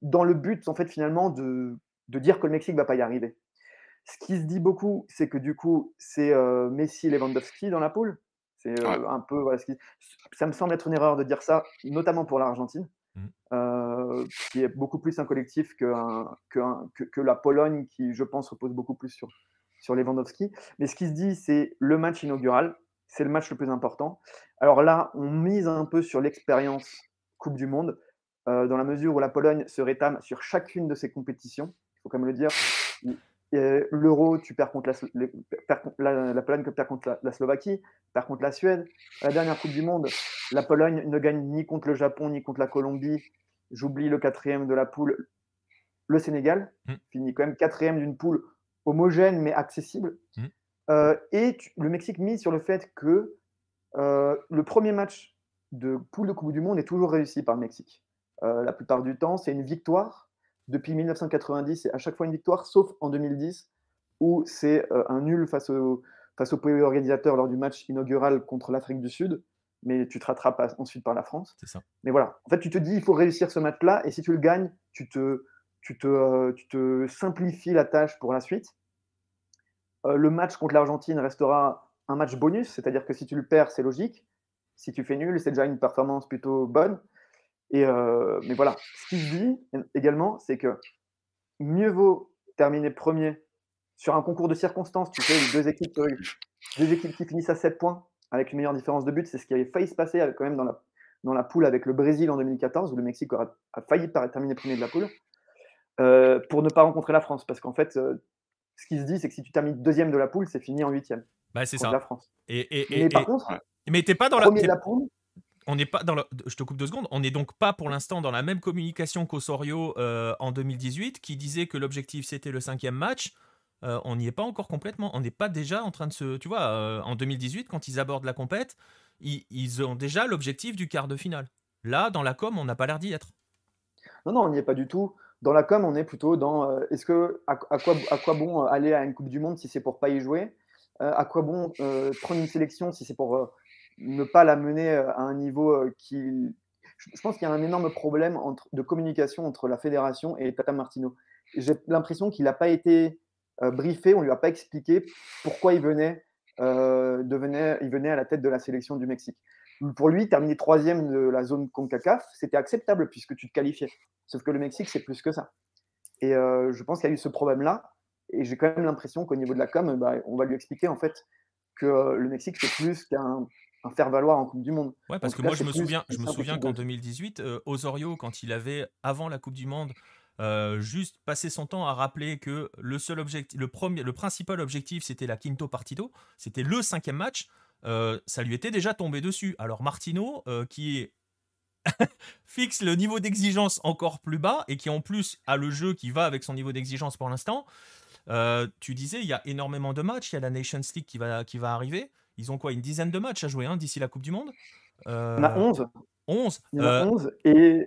dans le but, en fait, finalement, de, dire que le Mexique ne va pas y arriver. Ce qui se dit beaucoup, c'est que du coup, c'est euh, Messi Lewandowski dans la poule. C'est euh, un peu. Ça me semble être une erreur de dire ça, notamment pour l'Argentine, mmh. euh, qui est beaucoup plus un collectif que, que, que, la Pologne, qui, je pense, repose beaucoup plus sur, sur Lewandowski. Mais ce qui se dit, c'est le match inaugural c'est le match le plus important. Alors là, on mise un peu sur l'expérience Coupe du Monde, euh, dans la mesure où la Pologne se rétame sur chacune de ses compétitions. Il faut quand même le dire. Euh, l'euro, tu perds contre la, Pologne perd contre la, Slovaquie, perd contre la Suède. La dernière Coupe du Monde, la Pologne ne gagne ni contre le Japon, ni contre la Colombie. J'oublie le quatrième de la poule, le Sénégal, mmh. finit quand même quatrième d'une poule homogène mais accessible. Mmh. Euh, et le Mexique mise sur le fait que euh, le premier match de poule de Coupe du Monde est toujours réussi par le Mexique. Euh, la plupart du temps, c'est une victoire. Depuis 1990, c'est à chaque fois une victoire, sauf en 2010, où c'est un nul face au, face au pays organisateur lors du match inaugural contre l'Afrique du Sud. Mais tu te rattrapes ensuite par la France. Mais voilà. En fait, tu te dis, il faut réussir ce match-là. Et si tu le gagnes, tu te, tu te, tu te simplifies la tâche pour la suite. Euh, le match contre l'Argentine restera un match bonus, c'est-à-dire que si tu le perds, c'est logique. Si tu fais nul, c'est déjà une performance plutôt bonne. Et euh, mais voilà, ce qui se dit également, c'est que mieux vaut terminer premier sur un concours de circonstances. Tu fais deux équipes, euh, deux équipes qui finissent à 7 points avec une meilleure différence de but. C'est ce qui avait failli se passer quand même dans la, dans la poule avec le Brésil en 2014, où le Mexique a, failli failli terminer premier de la poule, pour ne pas rencontrer la France. Parce qu'en fait, ce qui se dit, c'est que si tu termines deuxième de la poule, c'est fini en huitième. Bah, c'est ça. La France. Et, mais par contre, pas dans la... poule on n'est pas dans le... je te coupe deux secondes, on n'est donc pas pour l'instant dans la même communication qu'Osorio euh, en 2018 qui disait que l'objectif c'était le cinquième match. Euh, on n'y est pas encore complètement, on n'est pas déjà en train de se, tu vois, euh, en 2018 quand ils abordent la compète, ils, ils ont déjà l'objectif du quart de finale. Là, dans la com, on n'a pas l'air d'y être. Non, non, on n'y est pas du tout. Dans la com, on est plutôt dans euh, est-ce que à, quoi, à quoi bon euh, aller à une Coupe du Monde si c'est pour pas y jouer euh, À quoi bon prendre une sélection si c'est pour ne pas la mener à un niveau qui. Je pense qu'il y a un énorme problème entre, de communication entre la fédération et Tata Martino. J'ai l'impression qu'il n'a pas été briefé, on lui a pas expliqué pourquoi il venait, devenait, il venait à la tête de la sélection du Mexique pour lui, terminer troisième de la zone CONCACAF, c'était acceptable puisque tu te qualifiais. Sauf que le Mexique, c'est plus que ça. Et euh, je pense qu'il y a eu ce problème-là. Et j'ai quand même l'impression qu'au niveau de la com, bah, on va lui expliquer en fait que euh, le Mexique, c'est plus qu'un faire-valoir en Coupe du Monde. Ouais, parce que moi, je me, souviens, qu'en 2018, euh, Osorio, quand il avait, avant la Coupe du Monde, juste passé son temps à rappeler que le seul objectif, le premier, le principal objectif, c'était la quinto partido, c'était le cinquième match. Euh, ça lui était déjà tombé dessus. Alors Martino, euh, qui fixe le niveau d'exigence encore plus bas et qui en plus a le jeu qui va avec son niveau d'exigence pour l'instant, euh, tu disais, il y a énormément de matchs, il y a la Nations League qui va, qui va arriver. Ils ont quoi Une dizaine de matchs à jouer hein, d'ici la Coupe du Monde On a 11. 11. Il a 11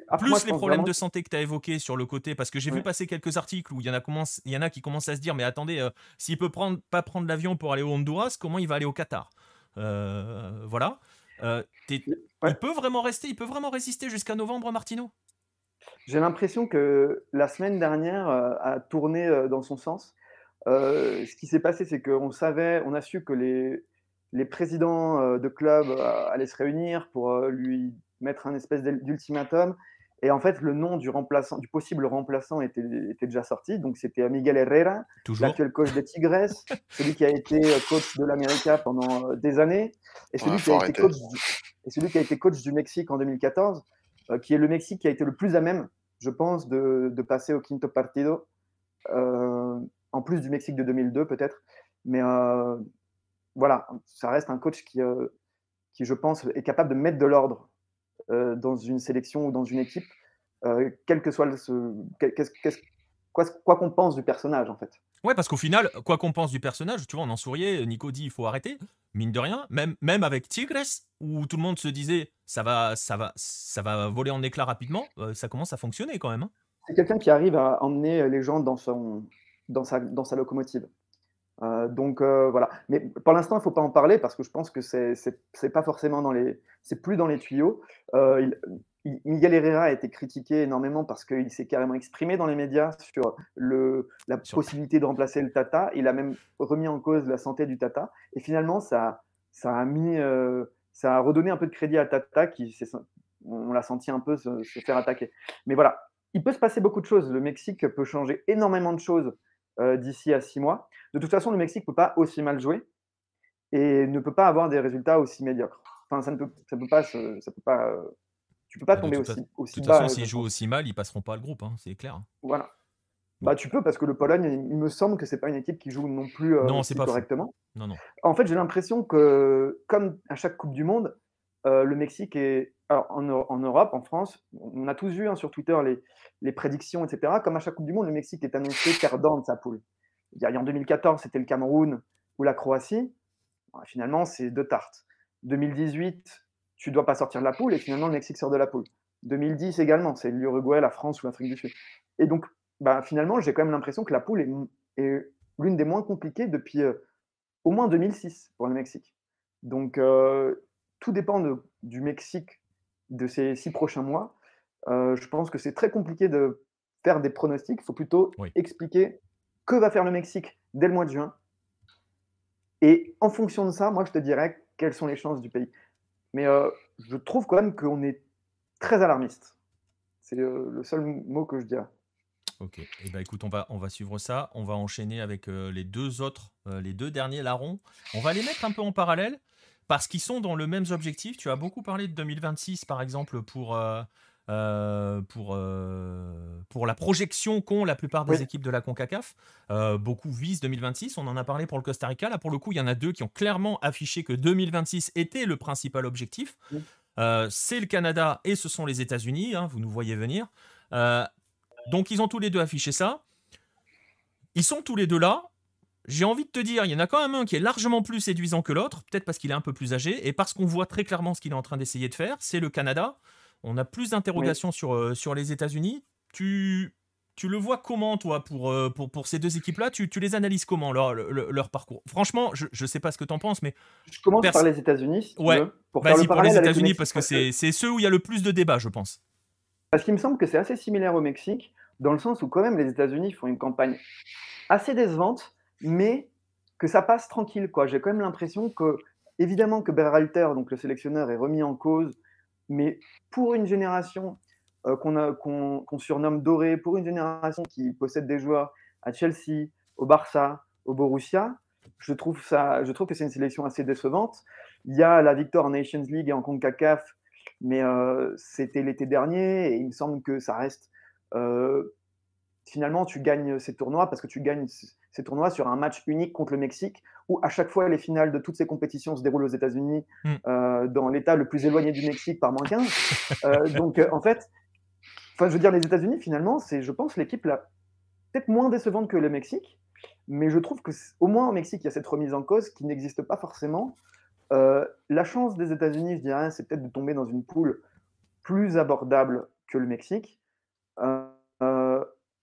ah, plus les problèmes de santé que tu as évoqués sur le côté, parce que j'ai vu passer quelques articles où il y, en a commence, qui commencent à se dire, mais attendez, s'il peut prendre, pas prendre l'avion pour aller au Honduras, comment il va aller au Qatar euh, voilà. Euh, il, peut vraiment rester, il peut vraiment résister jusqu'à novembre, hein, Martino J'ai l'impression que la semaine dernière euh, a tourné dans son sens. ce qui s'est passé, c'est qu'on savait, on a su que les, présidents de clubs allaient se réunir pour lui mettre un espèce d'ultimatum. Et en fait, le nom du remplaçant, du possible remplaçant était, déjà sorti. Donc, c'était Miguel Herrera, l'actuel coach des Tigres, celui qui a été euh, coach de l'América pendant euh, des années, et celui, qui a été coach du, et celui qui a été coach du Mexique en 2014, euh, qui est le Mexique qui a été le plus à même, je pense, de, passer au quinto partido, en plus du Mexique de 2002 peut-être. Mais voilà, ça reste un coach qui, qui, je pense, est capable de mettre de l'ordre euh, dans une sélection ou dans une équipe, euh, quel que soit ce, quest quoi qu'on pense du personnage en fait. Ouais, parce qu'au final, quoi qu'on pense du personnage, tu vois, on en souriait, euh, Nico dit il faut arrêter, mine de rien, même, même avec Tigres, où tout le monde se disait ça va, ça va, ça va voler en éclat rapidement, ça commence à fonctionner quand même. Hein. C'est quelqu'un qui arrive à emmener les gens dans, son, dans, sa, dans sa locomotive. donc voilà. Mais pour l'instant, il ne faut pas en parler parce que je pense que c'est n'est pas forcément dans les, c'est plus dans les tuyaux. Euh, Miguel Herrera a été critiqué énormément parce qu'il s'est carrément exprimé dans les médias sur la possibilité de remplacer le Tata. Il a même remis en cause la santé du Tata. Et finalement, ça, a mis, euh, ça a redonné un peu de crédit à Tata qui, on l'a senti un peu se, faire attaquer. Mais voilà, il peut se passer beaucoup de choses. Le Mexique peut changer énormément de choses euh, d'ici à six mois. De toute façon, le Mexique ne peut pas aussi mal jouer et ne peut pas avoir des résultats aussi médiocres. Enfin, ça ne peut, pas, ça peut pas. Euh, tu peux pas tomber aussi, aussi De toute façon, euh, s'ils jouent aussi mal, ils passeront pas le groupe, hein, c'est clair. Voilà. Bah, tu peux parce que le Pologne, il me semble que c'est pas une équipe qui joue non plus euh, pas correctement. Non, non. En fait, j'ai l'impression que, comme à chaque Coupe du Monde, le Mexique est. Alors, en, Europe, en France, on a tous vu hein, sur Twitter les, prédictions, etc. Comme à chaque Coupe du Monde, le Mexique est annoncé perdant de sa poule. Il y a, en 2014, c'était le Cameroun ou la Croatie. Bah, finalement, c'est deux tartes. 2018, tu dois pas sortir de la poule et finalement le Mexique sort de la poule. 2010 également, c'est l'Uruguay, la France ou l'Afrique du Sud. Et donc, bah, finalement, j'ai quand même l'impression que la poule est, l'une des moins compliquées depuis euh, au moins 2006 pour le Mexique. Donc, euh, tout dépend du Mexique de ces six prochains mois. Euh, je pense que c'est très compliqué de faire des pronostics. Il faut plutôt expliquer que va faire le Mexique dès le mois de juin. Et en fonction de ça, moi, je te dirais quelles sont les chances du pays. Mais euh, je trouve quand même qu'on est très alarmiste. C'est euh, le, seul mot que je dis. Ok, et eh ben, écoute, on va, on va suivre ça. On va enchaîner avec euh, les deux autres, les deux derniers larrons. On va les mettre un peu en parallèle parce qu'ils sont dans le même objectif. Tu as beaucoup parlé de 2026, par exemple, pour, euh, pour, euh, pour la projection qu'ont la plupart des équipes de la CONCACAF. Euh, beaucoup visent 2026, on en a parlé pour le Costa Rica. Là, pour le coup, il y en a deux qui ont clairement affiché que 2026 était le principal objectif. c'est le Canada et ce sont les États-Unis, hein, vous nous voyez venir. donc, ils ont tous les deux affiché ça. Ils sont tous les deux là. J'ai envie de te dire, il y en a quand même un qui est largement plus séduisant que l'autre, peut-être parce qu'il est un peu plus âgé et parce qu'on voit très clairement ce qu'il est en train d'essayer de faire, c'est le Canada. On a plus d'interrogations sur, euh, sur les États-Unis. Tu, tu le vois comment, toi, pour, euh, pour, ces deux équipes-là tu, les analyses comment, leur, parcours Franchement, je ne sais pas ce que tu en penses, mais. Je commence par les États-Unis. ouais, pour, faire y les États-Unis, parce que c'est ceux où il y a le plus de débats, je pense. Parce qu'il me semble que c'est assez similaire au Mexique, dans le sens où, quand même, les États-Unis font une campagne assez décevante, mais que ça passe tranquille. quoi. J'ai quand même l'impression que, évidemment, que Berhalter, donc le sélectionneur, est remis en cause mais pour une génération euh, qu'on surnomme dorée, pour une génération qui possède des joueurs à Chelsea, au Barça, au Borussia, je trouve, que c'est une sélection assez décevante. Il y a la victoire en Nations League et en CONCACAF, mais euh, c'était l'été dernier et il me semble que ça reste. Euh, finalement, tu gagnes ces tournois parce que tu gagnes ces tournois sur un match unique contre le Mexique où à chaque fois les finales de toutes ces compétitions se déroulent aux États-Unis, hmm. euh, dans l'État le plus éloigné du Mexique par moins 15. Euh, donc euh, en fait, je veux dire, les États-Unis finalement, c'est je pense l'équipe la peut-être moins décevante que le Mexique, mais je trouve que au moins au Mexique, il y a cette remise en cause qui n'existe pas forcément. la chance des États-Unis, je dirais, c'est peut-être de tomber dans une poule plus abordable que le Mexique.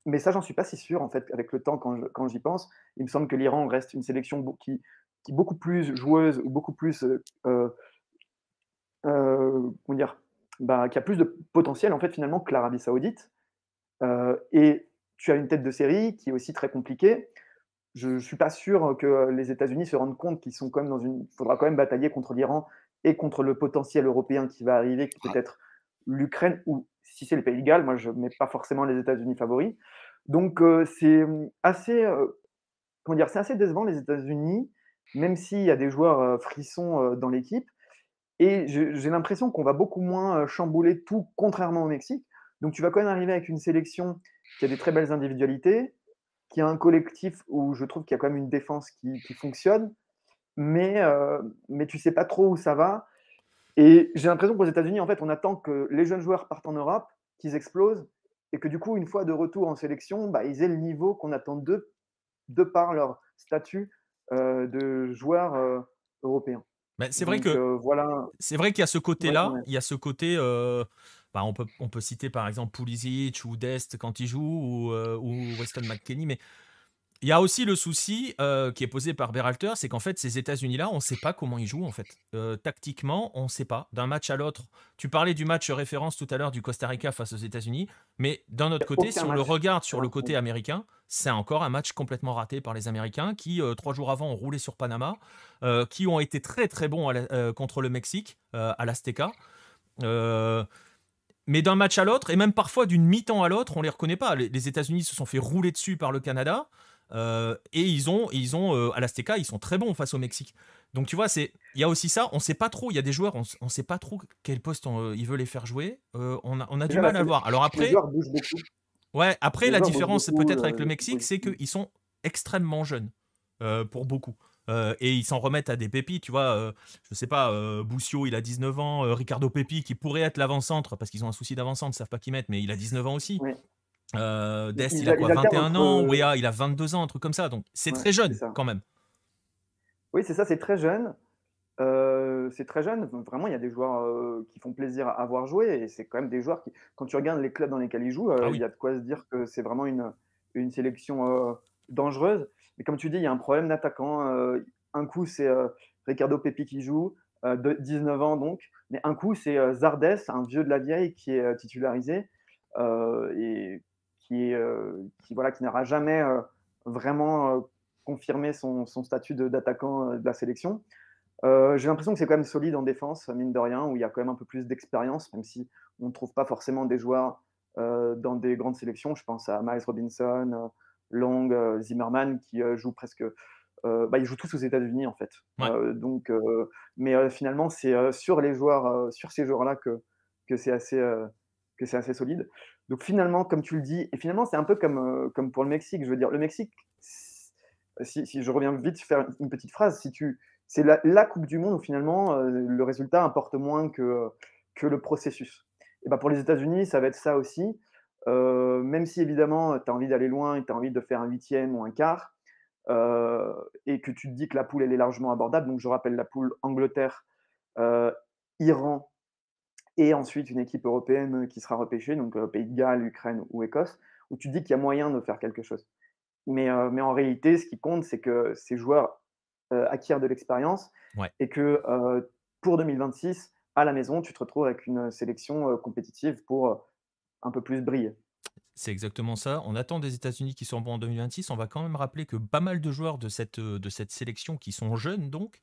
Mais ça, j'en suis pas si sûr, en fait, avec le temps, quand, j'y pense. Il me semble que l'Iran reste une sélection qui, est beaucoup plus joueuse ou beaucoup plus. Euh, euh, comment dire bah, Qui a plus de potentiel, en fait, finalement, que l'Arabie Saoudite. Euh, et tu as une tête de série qui est aussi très compliquée. Je ne suis pas sûr que les États-Unis se rendent compte qu'ils sont quand même dans une. faudra quand même batailler contre l'Iran et contre le potentiel européen qui va arriver, qui peut être l'Ukraine ou si c'est le Pays de Galles, moi je ne mets pas forcément les États-Unis favoris. Donc c'est mmh, assez, c'est assez décevant les États-Unis, même s'il y a des joueurs frissons dans l'équipe. Et j'ai l'impression qu'on va beaucoup moins chambouler tout, contrairement au Mexique. Donc tu vas quand même arriver avec une sélection qui a des très belles individualités, qui a un collectif où je trouve qu'il y a quand même une défense qui, fonctionne, mais, tu mais tu sais pas trop où ça va. Et j'ai l'impression qu'aux États-Unis, en fait, on attend que les jeunes joueurs partent en Europe, qu'ils explosent, et que du coup, une fois de retour en sélection, bah, ils aient le niveau qu'on attend d'eux de par leur statut euh, de joueur européens. européen. c'est vrai que euh, voilà. C'est vrai qu'il y a ce côté-là, il y a ce côté. Euh, bah, on, peut, on peut citer par exemple Pulisic ou Dest quand il joue ou, ou Weston McKennie, mais il y a aussi le souci euh, qui est posé par Berhalter, c'est qu'en fait, ces États-Unis-là, on ne sait pas comment ils jouent, en fait. Euh, tactiquement, on ne sait pas. D'un match à l'autre, tu parlais du match référence tout à l'heure du Costa Rica face aux États-Unis, mais d'un autre côté, si on le regarde sur le côté américain, c'est encore un match complètement raté par les Américains qui, euh, trois jours avant, ont roulé sur Panama, qui ont été très très bons contre le Mexique, à l'Azteca. mais d'un match à l'autre, et même parfois d'une mi-temps à l'autre, on ne les reconnaît pas. Les, États-Unis se sont fait rouler dessus par le Canada. Euh, et ils ont, ils ont euh, à l'Azteca, ils sont très bons face au Mexique. Donc tu vois, c'est il y a aussi ça. On sait pas trop. Il y a des joueurs, on, sait pas trop quel poste il euh, ils veulent les faire jouer. on a, on a du mal à voir. Alors après, ouais, après la différence peut-être avec le Mexique, c'est qu'ils sont extrêmement jeunes pour beaucoup. et ils s'en remettent à des pépites, tu vois. je sais pas, euh, Boussio, il a 19 ans, Ricardo Pepi, qui pourrait être l'avant-centre, parce qu'ils ont un souci d'avant-centre, ils savent pas qui mettre, mais il a 19 ans aussi. Euh, Dest, il, a quoi, 21 ans, Ouéa il a 22 euh, ans, un truc comme ça. Donc, c'est très jeune quand même. Oui, c'est ça, c'est très jeune. Euh, c'est très jeune. Vraiment, il y a des joueurs qui font plaisir à avoir joué. Et c'est quand même des joueurs qui, quand tu regardes les clubs dans lesquels ils jouent, ah il y a de quoi se dire que c'est vraiment une, une sélection dangereuse. Mais comme tu dis, il y a un problème d'attaquant. un coup, c'est Ricardo Pepi qui joue, de 19 ans donc. Mais un coup, c'est Zardes, un vieux de la vieille, qui est titularisé. et qui, euh, qui, voilà, qui n'aura jamais euh, vraiment euh, confirmé son, statut d'attaquant de, la sélection. j'ai l'impression que c'est quand même solide en défense, mine de rien, où il y a quand même un peu plus d'expérience, même si on ne trouve pas forcément des joueurs dans des grandes sélections. Je pense à Miles Robinson, Long, Zimmerman, qui jouent presque. Bah, ils jouent tous aux États-Unis, en fait. donc, mais finalement, c'est sur les joueurs, sur ces joueurs-là que, que c'est assez, que assez solide. Donc finalement, comme tu le dis, et finalement, c'est un peu comme, euh, comme pour le Mexique. Je veux dire, le Mexique, si, si je reviens vite faire une petite phrase, si tu, c'est la, Coupe du Monde où finalement euh, le résultat importe moins que, que le processus. Et ben pour les États-Unis, ça va être ça aussi. Euh, même si évidemment, tu as envie d'aller loin et tu as envie de faire un huitième ou un quart, et que tu te dis que la poule, elle est largement abordable. Donc je rappelle la poule Angleterre, Iran, et ensuite une équipe européenne euh, qui sera repêchée, donc euh, Pays de Galles, Ukraine ou Écosse, où tu dis qu'il y a moyen de faire quelque chose. Mais, euh, en réalité, ce qui compte, c'est que ces joueurs acquièrent de l'expérience et que pour 2026, à la maison, tu te retrouves avec une sélection compétitive pour un peu plus briller. C'est exactement ça. On attend des États-Unis qui sont bons en 2026. On va quand même rappeler que pas mal de joueurs de cette, de cette sélection qui sont jeunes, donc,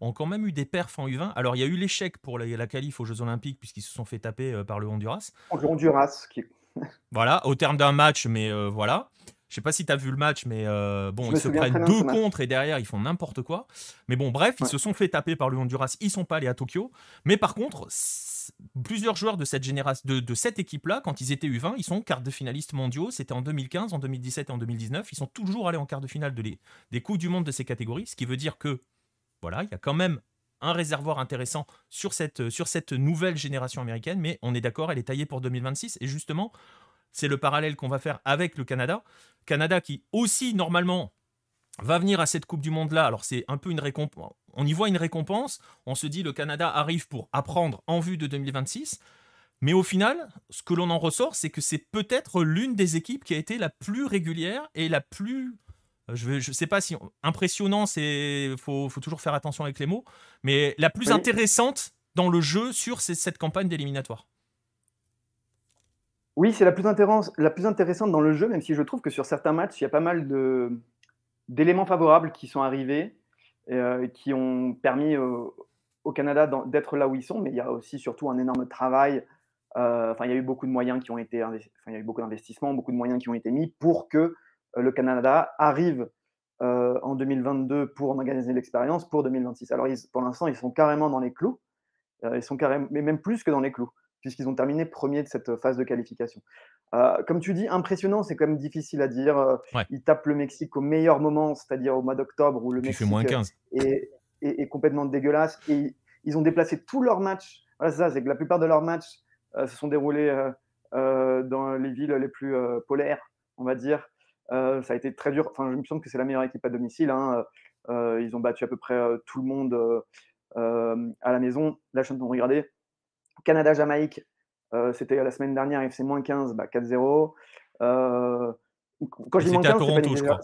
ont quand même eu des perfs en U20. Alors, il y a eu l'échec pour la, la aux Jeux Olympiques, puisqu'ils se sont fait taper euh, par le Honduras. Le Honduras, voilà, au terme d'un match, mais euh, voilà. Je sais pas si tu as vu le match, mais euh, bon, ils se prennent deux contre et derrière, ils font n'importe quoi. Mais bon, bref, ils se sont fait taper par le Honduras. Ils sont pas allés à Tokyo. Mais par contre, plusieurs joueurs de cette, génération, de, cette équipe-là, quand ils étaient U20, ils sont quart de finalistes mondiaux. C'était en 2015, en 2017 et en 2019. Ils sont toujours allés en quart de finale de des Coupes du Monde de ces catégories, ce qui veut dire que voilà, il y a quand même un réservoir intéressant euh, sur cette, nouvelle génération américaine, mais on est d'accord, elle est taillée pour 2026. Et justement, c'est le parallèle qu'on va faire avec le Canada. Canada qui aussi, normalement, va venir à cette Coupe du Monde-là. Alors c'est un peu une récompense. On y voit une récompense. On se dit le Canada arrive pour apprendre en vue de 2026. Mais au final, ce que l'on en ressort, c'est que c'est peut-être l'une des équipes qui a été la plus régulière et la plus euh, je ne sais pas si impressionnant, c'est faut, toujours faire attention avec les mots, mais la plus intéressante dans le jeu sur cette campagne d'éliminatoire. Oui, c'est la, plus la plus intéressante dans le jeu, même si je trouve que sur certains matchs, il y a pas mal d'éléments favorables qui sont arrivés, euh, qui ont permis au Canada d'être là où ils sont, mais il y a aussi surtout un énorme travail. Euh, enfin, il y a eu beaucoup de moyens qui ont été, il y a eu beaucoup d'investissements, beaucoup de moyens qui ont été mis pour que euh, le Canada arrive euh, en 2022 pour organiser l'expérience pour 2026. Alors, pour l'instant, ils sont carrément dans les clous, euh, ils sont carrément, mais même plus que dans les clous, puisqu'ils ont terminé premier de cette phase de qualification. comme tu dis, impressionnant, c'est quand même difficile à dire. Ils tapent le Mexique au meilleur moment, c'est-à-dire au mois d'octobre, où le Mexique Est, complètement dégueulasse. Et ils ont déplacé tous leurs matchs. c'est ça, c'est que la plupart de leurs matchs se sont déroulés dans les villes les plus polaires, on va dire. Euh, ça a été très dur. Enfin, je me semble que c'est la meilleure équipe à domicile. Hein. Euh, ils ont battu à peu près euh, tout le monde à la maison. Là, je suis en regarder. Canada-Jamaïque, c'était la semaine dernière, moins 15 4-0. Bah, quand je dis moins 15,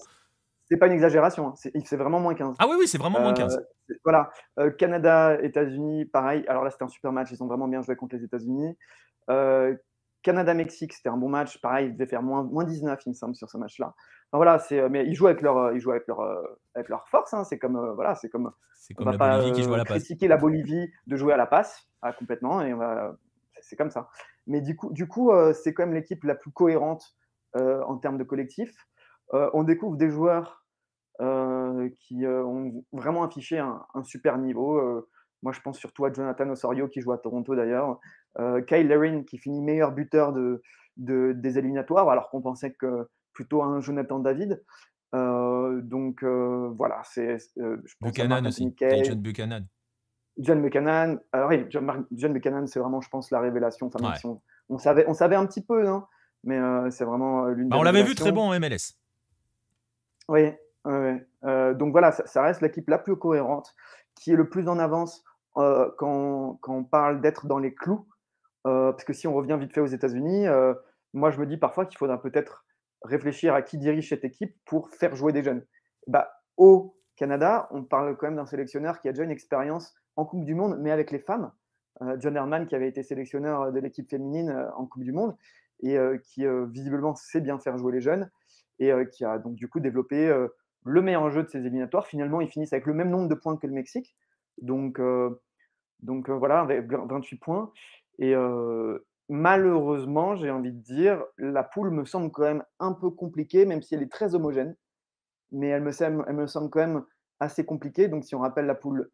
c'est pas une exagération, il hein. c'est vraiment moins 15. Ah oui, oui, c'est vraiment moins 15. voilà, Canada, États-Unis, pareil. Alors là, c'était un super match, ils ont vraiment bien joué contre les États-Unis. Euh, Canada-Mexique, c'était un bon match. Pareil, il devait faire moins, moins 19, il me semble, sur ce match-là. voilà, c'est, euh, mais ils jouent avec leur, euh, ils jouent avec leur, euh, leur force. Hein. C'est comme, voilà, c'est comme, la Bolivie qui joue à la passe. critiquer la Bolivie de jouer à la passe ah, complètement, et c'est comme ça. Mais du coup, du coup c'est quand même l'équipe la plus cohérente en termes de collectif. on découvre des joueurs qui ont vraiment affiché un, un super niveau. moi, je pense surtout à Jonathan Osorio qui joue à Toronto d'ailleurs, euh, Kyle Larin qui finit meilleur buteur des éliminatoires, alors qu'on pensait que plutôt un Jonathan David. Euh, donc euh, voilà, c'est. Buchanan aussi, John Buchanan. John Buchanan, alors John, Buchanan, c'est vraiment, je pense, la révélation. on, savait, on savait un petit peu, hein, mais c'est vraiment l'une bah, On l'avait vu très bon en MLS. Oui, donc voilà, ça, reste l'équipe la plus cohérente, qui est le plus en avance quand, on parle d'être dans les clous. Euh, parce que si on revient vite fait aux États-Unis, euh, moi je me dis parfois qu'il faudra peut-être réfléchir à qui dirige cette équipe pour faire jouer des jeunes. Bah, au Canada, on parle quand même d'un sélectionneur qui a déjà une expérience en Coupe du Monde, mais avec les femmes. Euh, John Herman, qui avait été sélectionneur de l'équipe féminine en Coupe du Monde, et qui visiblement sait bien faire jouer les jeunes, et qui a donc du coup développé le meilleur jeu de ces éliminatoires. Finalement, ils finissent avec le même nombre de points que le Mexique. Donc, donc voilà, 28 points. Et malheureusement, j'ai envie de dire, la poule me semble quand même un peu compliquée, même si elle est très homogène. Mais elle me semble, elle me semble quand même assez compliquée. Donc, si on rappelle la poule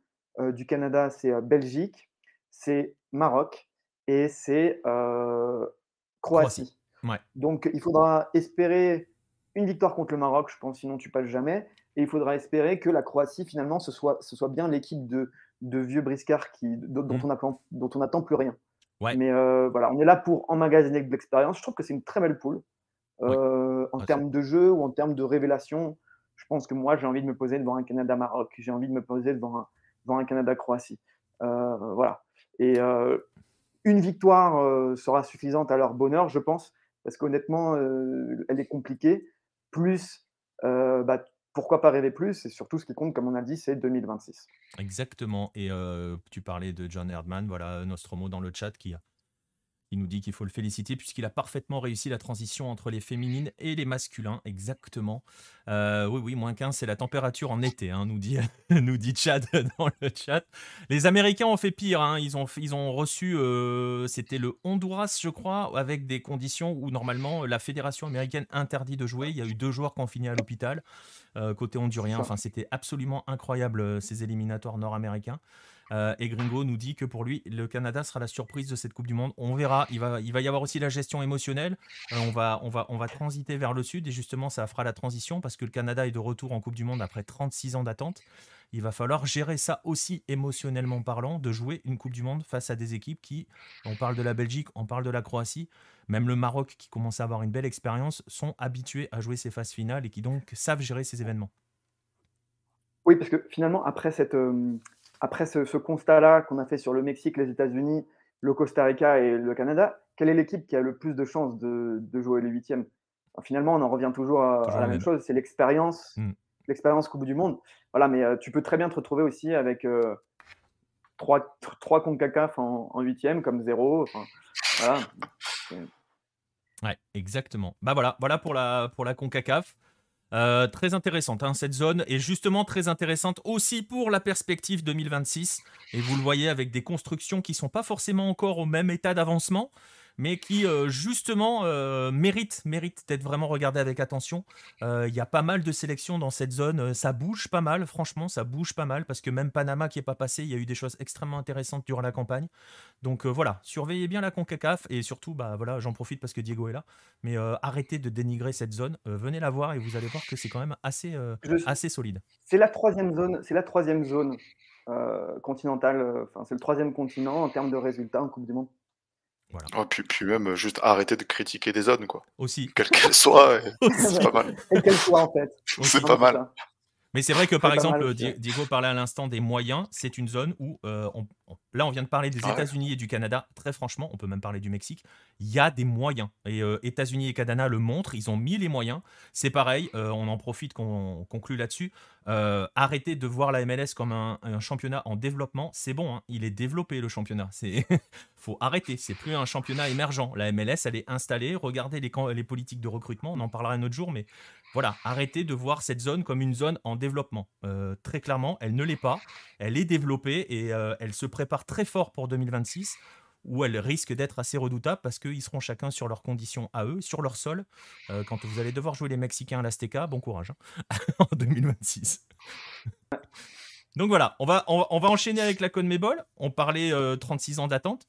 du Canada, c'est Belgique, c'est Maroc et c'est Croatie. Donc, il faudra espérer une victoire contre le Maroc, je pense, sinon tu passes jamais. Et il faudra espérer que la Croatie, finalement, ce soit, ce soit bien l'équipe de, de vieux briscards qui, mmh. dont, on n'attend dont on plus rien. Mais euh, voilà, on est là pour emmagasiner de l'expérience. Je trouve que c'est une très belle poule. Euh, en ah, termes de jeu ou en termes de révélation, je pense que moi, j'ai envie de me poser devant un Canada-Maroc. J'ai envie de me poser devant un, devant un Canada-Croatie. Euh, voilà. Et une victoire sera suffisante à leur bonheur, je pense, parce qu'honnêtement, elle est compliquée. Plus, bah, pourquoi pas rêver plus Et surtout, ce qui compte, comme on a dit, c'est 2026. Exactement. Et euh, tu parlais de John Herdman, voilà Nostromo dans le chat qui a il nous dit qu'il faut le féliciter puisqu'il a parfaitement réussi la transition entre les féminines et les masculins, exactement. Euh, oui, oui, moins 15, c'est la température en été, hein, nous, dit, nous dit Chad dans le chat. Les Américains ont fait pire, hein. ils, ont, ils ont reçu, euh, c'était le Honduras, je crois, avec des conditions où normalement la fédération américaine interdit de jouer. Il y a eu deux joueurs qui ont fini à l'hôpital, euh, côté hondurien. Enfin, c'était absolument incroyable ces éliminatoires nord-américains. Euh, et Gringo nous dit que pour lui, le Canada sera la surprise de cette Coupe du Monde. On verra. Il va, il va y avoir aussi la gestion émotionnelle. Euh, on, va, on, va, on va transiter vers le sud et justement, ça fera la transition parce que le Canada est de retour en Coupe du Monde après 36 ans d'attente. Il va falloir gérer ça aussi émotionnellement parlant, de jouer une Coupe du Monde face à des équipes qui, on parle de la Belgique, on parle de la Croatie, même le Maroc qui commence à avoir une belle expérience, sont habitués à jouer ces phases finales et qui donc savent gérer ces événements. Oui, parce que finalement, après cette, euh, après ce, constat-là qu'on a fait sur le Mexique, les États-Unis, le Costa Rica et le Canada, quelle est l'équipe qui a le plus de chances de, jouer les huitièmes Finalement, on en revient toujours à, la même chose, c'est l'expérience, hmm. l'expérience qu'au bout du Monde. Voilà, mais euh, tu peux très bien te retrouver aussi avec euh, trois, trois CONCACAF en, 8 huitième, comme zéro. Ouais, exactement. Bah voilà, voilà pour la, pour la CONCACAF. Euh, très intéressante, hein, cette zone Et justement très intéressante aussi pour la perspective 2026. Et vous le voyez avec des constructions qui sont pas forcément encore au même état d'avancement, mais qui euh, justement euh, mérite, mérite d'être vraiment regardé avec attention. Euh, il y a pas mal de sélections dans cette zone, ça bouge pas mal, franchement, ça bouge pas mal, parce que même Panama qui n'est pas passé, il y a eu des choses extrêmement intéressantes durant la campagne. Donc voilà, surveillez bien la CONCACAF, et surtout, bah, voilà, j'en profite parce que Diego est là, mais arrêtez de dénigrer cette zone, venez la voir et vous allez voir que c'est quand même assez, assez solide. C'est la troisième zone, c'est la troisième zone continentale, enfin, c'est le troisième continent en termes de résultats en Coupe du Monde ah, puis, même euh, juste arrêter de critiquer des zones, quoi. Aussi. Quelle qu'elle soit, c'est pas mal. en fait. C'est pas mal. Mais c'est vrai que par exemple, euh, Diego parlait à l'instant des moyens. C'est une zone où euh, on, Là, on vient de parler des ah États-Unis et du Canada. Très franchement, on peut même parler du Mexique. Il y a des moyens. Et euh, États-Unis et Canada le montrent. Ils ont mis les moyens. C'est pareil. Euh, on en profite qu'on conclue là-dessus. Euh, arrêtez de voir la MLS comme un, championnat en développement. C'est bon. Hein. il est développé le championnat. C'est faut arrêter. C'est plus un championnat émergent. La MLS, elle est installée. Regardez les, les politiques de recrutement. On en parlera un autre jour, mais voilà, arrêtez de voir cette zone comme une zone en développement. Euh, très clairement, elle ne l'est pas. Elle est développée et elle se prépare très fort pour 2026 où elle risque d'être assez redoutable parce qu'ils seront chacun sur leurs conditions à eux, sur leur sol. Euh, quand vous allez devoir jouer les Mexicains à l'Azteca, bon courage hein, en 2026. Donc voilà, on va, on, va enchaîner avec la Conmebol. On parlait 36 euh, ans d'attente.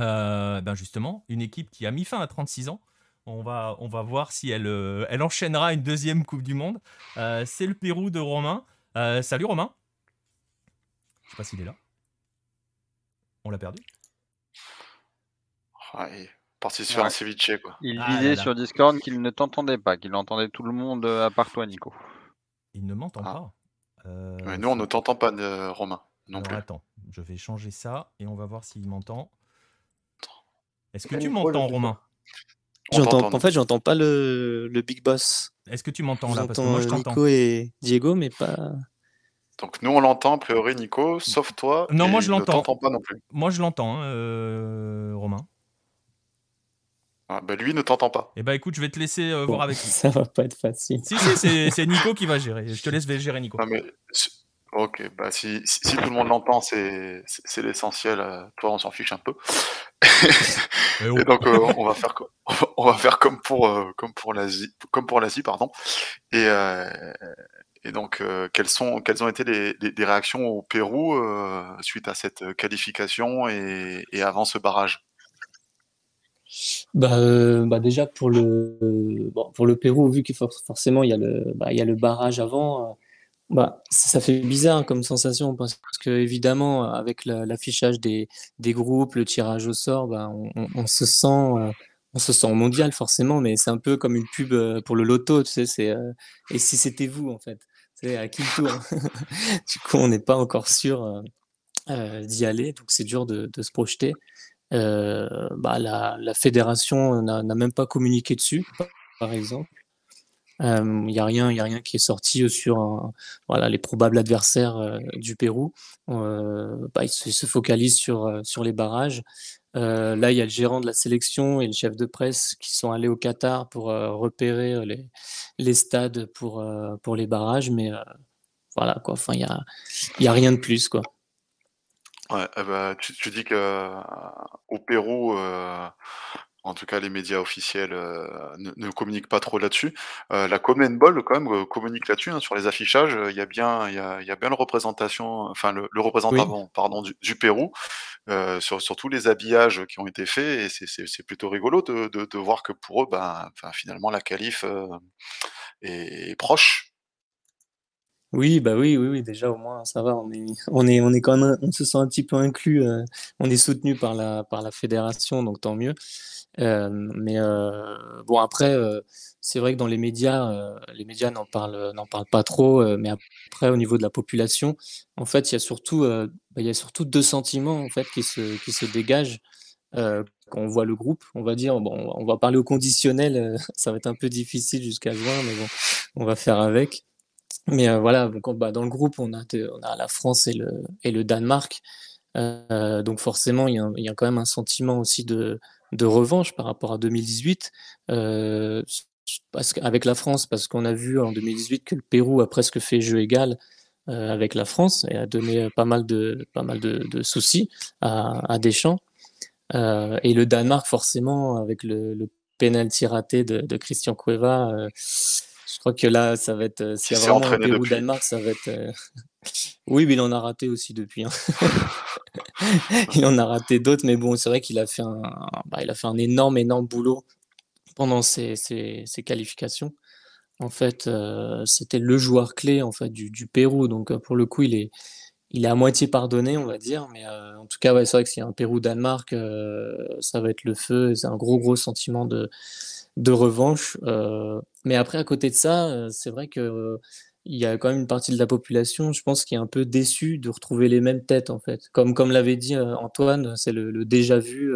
Euh, ben justement, une équipe qui a mis fin à 36 ans. On va, on va voir si elle, elle enchaînera une deuxième Coupe du Monde. C'est le Pérou de Romain. salut Romain. Je ne sais pas s'il est là. On l'a perdu ah, il sur un quoi. Il ah disait sur Discord qu'il ne t'entendait pas, qu'il entendait tout le monde euh, à part toi, Nico. Il ne m'entend ah. pas. Mais euh, nous, on ne t'entend pas, de euh, Romain, non Attends, je vais changer ça et on va voir s'il m'entend. Est-ce que eh, tu m'entends, Romain J'entends. En fait, j'entends pas le, big boss. Est-ce que tu m'entends là Nico et Diego, mais pas. Donc nous on l'entend a priori Nico, sauf toi. Non moi je l'entends. pas non plus. Moi je l'entends hein, euh, Romain. Ah, bah, lui ne t'entend pas. Eh bah écoute, je vais te laisser euh, voir avec lui. Ça va pas être facile. Si, si, c'est Nico qui va gérer. Je te laisse gérer Nico. ok, bah, si, si, tout le monde l'entend, c'est l'essentiel. Euh, toi, on s'en fiche un peu. Eh oh. Et donc on va faire on va faire comme pour comme pour l'Asie comme pour l'Asie pardon. Et et donc, euh, quelles, sont, quelles ont été les, réactions au Pérou euh, suite à cette euh, qualification et, avant ce barrage bah, bah, déjà pour le bon, pour le Pérou vu qu'il forcément il y a le bah, y a le barrage avant bah, ça fait bizarre comme sensation parce que évidemment avec l'affichage des, des, groupes, le tirage au sort, bah, on, on, se sent on se sent mondial forcément, mais c'est un peu comme une pub pour le loto, tu sais, et si c'était vous en fait c'est à euh, qui le tour. Hein. du coup, on n'est pas encore sûr euh, euh, d'y aller, donc c'est dur de, se projeter. Bah, la, fédération n'a même pas communiqué dessus, par exemple. Il n'y a rien, rien qui est sorti sur les probables adversaires du Pérou. Bah, ils se focalisent sur les barrages. Euh, là, il y a le gérant de la sélection et le chef de presse qui sont allés au Qatar pour euh, repérer euh, les, stades pour, pour les barrages. Mais voilà, quoi. Enfin, il n'y a, y a rien de plus, quoi. Ouais, eh ben, tu, dis que au Pérou, en tout cas les médias officiels ne, communiquent pas trop là-dessus. la Common Ball, quand communique là-dessus, hein, sur les affichages, il y a bien, il y y a le représentation, enfin le, représentant pardon, du Pérou. Euh, sur, tous les habillages qui ont été faits. Et c'est plutôt rigolo de, voir que pour eux, ben, finalement, la calife euh, est, proche oui, bah oui, oui, oui, déjà au moins ça va, on est, on est, on est quand même, on se sent un petit peu inclus, euh, on est soutenu par la, par la fédération, donc tant mieux. Euh, mais euh, bon, après, c'est vrai que dans les médias, les médias n'en parlent, n'en parlent pas trop, mais après, au niveau de la population, en fait, il y a surtout, bah, il y a surtout deux sentiments en fait, qui, se, qui se dégagent quand on voit le groupe. On va dire, bon, on va parler au conditionnel, ça va être un peu difficile jusqu'à juin, mais bon, on va faire avec. Mais euh, voilà, donc, bah, dans le groupe, on a, on la France et le, et le Danemark. Euh, donc forcément, il y, a quand même un sentiment aussi de, revanche par rapport à 2018. Euh, parce avec la France, parce qu'on a vu en 2018 que le Pérou a presque fait jeu égal avec la France et a donné pas mal de, pas mal de, soucis à, à Deschamps. et le Danemark, forcément, avec le, le penalty raté de, de Christian Cueva je crois que là, ça va être. Euh, s'il y vraiment Pérou, Danemark, ça va être. Euh, oui, mais il en a raté aussi depuis. Hein. il en a raté d'autres, mais bon, c'est vrai qu'il a fait un, bah, il a fait un énorme, énorme boulot pendant ses, qualifications. En fait, euh, c'était le joueur clé en fait du, Pérou. Donc pour le coup, il est, il est à moitié pardonné, on va dire. Mais en tout cas, ouais, c'est vrai que s'il un Pérou-Danemark, ça va être le feu. C'est un gros, gros sentiment de, de revanche. Euh, mais après, à côté de ça, euh, c'est vrai que euh, il y a quand même une partie de la population, je pense, qui est un peu déçue de retrouver les mêmes têtes, en fait. Comme, comme l'avait dit Antoine, c'est le, déjà vu.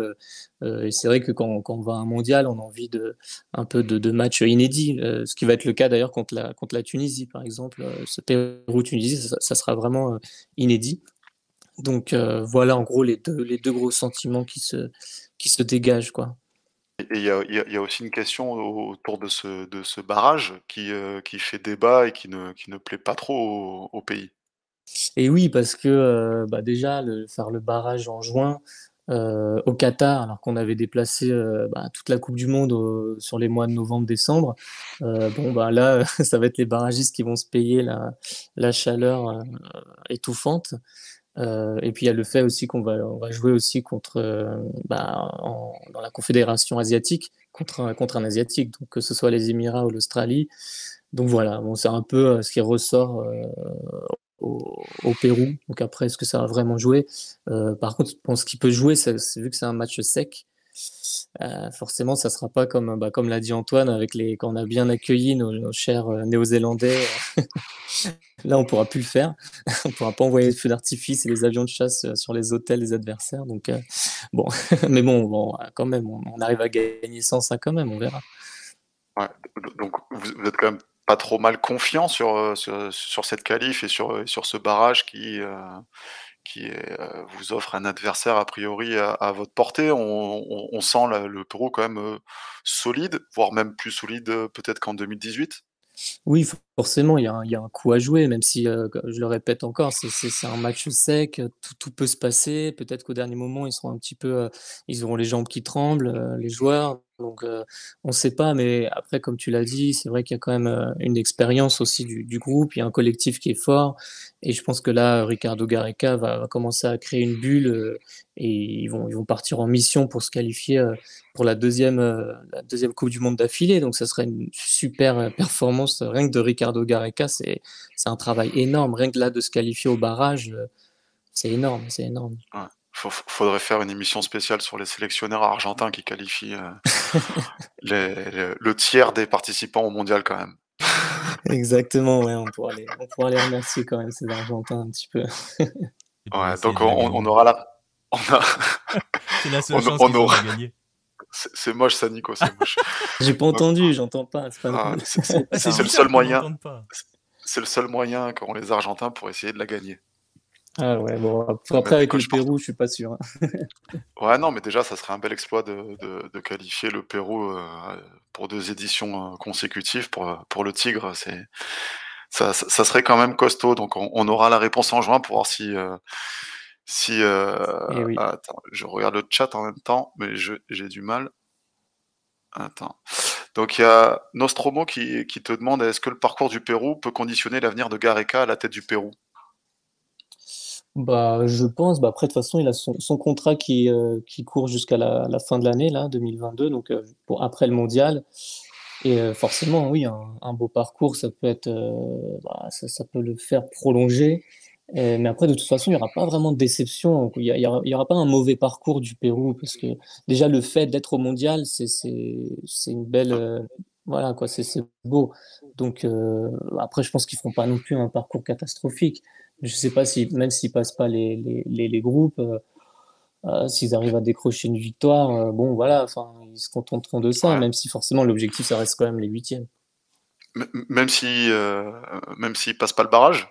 et c'est vrai que quand, on va à un mondial, on a envie de, un peu de, de matchs inédits, ce qui va être le cas d'ailleurs contre la, contre la Tunisie, par exemple. ce Pérou-Tunisie, ça, ça, sera vraiment inédit. Donc voilà, en gros, les deux, les deux gros sentiments qui se, qui se dégagent, quoi. Et il y a, aussi une question autour de ce, de ce barrage qui, euh, fait débat et qui ne, plaît pas trop au, pays. Et oui, parce que euh, bah, déjà, faire le barrage en juin euh, au Qatar, alors qu'on avait déplacé bah, toute la Coupe du Monde sur les mois de novembre-décembre, bon, bah, là, ça va être les barragistes qui vont se payer la, la chaleur étouffante. Euh, et puis il y a le fait aussi qu'on va, jouer aussi contre, euh, bah, dans la confédération asiatique, contre un, contre asiatique, donc que ce soit les Émirats ou l'Australie. Donc voilà, c'est un peu euh, ce qui ressort au, au, Pérou. Donc après, est-ce que ça va vraiment jouer Par contre, je pense qu'il peut jouer, vu que c'est un match sec, euh, forcément, ça ne sera pas comme, bah, comme l'a dit Antoine, avec les, quand on a bien accueilli nos, chers euh, Néo-Zélandais. Là, on pourra plus le faire. on pourra pas envoyer les feux d'artifice et les avions de chasse euh, sur les hôtels des adversaires. Donc, bon, mais bon, quand même, on, arrive à gagner sans ça quand même. On verra. donc, vous, êtes quand même pas trop mal confiant sur, sur, cette qualif et sur, sur ce barrage qui qui euh, vous offre un adversaire a priori à, votre portée. On, sent le taureau quand même euh, solide, voire même plus solide euh, peut-être qu'en 2018. Oui, forcément, il y, a un, coup à jouer, même si, euh, je le répète encore, c'est un match sec, euh, tout, peut se passer. Peut-être qu'au dernier moment, ils seront un petit peu, euh, ils auront les jambes qui tremblent, les joueurs. Donc, on ne sait pas, mais après, comme tu l'as dit, c'est vrai qu'il y a quand même une expérience aussi du, groupe, il y a un collectif qui est fort. Et je pense que là, Ricardo Gareca va, commencer à créer une bulle et ils vont, ils vont partir en mission pour se qualifier pour la deuxième, la deuxième Coupe du Monde d'affilée. Donc, ça serait une super performance rien que de Ricardo de Gareca, c'est un travail énorme. Rien que là, de se qualifier au barrage, euh, c'est énorme, c'est énorme. faudrait faire une émission spéciale sur les sélectionneurs argentins qui qualifient euh, le tiers des participants au mondial quand même. Exactement, on pourra, les, on remercier quand même, ces Argentins, un petit peu. donc on, aura la. On a... seule on, chance aura... gagner. C'est moche ça, Nico, c'est moche. J'ai pas entendu, j'entends pas. c'est ah, le seul moyen. C'est le seul moyen qu'ont les Argentins pour essayer de la gagner. Ah après, avec le Pérou, je suis pas sûr. Hein. ouais, non, mais déjà, ça serait un bel exploit de, qualifier le Pérou euh, pour deux éditions euh, consécutives pour, pour le Tigre. C'est. Ça, serait quand même costaud. Donc, on, aura la réponse en juin pour voir si, euh, si. Euh, eh ah, je regarde le chat en même temps, mais j'ai du mal. Attends. Donc il y a Nostromo qui, te demande est-ce que le parcours du Pérou peut conditionner l'avenir de Gareca à la tête du Pérou bah, je pense. Bah, après, de toute façon, il a son, contrat qui, euh, qui court jusqu'à la, fin de l'année, 2022, donc euh, pour après le mondial. Et forcément, oui, un, beau parcours, ça peut être, bah, ça, peut le faire prolonger. Euh, mais après, de toute façon, il n'y aura pas vraiment de déception. Il n'y aura, pas un mauvais parcours du Pérou parce que déjà le fait d'être au mondial, c'est une belle. Ah. Euh, voilà quoi, c'est beau. Donc euh, après, je pense qu'ils ne feront pas non plus un parcours catastrophique. Je ne sais pas si, même s'ils ne passent pas les, les, les, groupes, s'ils arrivent à décrocher une victoire, bon voilà, ils se contenteront de ça, même si forcément l'objectif ça reste quand même les huitièmes. même si ne même passent pas le barrage,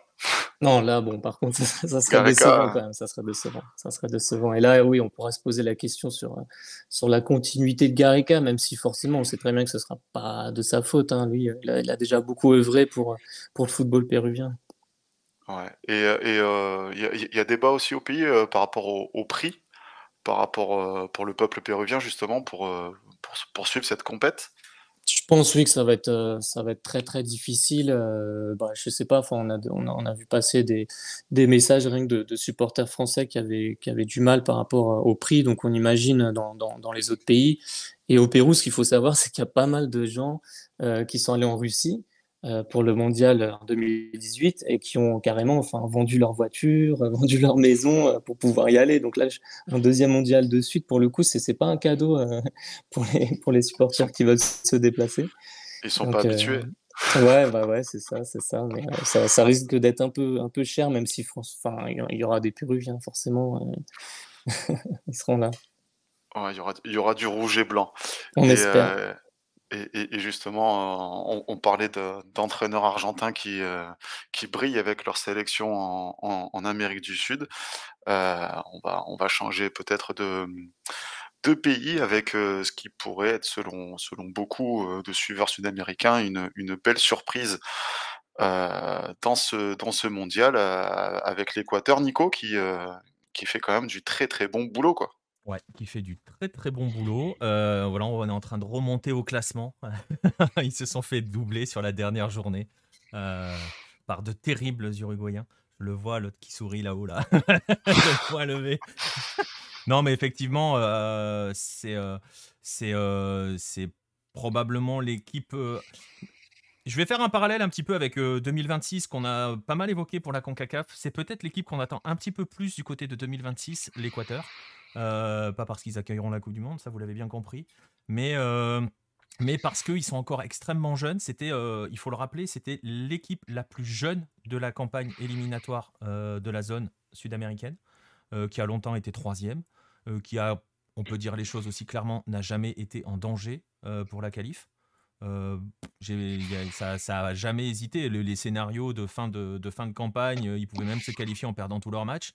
non, là, bon, par contre, ça, ça serait décevant quand même. Ça serait décevant. Ça serait décevant. Et là, oui, on pourra se poser la question sur, euh, sur la continuité de Garica, même si forcément, on sait très bien que ce ne sera pas de sa faute. Hein. Lui, il a, déjà beaucoup œuvré pour, pour le football péruvien. Ouais. Et euh, euh, il y, a débat aussi au pays par rapport au, prix, par rapport pour le peuple péruvien, justement, pour, poursuivre cette compète. Je pense oui que ça va être, euh, ça va être très très difficile. Euh, bah, je sais pas, on a, on, a, on a vu passer des, des messages rien que de, de, supporters français qui avaient, qui avaient du mal par rapport euh, au prix, donc on imagine dans, dans, dans les autres pays. Et au Pérou, ce qu'il faut savoir, c'est qu'il y a pas mal de gens euh, qui sont allés en Russie euh, pour le mondial euh, en 2018 et qui ont carrément enfin, vendu leur voiture, euh, vendu leur maison pour pouvoir y aller. Donc là, un deuxième mondial de suite, pour le coup, c'est n'est pas un cadeau pour, les, pour les supporters qui veulent se déplacer. Ils sont pas habitués. Ouais, bah ouais, c'est ça, c'est ça. Mais ça, risque d'être un peu, un peu cher, même si France, enfin, il y aura des Péruviens, forcément. Ils seront là. Il y, aura, y aura du rouge et blanc. On espère. Et, justement, euh, on, parlait d'entraîneurs argentins euh, qui, brillent avec leur sélection en, Amérique du Sud. Euh, on, va, changer peut-être de, pays avec ce qui pourrait être, selon, beaucoup de suiveurs sud-américains, une, belle surprise dans, ce, mondial avec l'Équateur, Nico, qui, qui fait quand même du très très bon boulot. quoi. Ouais, qui fait du très très bon boulot. Euh, voilà, on est en train de remonter au classement. Ils se sont fait doubler sur la dernière journée euh, par de terribles Uruguayens. Je le vois, l'autre qui sourit là-haut, là. le levé. non, mais effectivement, euh, c'est euh, c'est probablement l'équipe. Je vais faire un parallèle un petit peu avec 2026 qu'on a pas mal évoqué pour la CONCACAF. C'est peut-être l'équipe qu'on attend un petit peu plus du côté de 2026, l'Équateur. Euh, pas parce qu'ils accueilleront la Coupe du Monde, ça vous l'avez bien compris, mais, euh, mais parce qu'ils sont encore extrêmement jeunes. C'était, euh, il faut le rappeler, c'était l'équipe la plus jeune de la campagne éliminatoire de la zone sud-américaine, qui a longtemps été troisième, qui a, on peut dire les choses aussi clairement, n'a jamais été en danger pour la qualif. ça, ça a jamais hésité. les scénarios de fin de, fin de campagne, ils pouvaient même se qualifier en perdant tous leurs matchs.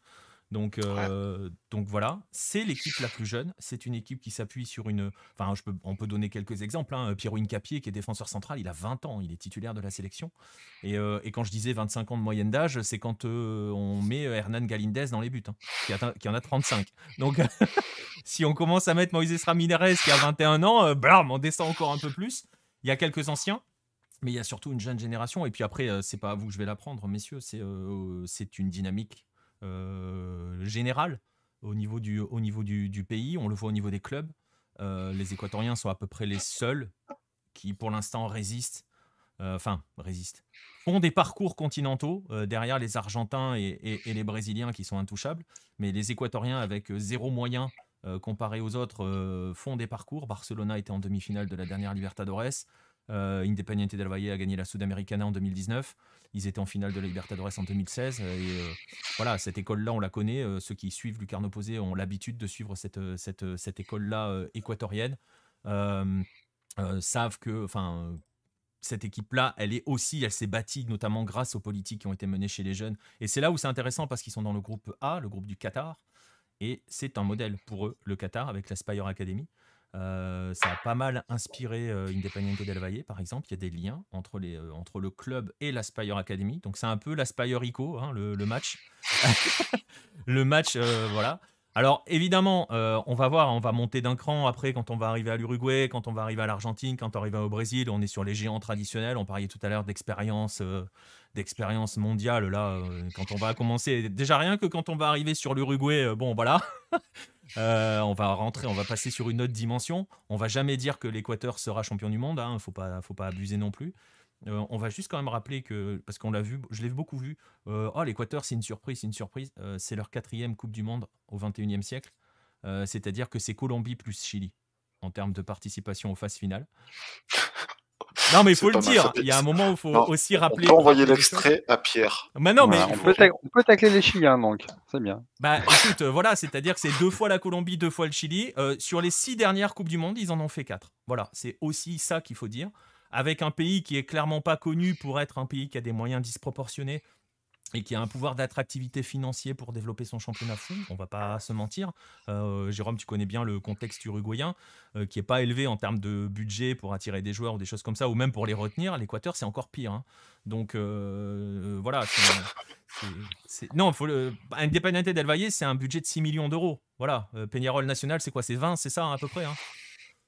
Euh, donc, voilà, c'est l'équipe la plus jeune. C'est une équipe qui s'appuie sur une. Enfin, on peut donner quelques exemples. Hein. Pierrot qui est défenseur central, il a 20 ans, il est titulaire de la sélection. Et, euh, quand je disais 25 ans de moyenne d'âge, c'est quand euh, on met Hernan Galindez dans les buts, hein, qui, en a 35. Donc, si on commence à mettre Moïse Ramirez, qui a 21 ans, blam, on descend encore un peu plus. Il y a quelques anciens mais il y a surtout une jeune génération. Et puis après, c'est pas à vous que je vais l'apprendre, messieurs, c'est une dynamique euh, général au niveau, du, au niveau du, pays. On le voit au niveau des clubs. Euh, les Équatoriens sont à peu près les seuls qui, pour l'instant, résistent euh, enfin, résistent, Font des parcours continentaux derrière les Argentins et, les Brésiliens qui sont intouchables, mais les Équatoriens avec zéro moyen comparé aux autres font des parcours. Barcelona était en demi-finale de la dernière Libertadores. Euh, Independiente del Valle a gagné la Sudamericana en 2019. Ils étaient en finale de la Libertadores en 2016. Et euh, voilà, cette école-là, on la connaît. Euh, ceux qui suivent Lucarno Posé ont l'habitude de suivre cette, cette, cette école-là équatorienne. savent que, enfin, cette équipe-là, elle est aussi, elle s'est bâtie notamment grâce aux politiques qui ont été menées chez les jeunes. Et c'est là où c'est intéressant parce qu'ils sont dans le groupe A, le groupe du Qatar. Et c'est un modèle pour eux, le Qatar, avec la Spire Academy. Euh, ça a pas mal inspiré euh, Independiente del Valle, par exemple. Il y a des liens entre, les, euh, entre le club et la Spire Academy. Donc, c'est un peu la Spire Ico, hein, le, le, match. le match, voilà. Alors, évidemment, on va voir, on va monter d'un cran après quand on va arriver à l'Uruguay, quand on va arriver à l'Argentine, quand on arrive au Brésil. On est sur les géants traditionnels. On parlait tout à l'heure d'expérience. d'expérience mondiale là quand on va commencer déjà rien que quand on va arriver sur l'Uruguay bon voilà Euh, on va rentrer, on va passer sur une autre dimension. On va jamais dire que l'Équateur sera champion du monde. il hein, faut pas, faut pas abuser non plus. Euh, on va juste quand même rappeler que, parce qu'on l'a vu, je l'ai beaucoup vu, euh, oh, l'Équateur, c'est une surprise, c'est une surprise. c'est leur quatrième Coupe du Monde au XXIe e siècle. C'est-à-dire que c'est Colombie plus Chili en termes de participation aux phases finales. Non, mais il faut le dire. Il y a un moment où il faut aussi rappeler. On peut envoyer l'extrait à Pierre. Mais mais on, peut tacler les Chiliens, hein, donc. C'est bien. Bah écoute, euh, voilà, c'est-à-dire que c'est deux fois la Colombie, deux fois le Chili. Euh, sur les six dernières Coupes du Monde, ils en ont fait quatre. Voilà, c'est aussi ça qu'il faut dire. Avec un pays qui est clairement pas connu pour être un pays qui a des moyens disproportionnés et qui a un pouvoir d'attractivité financier pour développer son championnat fou, on va pas se mentir. Euh, Jérôme, tu connais bien le contexte uruguayen, euh, qui est pas élevé en termes de budget pour attirer des joueurs ou des choses comme ça, ou même pour les retenir. L'Équateur, c'est encore pire. Hein. Donc euh, voilà. non, faut le... del Valle, c'est un budget de 6 millions d'euros. Voilà. Peñarol National, c'est quoi C'est 20, c'est ça à peu près. Hein?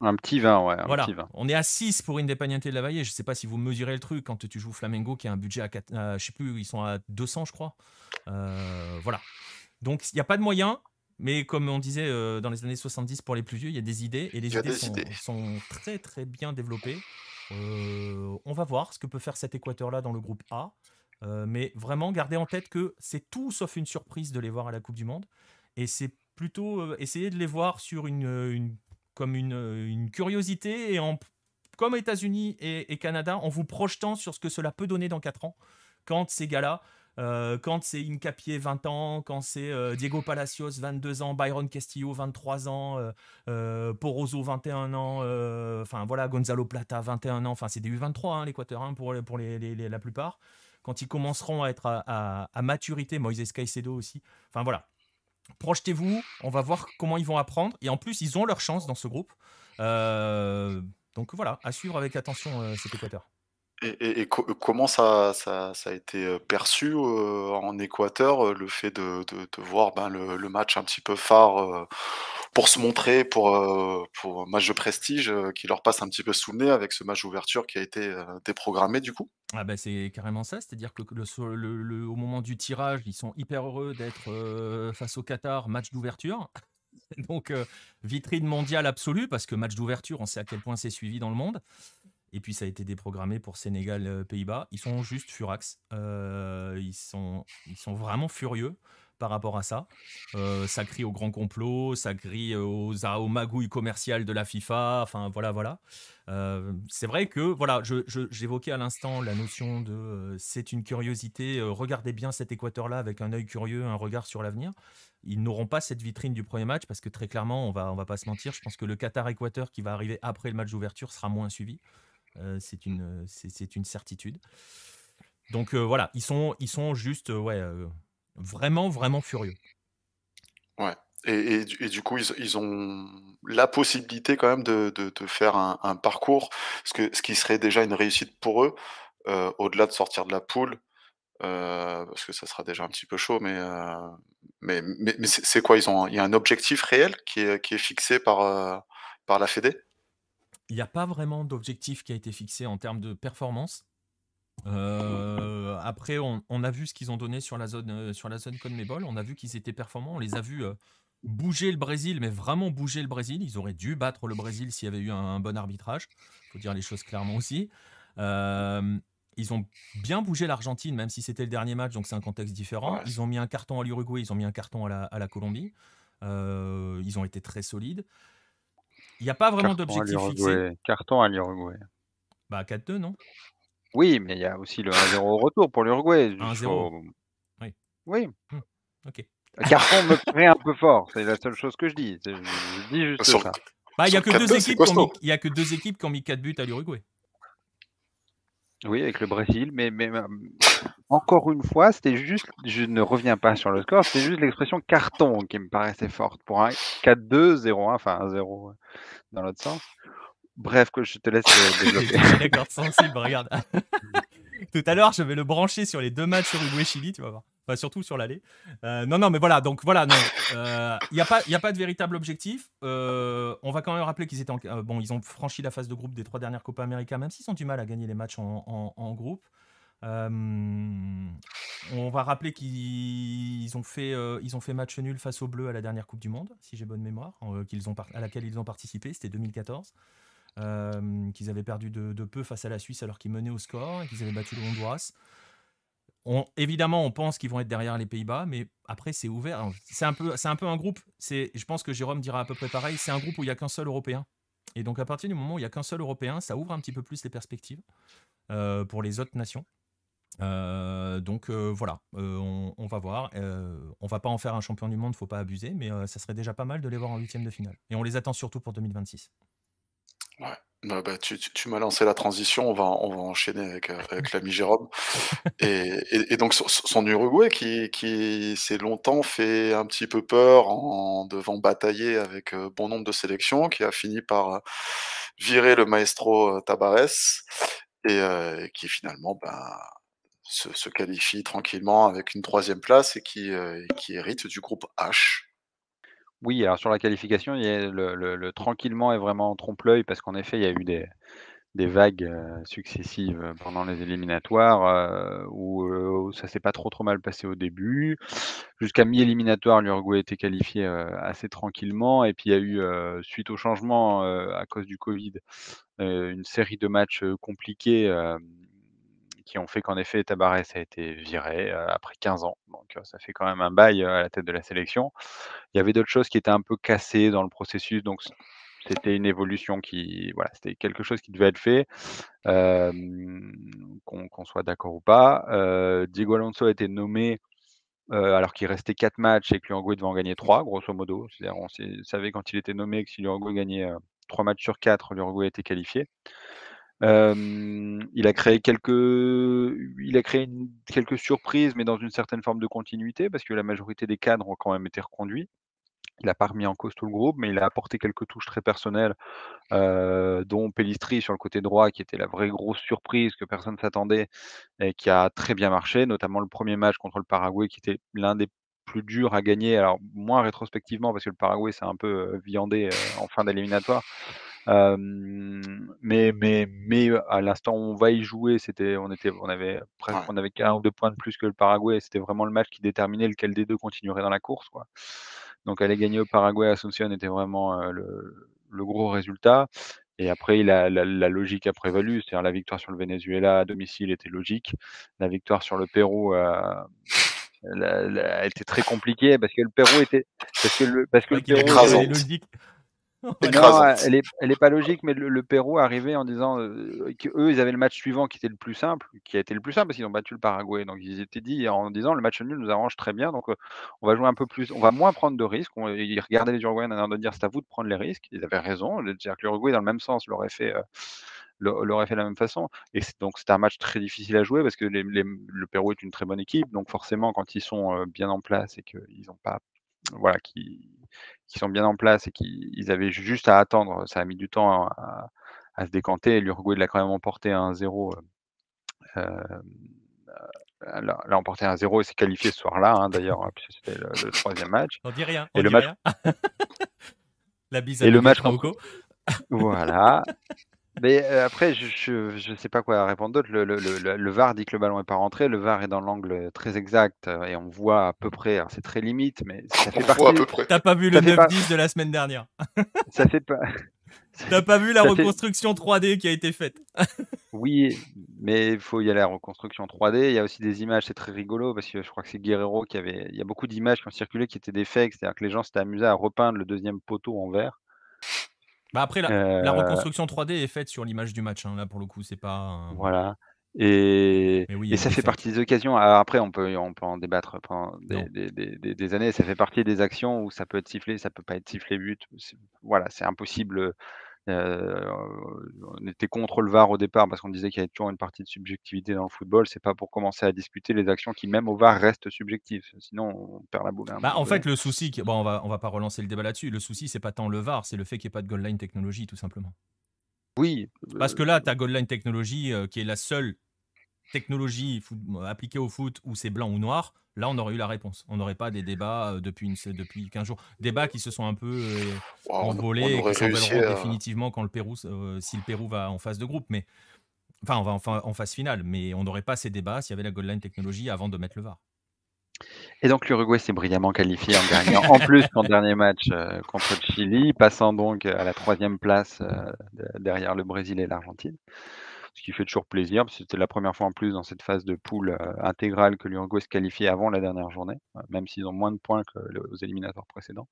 Un petit vin, ouais. voilà. On est à 6 pour Independiente de la Valle. Je ne sais pas si vous mesurez le truc quand tu joues Flamengo, qui a un budget à 4, euh, je sais plus, ils sont à 200, je crois. Euh, voilà. Donc, il n'y a pas de moyens. Mais comme on disait euh, dans les années 70 pour les plus vieux, il y a des idées et les idées, sont, très très bien développées. on va voir ce que peut faire cet équateur-là dans le groupe A. mais vraiment, gardez en tête que c'est tout sauf une surprise de les voir à la Coupe du Monde. Et c'est plutôt essayer de les voir sur une comme une, euh, une curiosité et en, comme États-Unis et, Canada, en vous projetant sur ce que cela peut donner dans 4 ans, quand ces gars-là, euh, quand c'est Incapier 20 ans, quand c'est euh, Diego Palacios 22 ans, Byron Castillo 23 ans, euh, Poroso 21 ans, enfin voilà, Gonzalo Plata 21 ans, enfin c'est des U23 hein, l'Équateur hein, pour, pour la plupart, quand ils commenceront à être à, à, à maturité, Moises Caicedo aussi, enfin voilà projetez-vous, on va voir comment ils vont apprendre. Et en plus, ils ont leur chance dans ce groupe. Euh, donc voilà, à suivre avec attention euh, cet équateur. Et, comment ça, a été euh, perçu euh, en Équateur, euh, le fait de, voir ben, le, match un petit peu phare pour se montrer, pour, pour un match de prestige qui leur passe un petit peu sous le nez avec ce match d'ouverture qui a été déprogrammé du coup ah ben C'est carrément ça, c'est-à-dire que le, au moment du tirage, ils sont hyper heureux d'être face au Qatar, match d'ouverture. Donc, vitrine mondiale absolue, parce que match d'ouverture, on sait à quel point c'est suivi dans le monde. Et puis ça a été déprogrammé pour Sénégal, euh, Pays-Bas. Ils sont juste furax. Euh, ils, sont, ils sont vraiment furieux par rapport à ça. Euh, ça crie au grand complot, ça crie aux, magouilles commerciales de la FIFA. Enfin, voilà, voilà. c'est vrai que, voilà, j'évoquais à l'instant la notion de c'est une curiosité. regardez bien cet équateur-là avec un œil curieux, un regard sur l'avenir. Ils n'auront pas cette vitrine du premier match parce que très clairement, on va, on va pas se mentir. Je pense que le Qatar-Équateur qui va arriver après le match d'ouverture sera moins suivi. Euh, c'est une, euh, c'est une certitude. Donc euh, voilà, ils sont, ils sont juste ouais, vraiment, vraiment furieux. Ouais. Et, du coup, ils, ont la possibilité quand même de, faire un, parcours, ce, que, ce qui serait déjà une réussite pour eux, au-delà de sortir de la poule, parce que ça sera déjà un petit peu chaud, mais, mais, c'est quoi ils Il y a un objectif réel qui est, qui est fixé par, par la Fédé il n'y a pas vraiment d'objectif qui a été fixé en termes de performance. Euh, après, on, a vu ce qu'ils ont donné sur la zone, euh, sur la zone Conmebol. On a vu qu'ils étaient performants. On les a vus euh, bouger le Brésil, mais vraiment bouger le Brésil. Ils auraient dû battre le Brésil s'il y avait eu un, bon arbitrage. Faut dire les choses clairement aussi. ils ont bien bougé l'Argentine, même si c'était le dernier match, donc c'est un contexte différent. Ils ont mis un carton à l'Uruguay, ils ont mis un carton à la Colombie. ils ont été très solides. Il n'y a pas vraiment d'objectif fixé. Carton à l'Uruguay. Bah 4-2, non Oui, mais il y a aussi le 1-0 au retour pour l'Uruguay. 1-0. Oui. Oui. Mmh. Carton me paraît un peu fort, c'est la seule chose que je dis. Je, dis juste ça. Bah, il n'y a, que deux équipes qui ont mis 4 buts à l'Uruguay. Oui, avec le Brésil, mais, mais euh, encore une fois, c'était juste, je ne reviens pas sur le score, c'était juste l'expression carton qui me paraissait forte pour un 4-2, 0-1, enfin un 0 euh, dans l'autre sens. Bref, que je te laisse euh, développer. D'accord, sensible, regarde. Tout à l'heure, je vais le brancher sur les deux matchs sur Uruguay-Chili, tu vas voir surtout sur l'allée. Euh, non, non, mais voilà, donc voilà, non. Il euh, n'y a, pas, a pas de véritable objectif. Euh, on va quand même rappeler qu'ils étaient bon, ils ont franchi la phase de groupe des trois dernières Copa América, même s'ils ont du mal à gagner les matchs en, groupe. on va rappeler qu'ils ont, fait, ont fait match nul face aux Bleus à la dernière Coupe du Monde, si j'ai bonne mémoire, ont à laquelle ils ont participé, c'était 2014. qu'ils avaient perdu de, de, peu face à la Suisse alors qu'ils menaient au score et qu'ils avaient battu le Honduras évidemment, on pense qu'ils vont être derrière les Pays-Bas, mais après, c'est ouvert. C'est un, peu, un peu un groupe. Je pense que Jérôme dira à peu près pareil. C'est un groupe où il n'y a qu'un seul Européen. Et donc, à partir du moment où il n'y a qu'un seul Européen, ça ouvre un petit peu plus les perspectives euh, pour les autres nations. Euh, donc euh, voilà, on, on, va voir. on va pas en faire un champion du monde, faut pas abuser, mais ça serait déjà pas mal de les voir en huitième de finale. Et on les attend surtout pour 2026. Ouais. Bah, bah, tu, tu, m'as lancé la transition, on va, on va enchaîner avec, euh, avec l'ami Jérôme. Et, et, donc son, Uruguay qui, qui s'est longtemps fait un petit peu peur en, devant batailler avec euh, bon nombre de sélections, qui a fini par euh, virer le maestro Tabares et qui finalement bah, se, qualifie tranquillement avec une troisième place et qui, qui hérite du groupe H oui, alors sur la qualification, le, tranquillement est vraiment en trompe-l'œil parce qu'en effet, il y a eu des, vagues euh, successives euh, pendant les éliminatoires euh, où, ça ça s'est pas trop trop mal passé au début. Jusqu'à mi-éliminatoire, l'Uruguay était qualifié assez tranquillement. Et puis il y a eu, suite au changement à cause du Covid, une série de matchs compliqués qui ont fait qu'en effet Tabarès a été viré après 15 ans. Donc ça fait quand même un bail à la tête de la sélection. Il y avait d'autres choses qui étaient un peu cassées dans le processus, donc c'était une évolution qui, voilà, c'était quelque chose qui devait être fait, qu'on soit d'accord ou pas. Diego Alonso a été nommé alors qu'il restait 4 matchs et que l'Uruguay devait en gagner 3, grosso modo. C'est-à-dire on savait quand il était nommé que si Uruguay gagnait 3 matchs sur 4, l'Uruguay était qualifié. Euh, il a créé quelques, il a créé quelques surprises, mais dans une certaine forme de continuité, parce que la majorité des cadres ont quand même été reconduits. Il n'a pas remis en cause tout le groupe, mais il a apporté quelques touches très personnelles, euh, dont Pellistri sur le côté droit, qui était la vraie grosse surprise que personne ne s'attendait et qui a très bien marché, notamment le premier match contre le Paraguay, qui était l'un des plus durs à gagner. Alors, moins rétrospectivement, parce que le Paraguay, s'est un peu euh, viandé en fin d'éliminatoire mais, mais, mais à l'instant où on va y jouer, c'était, on, était, on, avait presque, on avait un ou deux points de plus que le Paraguay. C'était vraiment le match qui déterminait lequel des deux continuerait dans la course. Quoi. Donc aller gagner au Paraguay à Asunción était vraiment le, gros résultat. Et après, la, la, la logique a prévalu. C'est-à-dire la victoire sur le Venezuela à domicile était logique. La victoire sur le Pérou. Euh, la, était très compliquée parce que le Pérou était parce que le parce que le non, elle n'est est pas logique, mais le, Pérou arrivait en disant euh, qu'eux, ils avaient le match suivant qui était le plus simple, qui a été le plus simple parce qu'ils ont battu le Paraguay. Donc ils étaient dit en disant le match nul nous arrange très bien, donc euh, on va jouer un peu plus, on va moins prendre de risques. On, ils regardaient les Uruguayens en de dire c'est à vous de prendre les risques. Ils avaient raison. c'est-à-dire que L'Uruguay, dans le même sens, l'aurait fait. Euh, l'aurait fait de la même façon. Et donc c'est un match très difficile à jouer parce que le Pérou est une très bonne équipe. Donc forcément, quand ils sont bien en place et qu'ils n'ont pas voilà, qui, qui, sont bien en place et qui ils avaient juste à attendre. Ça a mis du temps à, se décanter. L'Uruguay l'a quand même emporté 1-0. Euh, euh, l'a emporté 1-0 et s'est qualifié ce soir-là, hein, d'ailleurs, hein, puisque c'était le, troisième match. On dit rien. et le match... La bise à et le match voilà. Mais euh, après, je ne sais pas quoi répondre d'autre. Le, VAR dit que le ballon n'est pas rentré. Le VAR est dans l'angle très exact euh, et on voit à peu près. C'est très limite, mais ça fait partie. Voit à peu près. T'as pas vu le 9-10 de la semaine dernière. ça fait pas. T'as pas vu la reconstruction 3D qui a été faite Oui, mais il faut y aller à la reconstruction 3D. Il y a aussi des images, c'est très rigolo parce que je crois que c'est Guerrero qui avait. Il y a beaucoup d'images qui ont circulé qui étaient des fakes, c'est-à-dire que les gens s'étaient amusés à repeindre le deuxième poteau en vert. Bah, après, la, euh, reconstruction 3D est faite sur l'image du match. Hein. Là, pour le coup, c'est pas. voilà. Et, ça fait partie des occasions. après, on peut, on peut en débattre pendant des, années. Ça fait partie des actions où ça peut être sifflé, ça peut pas être sifflé but. Voilà, c'est impossible. Euh, euh, on était contre le VAR au départ parce qu'on disait qu'il y avait toujours une partie de subjectivité dans le football. C'est pas pour commencer à discuter les actions qui, même au VAR, restent subjectives. Sinon, on perd la boule. Hein, bah, en fait, le souci, bon, on va, on va pas relancer le débat là-dessus. Le souci, c'est pas tant le VAR, c'est le fait qu'il n'y ait pas de goal line technologie, tout simplement. Oui. Parce que là, euh, tu as goal line technologie, qui est la seule technologie euh, appliquée au foot où c'est blanc ou noir, là on aurait eu la réponse. On n'aurait pas des débats euh, depuis, une, depuis 15 jours. Débats qui se sont un peu euh, envolés on, et qui s'envoleront définitivement quand le Pérou, euh, si le Pérou va en phase de groupe. Mais, enfin, on va en phase finale, mais on n'aurait pas ces débats s'il y avait la goal line technologie avant de mettre le VAR. Et donc l'Uruguay s'est brillamment qualifié en gagnant en plus son dernier match contre le Chili, passant donc à la troisième place derrière le Brésil et l'Argentine ce qui fait toujours plaisir. parce que C'était la première fois en plus dans cette phase de poule euh, intégrale que l'Uruguay se qualifiait avant la dernière journée, euh, même s'ils ont moins de points que les éliminatoires précédents.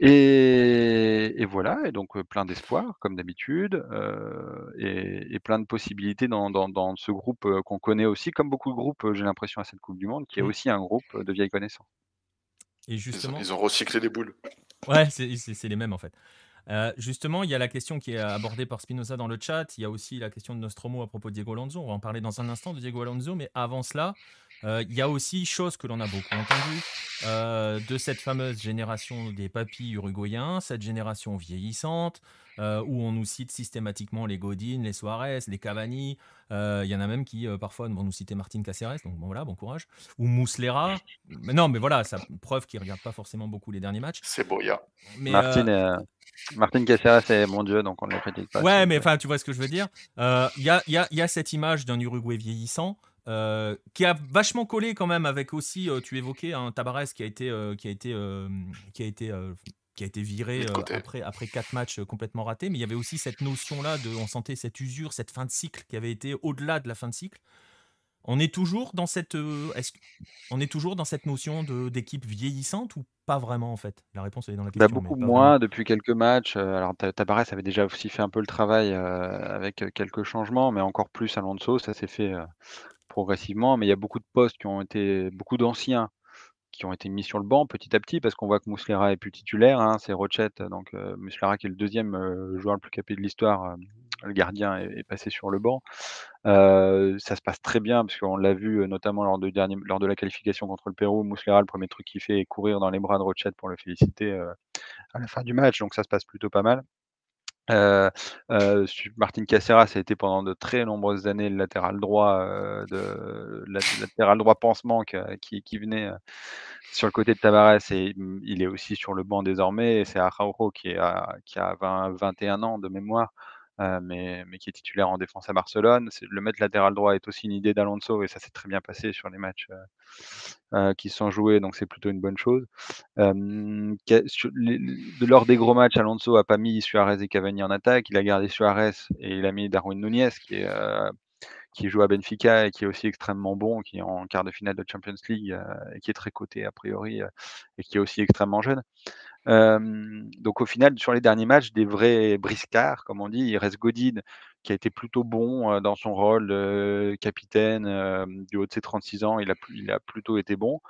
Et, voilà, et donc euh, plein d'espoir, comme d'habitude, et, plein de possibilités dans, ce groupe qu'on connaît aussi, comme beaucoup de groupes, j'ai l'impression, à cette Coupe du Monde, qui est mmh. aussi un groupe de vieilles connaissances. Et justement... ils, ont, ils ont recyclé des boules. Ouais, c'est les mêmes en fait. Euh, justement, il y a la question qui est abordée par Spinoza dans le chat. Il y a aussi la question de Nostromo à propos de Diego Alonso. On va en parler dans un instant de Diego Alonso, mais avant cela, euh, il y a aussi chose que l'on a beaucoup entendu euh, de cette fameuse génération des papis uruguayens, cette génération vieillissante, euh, où on nous cite systématiquement les Godin, les Suarez, les Cavani. Euh, il y en a même qui, euh, parfois, vont nous citer Martin Caceres, donc bon, voilà, bon courage. Ou Mouslera. non, mais voilà, ça preuve qu'ils ne regardent pas forcément beaucoup les derniers matchs. C'est il Mais, Martin, Martin Caceres est mon dieu, donc on ne le critique pas. Ouais, mais enfin, tu vois ce que je veux dire. Il y, a, cette image d'un Uruguay vieillissant. qui a vachement collé quand même avec aussi, tu évoquais un hein, Tabares qui a été, qui a été, qui a été qui a été viré euh, après, après quatre matchs euh, complètement ratés. Mais il y avait aussi cette notion-là de, on sentait cette usure, cette fin de cycle qui avait été au-delà de la fin de cycle. On est toujours dans cette, euh, on est toujours dans cette notion d'équipe vieillissante ou pas vraiment en fait La réponse est dans la bah, question. beaucoup moins depuis quelques matchs. Alors Tabarès avait déjà aussi fait un peu le travail avec quelques changements, mais encore plus Alonso, ça s'est fait progressivement. Mais il y a beaucoup de postes qui ont été, beaucoup d'anciens qui ont été mis sur le banc petit à petit parce qu'on voit que Mouslera est plus titulaire. Hein, c'est Rochette, donc euh, qui est le deuxième euh, joueur le plus capé de l'histoire. Euh, le gardien est, passé sur le banc. Euh, ça se passe très bien parce qu'on l'a vu notamment lors de, dernier, lors de la qualification contre le Pérou. Mouslera, le premier truc qu'il fait est courir dans les bras de Rochette pour le féliciter à la fin du match. Donc ça se passe plutôt pas mal. Euh, euh, Martin Cacera, ça a été pendant de très nombreuses années le latéral droit, euh, de, latéral droit pansement qui, venait euh, sur le côté de Tavares et il est aussi sur le banc désormais. et C'est Araujo qui, qui a 21 ans de mémoire. Euh, mais, qui est titulaire en défense à Barcelone. Le mettre latéral droit est aussi une idée d'Alonso et ça s'est très bien passé sur les matchs euh, euh qui sont joués, donc c'est plutôt une bonne chose. Euh, lors des gros matchs, Alonso a pas mis Suarez et Cavani en attaque, il a gardé Suarez et il a mis Darwin Nunez qui qui joue à Benfica et qui est aussi extrêmement bon, qui est en quart de finale de Champions League et qui est très coté a priori et qui est aussi extrêmement jeune donc au final, sur les derniers matchs, des vrais briscards, comme on dit, il reste Godin qui a été plutôt bon dans son rôle capitaine du haut de ses 36 ans. Il a, il a plutôt été bon.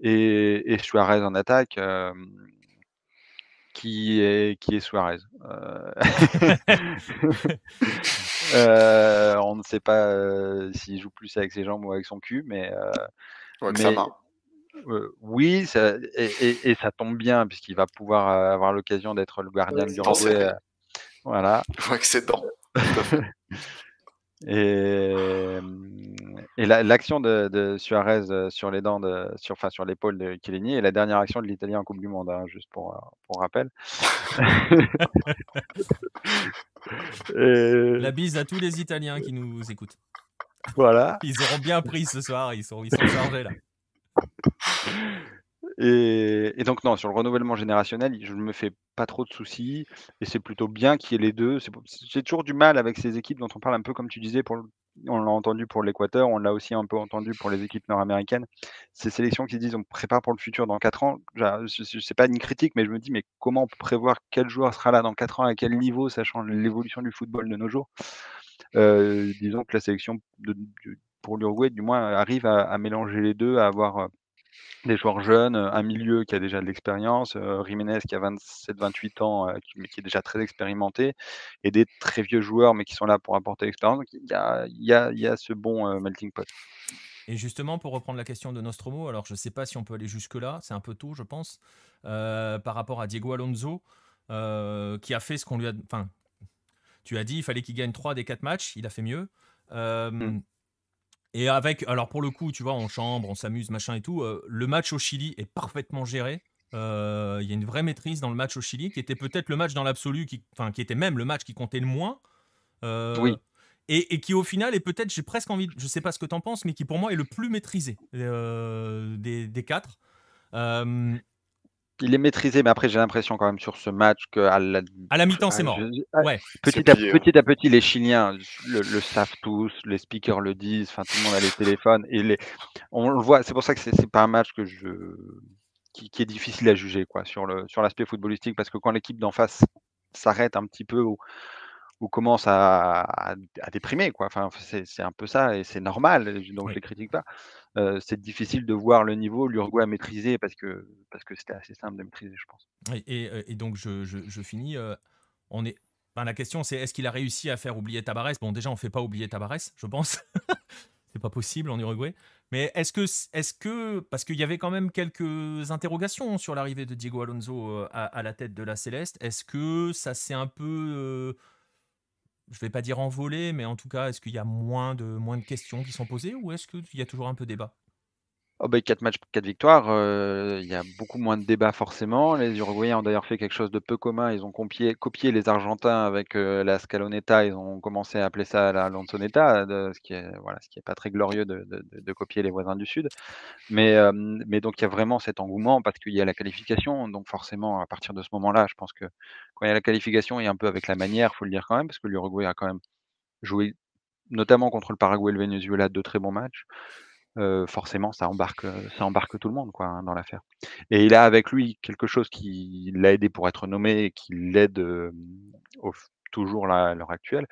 Et, Suarez en attaque, qui, est, qui est Suarez euh, On ne sait pas s'il joue plus avec ses jambes ou avec son cul, mais. Euh, oui, et, ça tombe bien, puisqu'il va pouvoir avoir l'occasion d'être le ah gardien du Uruguay. voilà. Je que c'est et, mmh, et l'action de, Suarez sur les dents, de, sur, enfin sur l'épaule de Chiellini, est la dernière action de l'Italien en Coupe du Monde, hein, juste pour, rappel. La bise à tous les Italiens qui nous écoutent. Voilà. Ils auront bien pris ce soir, ils sont, ils sont chargés là. Et, donc non, sur le renouvellement générationnel, je ne me fais pas trop de soucis, et c'est plutôt bien qu'il y ait les deux. J'ai toujours du mal avec ces équipes dont on parle un peu comme tu disais, on l'a entendu pour l'Équateur, on l'a aussi un peu entendu pour les équipes nord-américaines. Ces sélections qui disent on prépare pour le futur dans 4 ans, c'est pas une critique, mais je me dis mais comment on peut prévoir quel joueur sera là dans 4 ans, à quel niveau, sachant l'évolution du football de nos jours euh, Disons que la sélection de pour l'Uruguay, du moins, euh, arrive à, mélanger les deux, à avoir euh, des joueurs jeunes, un milieu qui a déjà de l'expérience, euh, Jiménez qui a 27-28 ans, mais qui est déjà très expérimenté, et des très vieux joueurs, mais qui sont là pour apporter l'expérience. il y a, ce bon melting pot. Et justement, pour reprendre la question de Nostromo, alors je ne sais pas si on peut aller jusque-là, c'est un peu tôt, je pense, par rapport à Diego Alonso, qui a fait ce qu'on lui a. Enfin, tu as dit, il fallait qu'il gagne trois des quatre matchs, il a fait mieux. Mmh. Et avec, alors pour le coup, tu vois, on chambre, on s'amuse, machin et tout. Euh, le match au Chili est parfaitement géré. Euh, il y a une vraie maîtrise dans le match au Chili, qui était peut-être le match dans l'absolu, qui, enfin, qui était même le match qui comptait le moins. Euh, oui. Et, qui au final est peut-être, j'ai presque envie, je sais pas ce que t'en penses, mais qui pour moi est le plus maîtrisé des, quatre il est maîtrisé, mais après j'ai l'impression quand même sur ce match que à la, mi-temps ah, c'est mort. Ah, petit, à, petit les Chiliens le, savent tous, les speakers le disent, enfin tout le monde a les téléphones et les... on voit. C'est pour ça que c'est pas un match que je qui, est difficile à juger quoi sur le sur l'aspect footballistique parce que quand l'équipe d'en face s'arrête un petit peu ou, ou commence à, déprimer. Quoi. Enfin, c'est un peu ça, et c'est normal, donc je les critique pas. c'est difficile de voir le niveau. L'Uruguay a maîtrisé parce que parce que c'était assez simple de maîtriser, je pense. Et, donc je, finis. on est. la question c'est est-ce qu'il a réussi à faire oublier Tabarès Bon, déjà on fait pas oublier Tabarès, je pense. c'est pas possible en Uruguay. Mais est-ce que est-ce que parce qu'il y avait quand même quelques interrogations sur l'arrivée de Diego Alonso à, la tête de la Céleste, est-ce que ça s'est un peu je vais pas dire volée, mais en tout cas, est-ce qu'il y a moins de, moins de questions qui sont posées ou est-ce qu'il y a toujours un peu débat 4 bah, matchs, 4 victoires, euh, il y a beaucoup moins de débats forcément. Les Uruguayens ont d'ailleurs fait quelque chose de peu commun. Ils ont copié, les Argentins avec euh, la Scaloneta. Ils ont commencé à appeler ça la Lonzoneta, ce qui n'est voilà, pas très glorieux de, copier les voisins du Sud. Mais, euh, mais donc il y a vraiment cet engouement parce qu'il y a la qualification. Donc forcément, à partir de ce moment-là, je pense que quand il y a la qualification il y a un peu avec la manière, il faut le dire quand même, parce que l'Uruguay a quand même joué notamment contre le Paraguay et le Venezuela, deux très bons matchs forcément, ça embarque, ça embarque tout le monde quoi, hein, dans l'affaire. Et il a avec lui quelque chose qui l'a aidé pour être nommé et qui l'aide toujours à l'heure actuelle.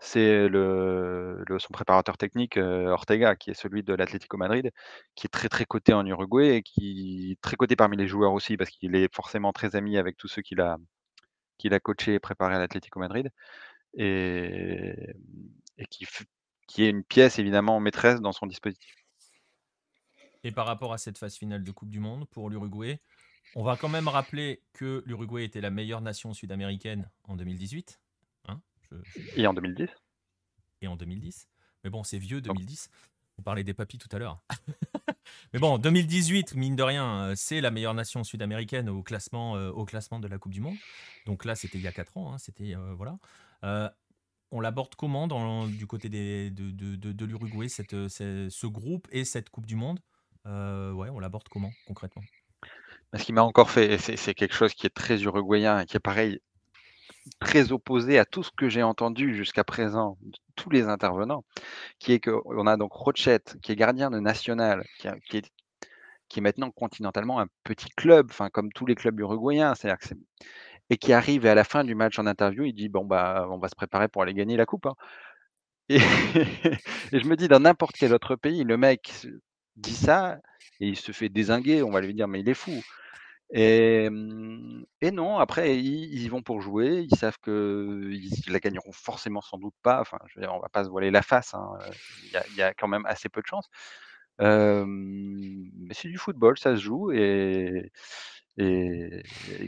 C'est son préparateur technique Ortega, qui est celui de l'Atlético Madrid, qui est très très coté en Uruguay et qui est très coté parmi les joueurs aussi, parce qu'il est forcément très ami avec tous ceux qu'il a, qu'il coaché et préparé à l'Atlético Madrid. Et, et qui, qui est une pièce évidemment maîtresse dans son dispositif. Et par rapport à cette phase finale de Coupe du Monde pour l'Uruguay, on va quand même rappeler que l'Uruguay était la meilleure nation sud-américaine en 2018. Hein, et en 2010. Et en 2010. Mais bon, c'est vieux 2010. On parlait des papis tout à l'heure. Mais bon, 2018, mine de rien, euh, c'est la meilleure nation sud-américaine au classement, euh, au classement de la Coupe du Monde. Donc là, c'était il y a 4 ans. Hein, c'était euh, voilà. on l'aborde comment dans, du côté des, de, de, l'Uruguay, ce groupe et cette Coupe du Monde euh, ouais, on l'aborde comment concrètement bah, Ce qui m'a encore fait, c'est quelque chose qui est très uruguayen et qui est pareil, très opposé à tout ce que j'ai entendu jusqu'à présent de tous les intervenants, qui est qu'on a donc Rochette, qui est gardien de National, qui, est, maintenant continentalement un petit club, enfin comme tous les clubs uruguayens, c'est-à-dire que et qui arrive à la fin du match en interview, il dit bon bah on va se préparer pour aller gagner la coupe. Hein. et, je me dis dans n'importe quel autre pays, le mec dit ça et il se fait désinguer, on va lui dire, mais il est fou. Et, mmh, et non, après, ils, ils, vont pour jouer, ils savent qu'ils la gagneront forcément sans doute pas, enfin, je on va pas se voiler la face, hein, euh, il, y a, quand même assez peu de chance. mais c'est du football, ça se joue, et,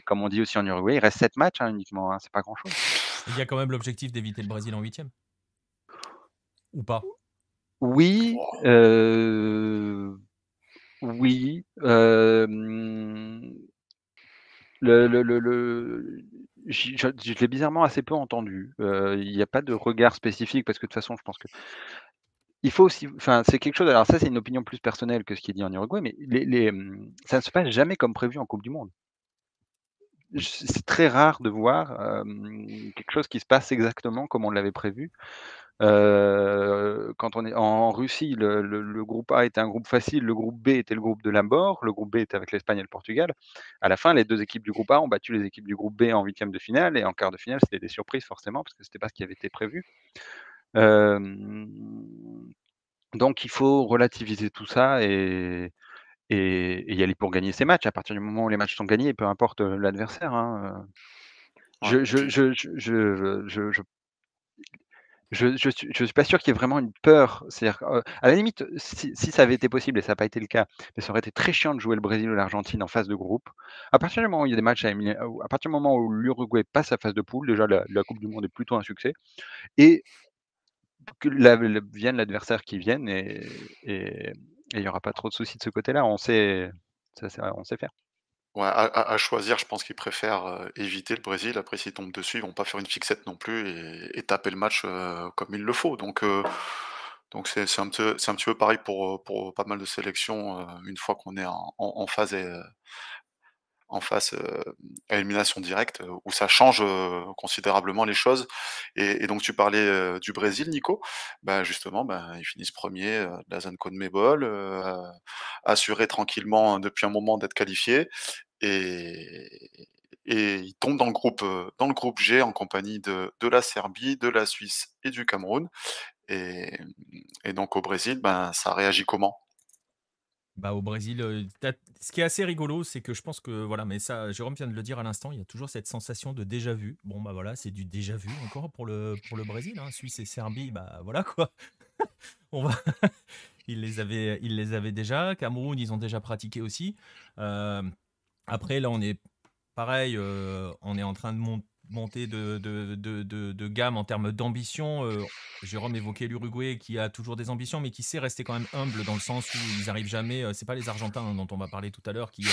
comme on dit aussi en Uruguay, il reste 7 matchs hein, uniquement, hein, c'est pas grand-chose. Il y a quand même l'objectif d'éviter le Brésil en huitième. Ou pas oui, oh. euh, oui. le, je, l'ai bizarrement assez peu entendu. Euh, il n'y a pas de regard spécifique parce que de toute façon, je pense que il faut aussi, enfin, c'est quelque chose. Alors ça, c'est une opinion plus personnelle que ce qui est dit en Uruguay, mais ça ne se passe jamais comme prévu en Coupe du Monde. C'est très rare de voir quelque chose qui se passe exactement comme on l'avait prévu. Euh, quand on est en, Russie, le, groupe A était un groupe facile, le groupe B était le groupe de Lambor le groupe B était avec l'Espagne et le Portugal. À la fin, les deux équipes du groupe A ont battu les équipes du groupe B en huitième de finale et en quart de finale, c'était des surprises forcément parce que c'était pas ce qui avait été prévu. Euh, donc il faut relativiser tout ça et, et, y aller pour gagner ces matchs. À partir du moment où les matchs sont gagnés, peu importe euh, l'adversaire. Hein, je, je, je, je, je ne suis, pas sûr qu'il y ait vraiment une peur. cest euh, à la limite, si, ça avait été possible, et ça n'a pas été le cas, ça aurait été très chiant de jouer le Brésil ou l'Argentine en phase de groupe. À partir du moment où il y a des matchs, à, partir du moment où l'Uruguay passe sa phase de poule, déjà la, Coupe du Monde est plutôt un succès, et que l'adversaire qui vienne, et il n'y aura pas trop de soucis de ce côté-là. On sait, on sait faire à, choisir, je pense qu'ils préfèrent euh, éviter le Brésil. Après, s'ils tombent dessus, ils vont pas faire une fixette non plus et, taper le match euh, comme il le faut. Donc, euh, donc c'est un, petit peu pareil pour, pas mal de sélections une fois qu'on est en, phase en face euh, à élimination directe, euh, où ça change euh, considérablement les choses. Et, donc tu parlais du Brésil, Nico. Bah, justement, bah, ils finissent premier de la zone Conmebol, assurés tranquillement hein, depuis un moment d'être qualifiés. Et, et il tombe dans le groupe dans le groupe G en compagnie de, la Serbie, de la Suisse et du Cameroun. Et, et donc au Brésil, ben ça réagit comment bah, au Brésil, ce qui est assez rigolo, c'est que je pense que, voilà, mais ça, Jérôme vient de le dire à l'instant, il y a toujours cette sensation de déjà vu. Bon, bah voilà, c'est du déjà vu encore pour le, pour le Brésil. Hein, Suisse et Serbie, bah voilà quoi. On va. ils, les avaient, ils les avaient déjà. Cameroun, ils ont déjà pratiqué aussi. après, là, on est pareil, on est en train de monter montée de, de, gamme en termes d'ambition. Euh, Jérôme évoquait l'Uruguay qui a toujours des ambitions, mais qui sait rester quand même humble dans le sens où ils n'arrivent jamais. Euh, c'est pas les Argentins hein, dont on va parler tout à l'heure qui, euh,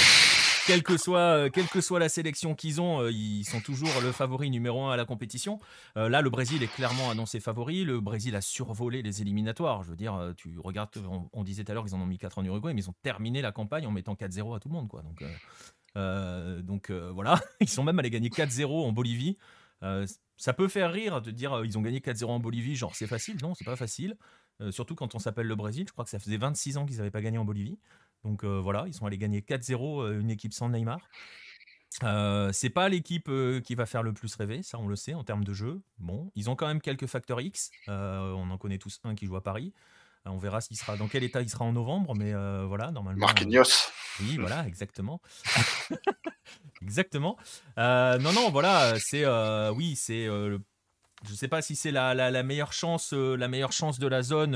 quelle que, soit, que soit la sélection qu'ils ont, ils sont toujours le favori numéro un à la compétition. là, le Brésil est clairement annoncé favori. Le Brésil a survolé les éliminatoires. Je veux dire, tu regardes, on, disait tout à l'heure qu'ils en ont mis 4 en Uruguay, mais ils ont terminé la campagne en mettant 4-0 à tout le monde, quoi. Donc euh, donc euh, voilà, ils sont même allés gagner 4-0 en Bolivie. Euh, ça peut faire rire de dire ils ont gagné 4-0 en Bolivie, genre c'est facile. Non, c'est pas facile. surtout quand on s'appelle le Brésil. Je crois que ça faisait 26 ans qu'ils n'avaient pas gagné en Bolivie. Donc voilà, ils sont allés gagner 4-0 une équipe sans Neymar. c'est pas l'équipe qui va faire le plus rêver, ça on le sait en termes de jeu. Bon, ils ont quand même quelques facteurs X. on en connaît tous un qui joue à Paris. Euh, on verra s'il sera dans quel état il sera en novembre, mais euh, voilà, normalement. Euh, oui, voilà, exactement. exactement. non, non, voilà, c'est oui, c'est je sais pas si c'est la, meilleure chance, la meilleure chance de la zone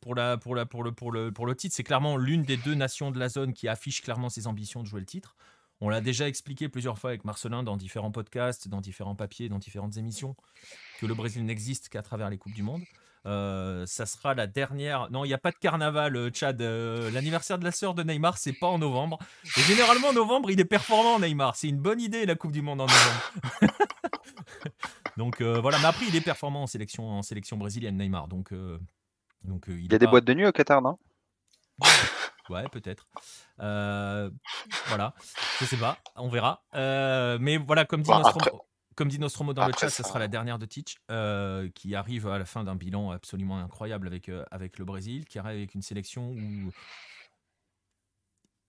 pour la pour la pour le pour le pour le titre. C'est clairement l'une des deux nations de la zone qui affiche clairement ses ambitions de jouer le titre. On l'a déjà expliqué plusieurs fois avec Marcelin dans différents podcasts, dans différents papiers, dans différentes émissions, que le Brésil n'existe qu'à travers les Coupes du Monde. Euh, ça sera la dernière. Non, il n'y a pas de carnaval, euh, Tchad. Euh, l'anniversaire de la sœur de Neymar, c'est pas en novembre. Et généralement, en novembre, il est performant, Neymar. C'est une bonne idée, la Coupe du Monde en novembre. donc voilà, mais après, il est performant en sélection, en sélection brésilienne, Neymar. Donc, donc il, y a des boîtes de nuit au Qatar, non Ouais, peut-être. voilà, je sais pas, on verra. mais voilà, comme dit bah, comme dit Nostromo dans le chat, ça, sera la dernière de Teach, euh, qui arrive à la fin d'un bilan absolument incroyable avec, euh, avec le Brésil, qui arrive avec une sélection où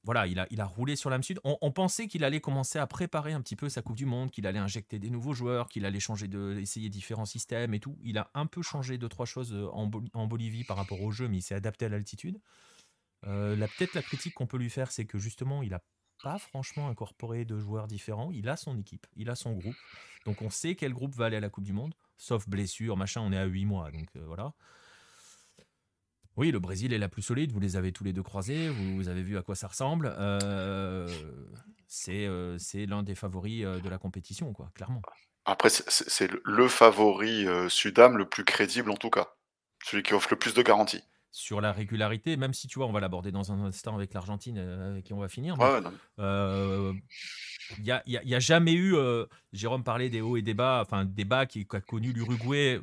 voilà, il a, il a roulé sur l'âme sud. On, pensait qu'il allait commencer à préparer un petit peu sa Coupe du Monde, qu'il allait injecter des nouveaux joueurs, qu'il allait changer de, essayer différents systèmes et tout. Il a un peu changé deux, trois choses euh, en, Bolivie par rapport au jeu, mais il s'est adapté à l'altitude. Peut-être la critique qu'on peut lui faire, c'est que justement, il a pas franchement incorporé de joueurs différents. Il a son équipe, il a son groupe. Donc on sait quel groupe va aller à la Coupe du Monde, sauf blessure, machin, on est à 8 mois. Donc euh, voilà. Oui, le Brésil est la plus solide, vous les avez tous les deux croisés, vous, avez vu à quoi ça ressemble. Euh, euh, c'est l'un des favoris de la compétition, quoi, clairement. Après, c'est le favori Sudam le plus crédible en tout cas, celui qui offre le plus de garanties sur la régularité, même si tu vois, on va l'aborder dans un instant avec l'Argentine euh, avec qui on va finir. Euh, il n'y a, y a, jamais eu, euh, Jérôme parlait des hauts et des bas, enfin des bas qui a connu l'Uruguay,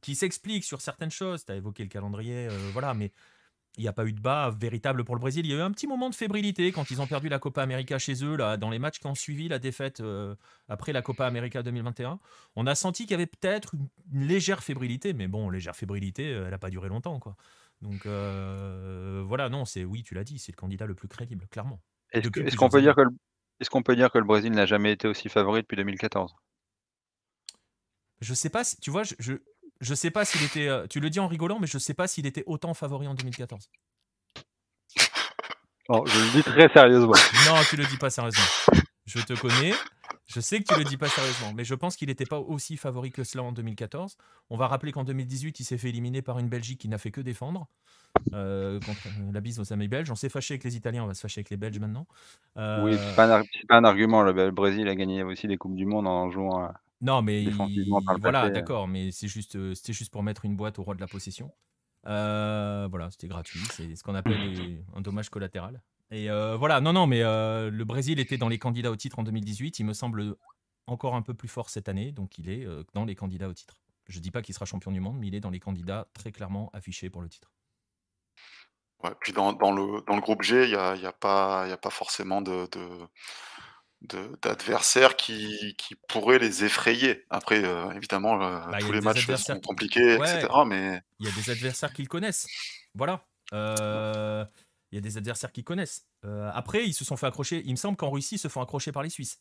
qui s'explique sur certaines choses, tu as évoqué le calendrier, voilà, mais il n'y a pas eu de bas véritable pour le Brésil. Il y a eu un petit moment de fébrilité quand ils ont perdu la Copa América chez eux, là, dans les matchs qui ont suivi la défaite après la Copa América 2021. On a senti qu'il y avait peut-être une légère fébrilité, mais bon, légère fébrilité, elle n'a pas duré longtemps. quoi. Donc euh, voilà, non, c'est oui, tu l'as dit, c'est le candidat le plus crédible, clairement. Est-ce qu'on peut, dire que le, peut dire que le Brésil n'a jamais été aussi favori depuis 2014 Je sais pas, si, tu vois, je, je, sais pas s'il était. Euh, tu le dis en rigolant, mais je sais pas s'il était autant favori en 2014. je le dis très sérieusement. Non, tu le dis pas sérieusement. Je te connais, je sais que tu le dis pas sérieusement, mais je pense qu'il n'était pas aussi favori que cela en 2014. On va rappeler qu'en 2018, il s'est fait éliminer par une Belgique qui n'a fait que défendre. Euh, contre la bise aux amis belges. On s'est fâché avec les Italiens, on va se fâcher avec les Belges maintenant. Oui, euh, c'est pas, un, argument. Le Brésil a gagné aussi les Coupes du Monde en jouant. Euh, non, mais voilà, d'accord, mais c'est juste, c'était juste pour mettre une boîte au roi de la possession. voilà, c'était gratuit, c'est ce qu'on appelle un dommage collatéral. Et euh, voilà, non, non, mais euh, le Brésil était dans les candidats au titre en 2018. Il me semble encore un peu plus fort cette année, donc il est euh, dans les candidats au titre. Je ne dis pas qu'il sera champion du monde, mais il est dans les candidats très clairement affichés pour le titre. puis dans, le, groupe G, il n'y a, y a, pas, forcément de... d'adversaires qui, pourraient les effrayer. Après, évidemment, bah, tous les matchs sont compliqués, etc. Mais il y a des adversaires qu'ils connaissent. Voilà il y a des adversaires qui connaissent. Euh, après, ils se sont fait accrocher. Il me semble qu'en Russie, ils se font accrocher par les Suisses.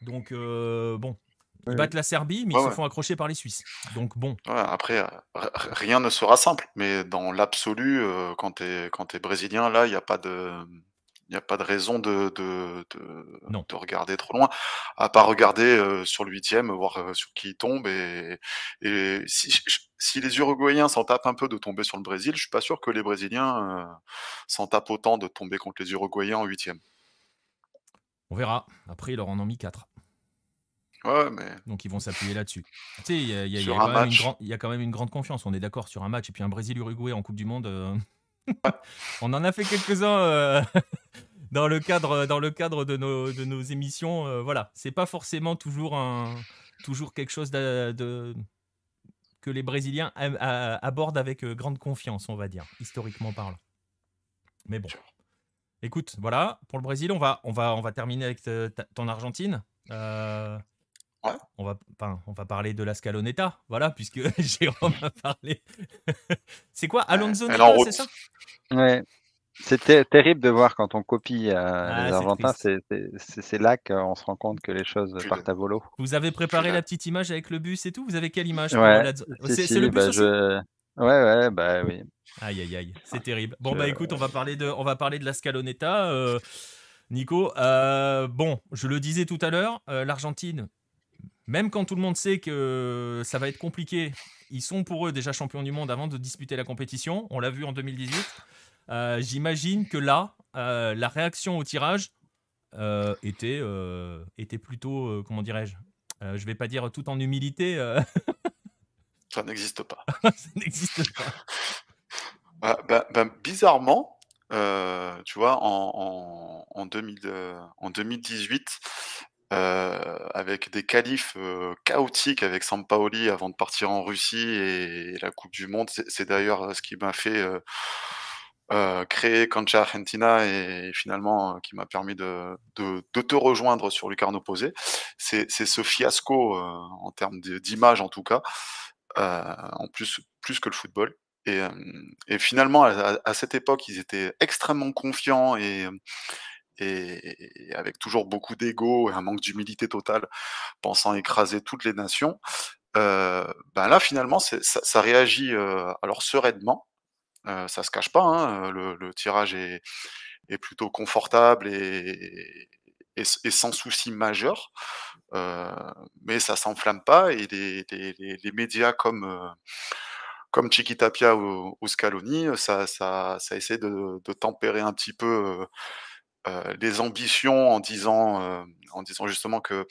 Donc, euh, bon. Ils battent la Serbie, mais ils se font accrocher par les Suisses. Donc, bon. après, euh, rien ne sera simple. Mais dans l'absolu, quand tu es, brésilien, là, il n'y a pas de. Il n'y a pas de raison de, de, de, regarder trop loin, à part regarder sur le huitième, voir sur qui il tombe. Et, si, les Uruguayens s'en tapent un peu de tomber sur le Brésil, je suis pas sûr que les Brésiliens s'en tapent autant de tomber contre les Uruguayens en huitième. On verra. Après, ils leur en ont mis quatre. Ouais, mais... Donc ils vont s'appuyer là-dessus. Tu sais, il y, a quand même une grande confiance, on est d'accord, sur un match. Et puis un Brésil-Uruguay en Coupe du Monde, euh, on en a fait quelques-uns euh, dans, le cadre, dans le cadre de nos, de nos émissions. Euh, voilà, c'est pas forcément toujours, un, toujours quelque chose que les Brésiliens abordent avec euh, grande confiance, on va dire, historiquement parlant. Mais bon. Écoute, voilà, pour le Brésil, on va, on va, on va terminer avec ton Argentine. Ah. On va, enfin, on va parler de la Scaloneta, voilà, puisque Jérôme a parlé. c'est quoi Alonso Neta, c'est ça Ouais. C'était terrible de voir quand on copie euh, ah, les Argentins, c'est là qu'on se rend compte que les choses partent à volo. Vous avez préparé la petite image avec le bus et tout Vous avez quelle image C'est le bus bah, Ouais, ouais, bah oui. Aïe, aïe, aïe, c'est terrible. Bon, bah écoute, on va parler de, on va parler de la Scaloneta. Euh, Nico, euh, bon, je le disais tout à l'heure, l'Argentine, même quand tout le monde sait que ça va être compliqué, ils sont pour eux déjà champions du monde avant de disputer la compétition. On l'a vu en 2018. Euh, j'imagine que là, euh, la réaction au tirage euh, était, était plutôt, comment dirais-je, je vais pas dire tout en humilité. ça n'existe pas. ça n'existe pas. Bah, bah, bah, bizarrement, tu vois, en, en, en 2018, euh, avec des qualifs euh, chaotiques avec Sampaoli avant de partir en Russie et, la Coupe du Monde. C'est d'ailleurs euh, ce qui m'a fait euh, euh, créer Cancha Argentina et, finalement qui m'a permis de, de, de, te rejoindre sur Lucarno Posé. C'est ce fiasco en termes d'image en tout cas, en plus, plus que le football. Et, et finalement, à, à, cette époque, ils étaient extrêmement confiants et, et, avec toujours beaucoup d'ego et un manque d'humilité totale, pensant écraser toutes les nations, euh, ben là finalement ça, réagit euh, alors sereinement, euh, ça se cache pas, hein, euh, le, tirage est, plutôt confortable et, sans souci majeur, mais ça s'enflamme pas et les, médias comme comme Chiquitapia ou, ou Scaloni, ça, essaie de, de, tempérer un petit peu euh, les ambitions en disant, euh, en disant justement que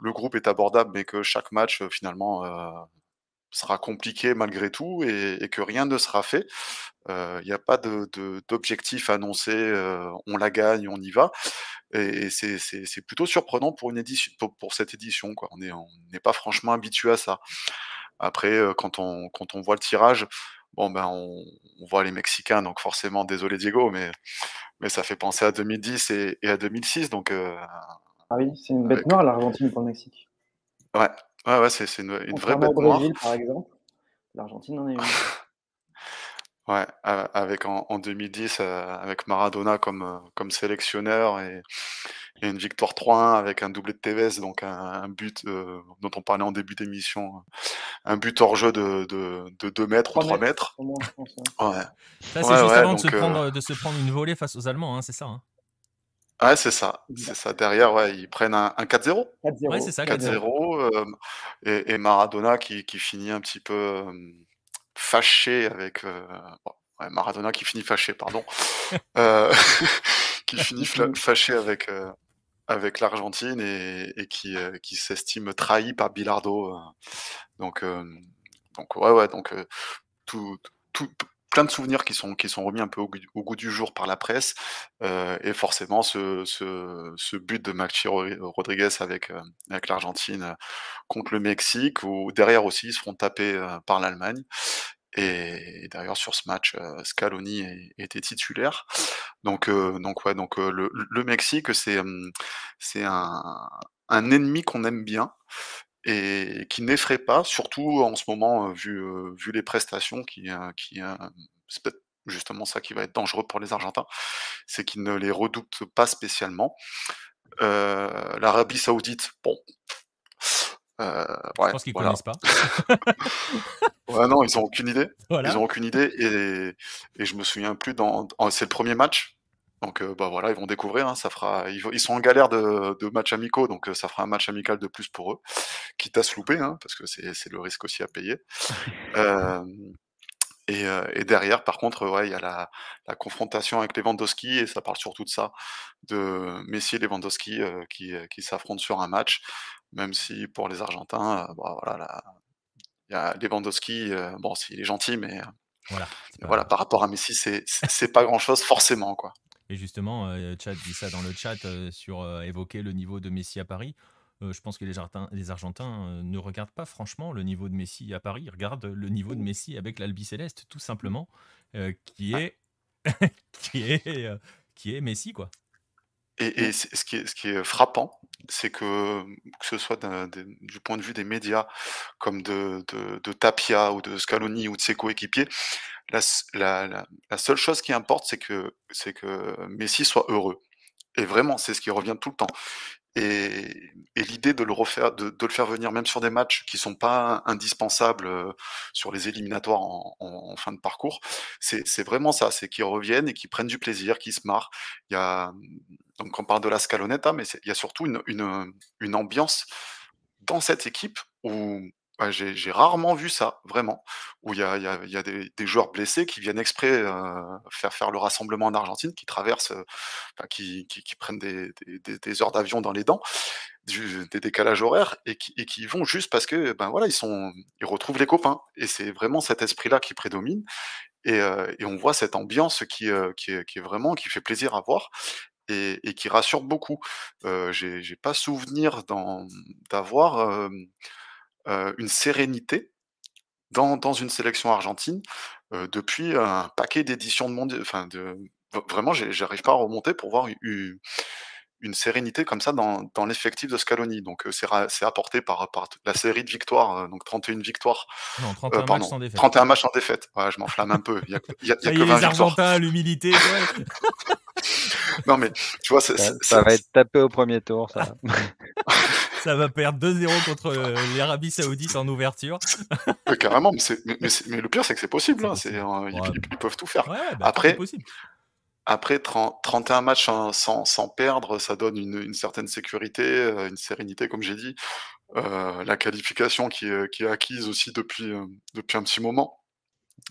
le groupe est abordable, mais que chaque match euh, finalement sera compliqué malgré tout et, que rien ne sera fait. Il n'y a pas d'objectif de, annoncé, on la gagne, on y va. Et, c'est plutôt surprenant pour, une édition, pour, cette édition. Quoi. On n'est on pas franchement habitué à ça. Après, quand on, quand on voit le tirage, bon ben on, on voit les Mexicains, donc forcément, désolé Diego, mais mais ça fait penser à 2010 et, à 2006. Donc, euh, ah oui, c'est une bête noire l'Argentine pour le Mexique. Ouais, ouais, ouais c'est une, vraie bête noire. par exemple, l'Argentine en est une. Ouais, avec en, 2010, euh, avec Maradona comme, euh, comme sélectionneur et, il une victoire 3-1 avec un doublé de Tevez, donc un, but euh, dont on parlait en début d'émission, un but hors jeu de, 2 mètres ou 3 mètres. c'est de, se prendre, une volée face aux Allemands, hein, c'est ça. Hein. c'est ça. ça. Derrière, ouais, ils prennent un, 4-0. 4-0. Euh, et, Maradona qui, finit un petit peu euh, fâché avec. Maradona qui finit fâché, pardon. qui finit fâché avec, avec l'Argentine et, qui, euh, qui s'estime trahi par Bilardo. Euh. Donc, euh, donc ouais, ouais, donc tout, plein de souvenirs qui sont, qui sont remis un peu au, goût du jour par la presse. et forcément, ce, ce, but de Maxi Rodriguez avec, avec l'Argentine contre le Mexique, où derrière aussi ils se tapés taper par l'Allemagne. Et, d'ailleurs sur ce match, euh, Scaloni était titulaire. Donc euh, donc ouais donc euh, le, Mexique c'est hum, c'est un, ennemi qu'on aime bien et qui n'effraie pas, surtout en ce moment, vu, vu les prestations, qui, qui c'est peut-être justement ça qui va être dangereux pour les Argentins, c'est qu'ils ne les redoutent pas spécialement. L'Arabie Saoudite, bon, euh, je pense qu'ils ne connaissent pas. ouais, non, ils n'ont aucune idée. Ils ont aucune idée. Et, et je me souviens plus, c'est le premier match. Donc euh, bah voilà, ils vont découvrir. Hein, ça fera, ils, sont en galère de, de matchs amicaux, donc euh, ça fera un match amical de plus pour eux, quitte à se louper, hein, parce que c'est le risque aussi à payer. et, derrière, par contre, il y a la, confrontation avec Lewandowski, et ça parle surtout de ça, de Messi et Lewandowski qui, qui s'affrontent sur un match même si pour les Argentins, euh, bah, voilà, il y a Lewandowski, euh, bon, il est gentil, mais euh, voilà, par rapport à Messi, c'est pas grand chose forcément, quoi. Et justement, euh, dit ça dans le chat sur évoquer le niveau de Messi à Paris. je pense que les, les Argentins ne regardent pas franchement le niveau de Messi à Paris. Ils regardent le niveau de Messi avec l'Albi Céleste, tout simplement, ah. qui est, qui est, qui est Messi, quoi. Et, mmh. ce, qui est, ce, qui est, frappant, c'est que, que ce soit du point de vue des médias, comme de, Tapia ou de Scaloni ou de ses coéquipiers, la, seule chose qui importe, c'est que, que Messi soit heureux. Et vraiment, c'est ce qui revient tout le temps. Et, l'idée de le refaire, de, le faire venir même sur des matchs qui sont pas indispensables euh, sur les éliminatoires en, fin de parcours, c'est vraiment ça, c'est qu'ils reviennent et qu'ils prennent du plaisir, qu'ils se marrent. Il y a, donc on parle de la scalonetta, mais il y a surtout une, une ambiance dans cette équipe où j'ai rarement vu ça, vraiment, où il y a, y a des, joueurs blessés qui viennent exprès euh, faire faire le rassemblement en Argentine, qui traversent, euh, qui, qui, prennent des, des, heures d'avion dans les dents, des décalages horaires, et qui, vont juste parce que, ben voilà, ils sont, ils retrouvent les copains, et c'est vraiment cet esprit-là qui prédomine, et, euh, et, on voit cette ambiance qui, qui est, qui est vraiment, qui fait plaisir à voir, et, qui rassure beaucoup. Je J'ai pas souvenir d'avoir euh, une sérénité dans, dans, une sélection argentine euh, depuis un paquet d'éditions de monde Enfin, de, vraiment, j'arrive pas à remonter pour voir une, sérénité comme ça dans, dans l'effectif de Scaloni. Donc, euh, c'est apporté par, la série de victoires, donc 31 victoires. Non, 31 matchs en défaite. je m'enflamme un peu. Il y a, il y a, il y a l'humilité. non, mais tu vois, ça, va être tapé au premier tour. Ça, va perdre 2-0 contre euh, l'Arabie Saoudite en ouverture. carrément, mais, le pire, c'est que c'est possible. Hein, euh, ils, peuvent tout faire. Bah, après. Après 31 matchs hein, sans, perdre, ça donne une, certaine sécurité, euh, une sérénité, comme j'ai dit. la qualification qui est, acquise aussi depuis, depuis un petit moment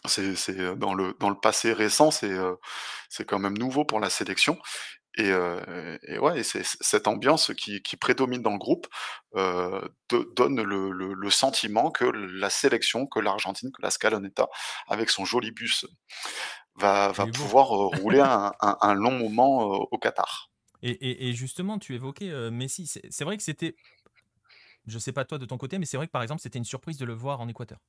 c'est euh, dans le, passé récent, euh, c'est quand même nouveau pour la sélection. Et, euh, et c'est cette ambiance qui, prédomine dans le groupe donne le, sentiment que la sélection, que l'Argentine, que la Scaloneta, avec son joli bus, va, va pouvoir rouler un, long moment au Qatar. et, justement, tu évoquais Messi. C'est vrai que c'était je sais pas toi de ton côté, mais c'est vrai que par exemple, c'était une surprise de le voir en Équateur.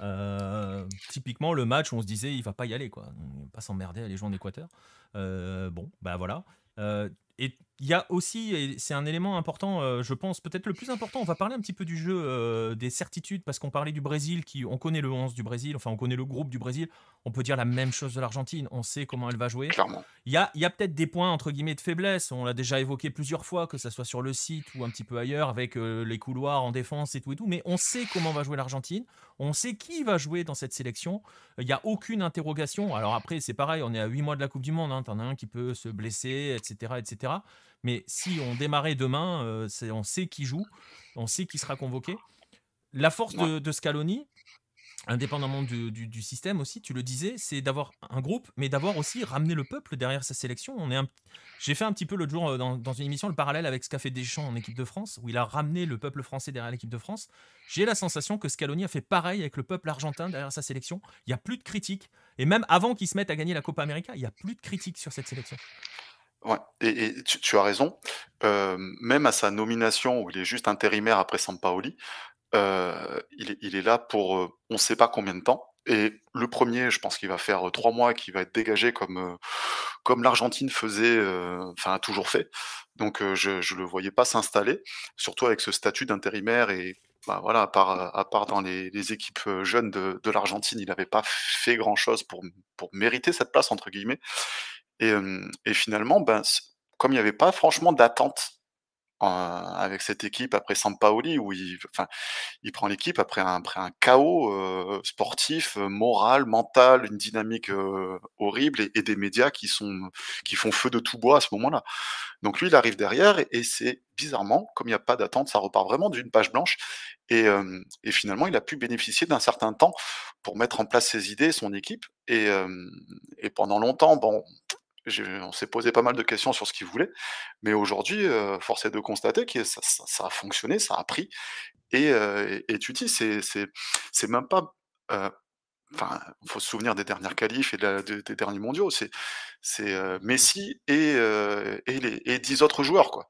Euh, typiquement, le match, on se disait, il va pas y aller, quoi. on va pas s'emmerder à aller jouer en Équateur. Euh, bon, bah voilà. Euh, et il y a aussi, c'est un élément important, je pense, peut-être le plus important, on va parler un petit peu du jeu, des certitudes, parce qu'on parlait du Brésil, qui, on connaît le 11 du Brésil, enfin on connaît le groupe du Brésil, on peut dire la même chose de l'Argentine. On sait comment elle va jouer. Il y a, peut-être des points entre guillemets de faiblesse. On l'a déjà évoqué plusieurs fois, que ce soit sur le site ou un petit peu ailleurs, avec euh, les couloirs en défense et tout et tout. Mais on sait comment va jouer l'Argentine. On sait qui va jouer dans cette sélection. Il n'y a aucune interrogation. Alors après, c'est pareil. On est à huit mois de la Coupe du Monde. Hein. T'en as un qui peut se blesser, etc., etc. Mais si on démarrait demain, euh, on sait qui joue, on sait qui sera convoqué. La force de Scaloni, indépendamment du, système aussi, tu le disais, c'est d'avoir un groupe, mais d'avoir aussi ramené le peuple derrière sa sélection. On est J'ai fait un petit peu l'autre jour euh, dans, une émission le parallèle avec ce qu'a fait Deschamps en équipe de France, où il a ramené le peuple français derrière l'équipe de France. J'ai la sensation que Scaloni a fait pareil avec le peuple argentin derrière sa sélection. Il n'y a plus de critiques, et même avant qu'il se mette à gagner la Copa América, il n'y a plus de critiques sur cette sélection. Ouais, et, tu, as raison. Euh, même à sa nomination, où il est juste intérimaire après Sampaoli, euh, il, est, il, est, là pour euh, on ne sait pas combien de temps. Et le premier, je pense qu'il va faire euh, trois mois, qu'il va être dégagé comme, euh, comme l'Argentine faisait, enfin a toujours fait. Donc je ne le voyais pas s'installer, surtout avec ce statut d'intérimaire et bah, voilà, à part, à part dans les, les équipes jeunes de, de l'Argentine, il n'avait pas fait grand chose pour, pour mériter cette place entre guillemets. Et, et finalement, ben, comme il n'y avait pas franchement d'attente avec cette équipe après Sampaoli, où il, enfin, il prend l'équipe après un, après un chaos euh, sportif, euh, moral, mental, une dynamique euh, horrible et, des médias qui, sont, qui font feu de tout bois à ce moment-là. Donc lui, il arrive derrière et, c'est bizarrement, comme il n'y a pas d'attente, ça repart vraiment d'une page blanche. Et, et, finalement, il a pu bénéficier d'un certain temps pour mettre en place ses idées, son équipe. Et, et pendant longtemps, bon, on s'est posé pas mal de questions sur ce qu'il voulait, mais aujourd'hui, euh, force est de constater que ça, a fonctionné, ça a pris. Et, euh, tu dis, c'est même pas. Euh, enfin, faut se souvenir des dernières qualifs et des derniers mondiaux. C'est Messi et, les, 10 autres joueurs, quoi.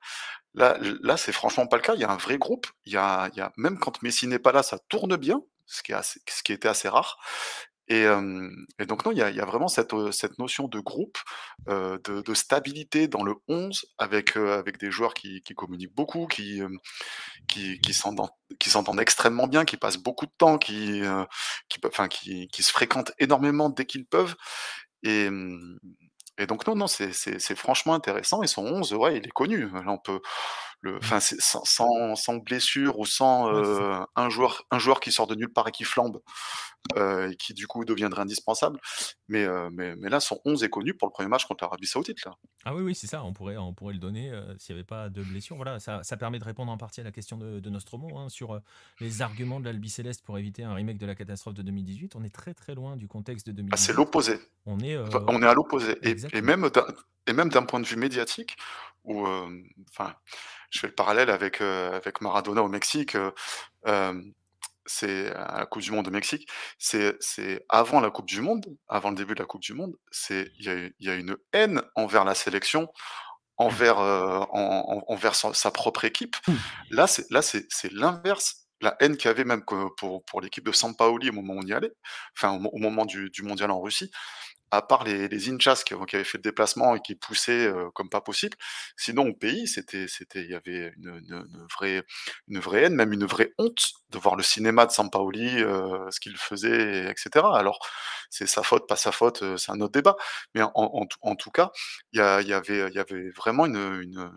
Là, c'est franchement pas le cas. Il y a un vrai groupe. Il y a, même quand Messi n'est pas là, ça tourne bien, ce qui, ce qui était assez rare. Et, donc, non, il y, a vraiment cette, cette notion de groupe, de, stabilité dans le 11, avec, avec des joueurs qui, communiquent beaucoup, qui, qui s'entendent extrêmement bien, qui passent beaucoup de temps, qui, qui, qui, qui se fréquentent énormément dès qu'ils peuvent. Et, et donc non, non, c'est franchement intéressant. Et son 11, ouais, il est connu. Là, on peut, le, mmh. enfin, sans, blessure ou sans euh, un joueur, un joueur qui sort de nulle part et qui flambe, euh, et qui du coup deviendrait indispensable. Mais, euh, mais, mais, là, son 11 est connu pour le premier match contre l'Arabie Saoudite. Là. Ah oui, oui, c'est ça. On pourrait, on pourrait le donner s'il n'y avait pas de blessure. Voilà, ça, permet de répondre en partie à la question de, Nostromo hein, sur les arguments de l'Albi Céleste pour éviter un remake de la catastrophe de 2018. On est très très loin du contexte de 2018. Ah, c'est l'opposé. On est, on est à l'opposé. Et, et même d'un, et même d'un point de vue médiatique, où, euh, enfin, je fais le parallèle avec, euh, avec Maradona au Mexique euh, c'est à la Coupe du Monde au Mexique, c'est, c'est avant la Coupe du Monde, avant le début de la Coupe du Monde, c'est il y, a une haine envers la sélection, mmh. envers, envers sa, propre équipe. Mmh. Là, c'est là c'est, c'est l'inverse. La haine qu'il y avait même pour, pour l'équipe de Paoli au moment où on y allait, enfin au, au moment du, du mondial en Russie, à part les, Inchas qui, avaient fait le déplacement et qui poussaient euh, comme pas possible. Sinon, au pays, c'était, c'était, il y avait une, vraie, une vraie haine, même une vraie honte de voir le cinéma de Sampaoli, euh, ce qu'il faisait, etc. Alors, c'est sa faute, pas sa faute, euh, c'est un autre débat. Mais en, tout cas, il y, avait, y avait vraiment une,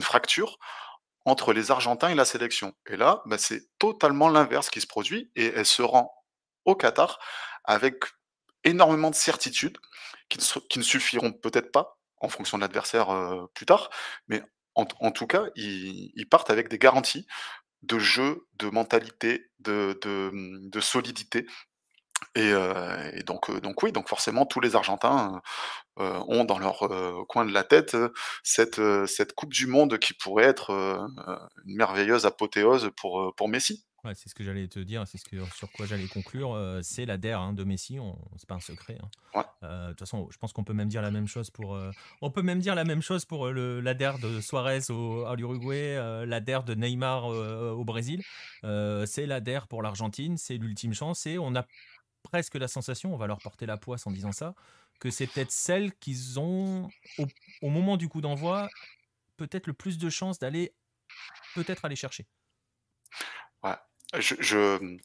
fracture entre les Argentins et la sélection. Et là, bah, c'est totalement l'inverse qui se produit et elle se rend au Qatar avec énormément de certitudes qui ne, suffiront peut-être pas en fonction de l'adversaire euh, plus tard, mais en, tout cas, ils, partent avec des garanties de jeu, de mentalité, de, solidité. Et, euh, euh, donc, oui, donc forcément, tous les Argentins ont dans leur coin de la tête cette, Coupe du Monde qui pourrait être une merveilleuse apothéose pour Messi c'est ce que j'allais te dire, c'est ce sur quoi j'allais conclure. Euh, c'est la DER hein, de Messi, ce c'est pas un secret. Hein. Euh, de toute façon, je pense qu'on peut même dire la même chose pour. Euh, on peut même dire la même chose pour la DER de Suarez au, à l'Uruguay, la DER de Neymar au Brésil. c'est la DER pour l'Argentine, c'est l'ultime chance et on a presque la sensation, on va leur porter la poisse en disant ça, que c'est peut-être celle qu'ils ont au, moment du coup d'envoi peut-être le plus de chances d'aller peut-être aller chercher. Ouais je, je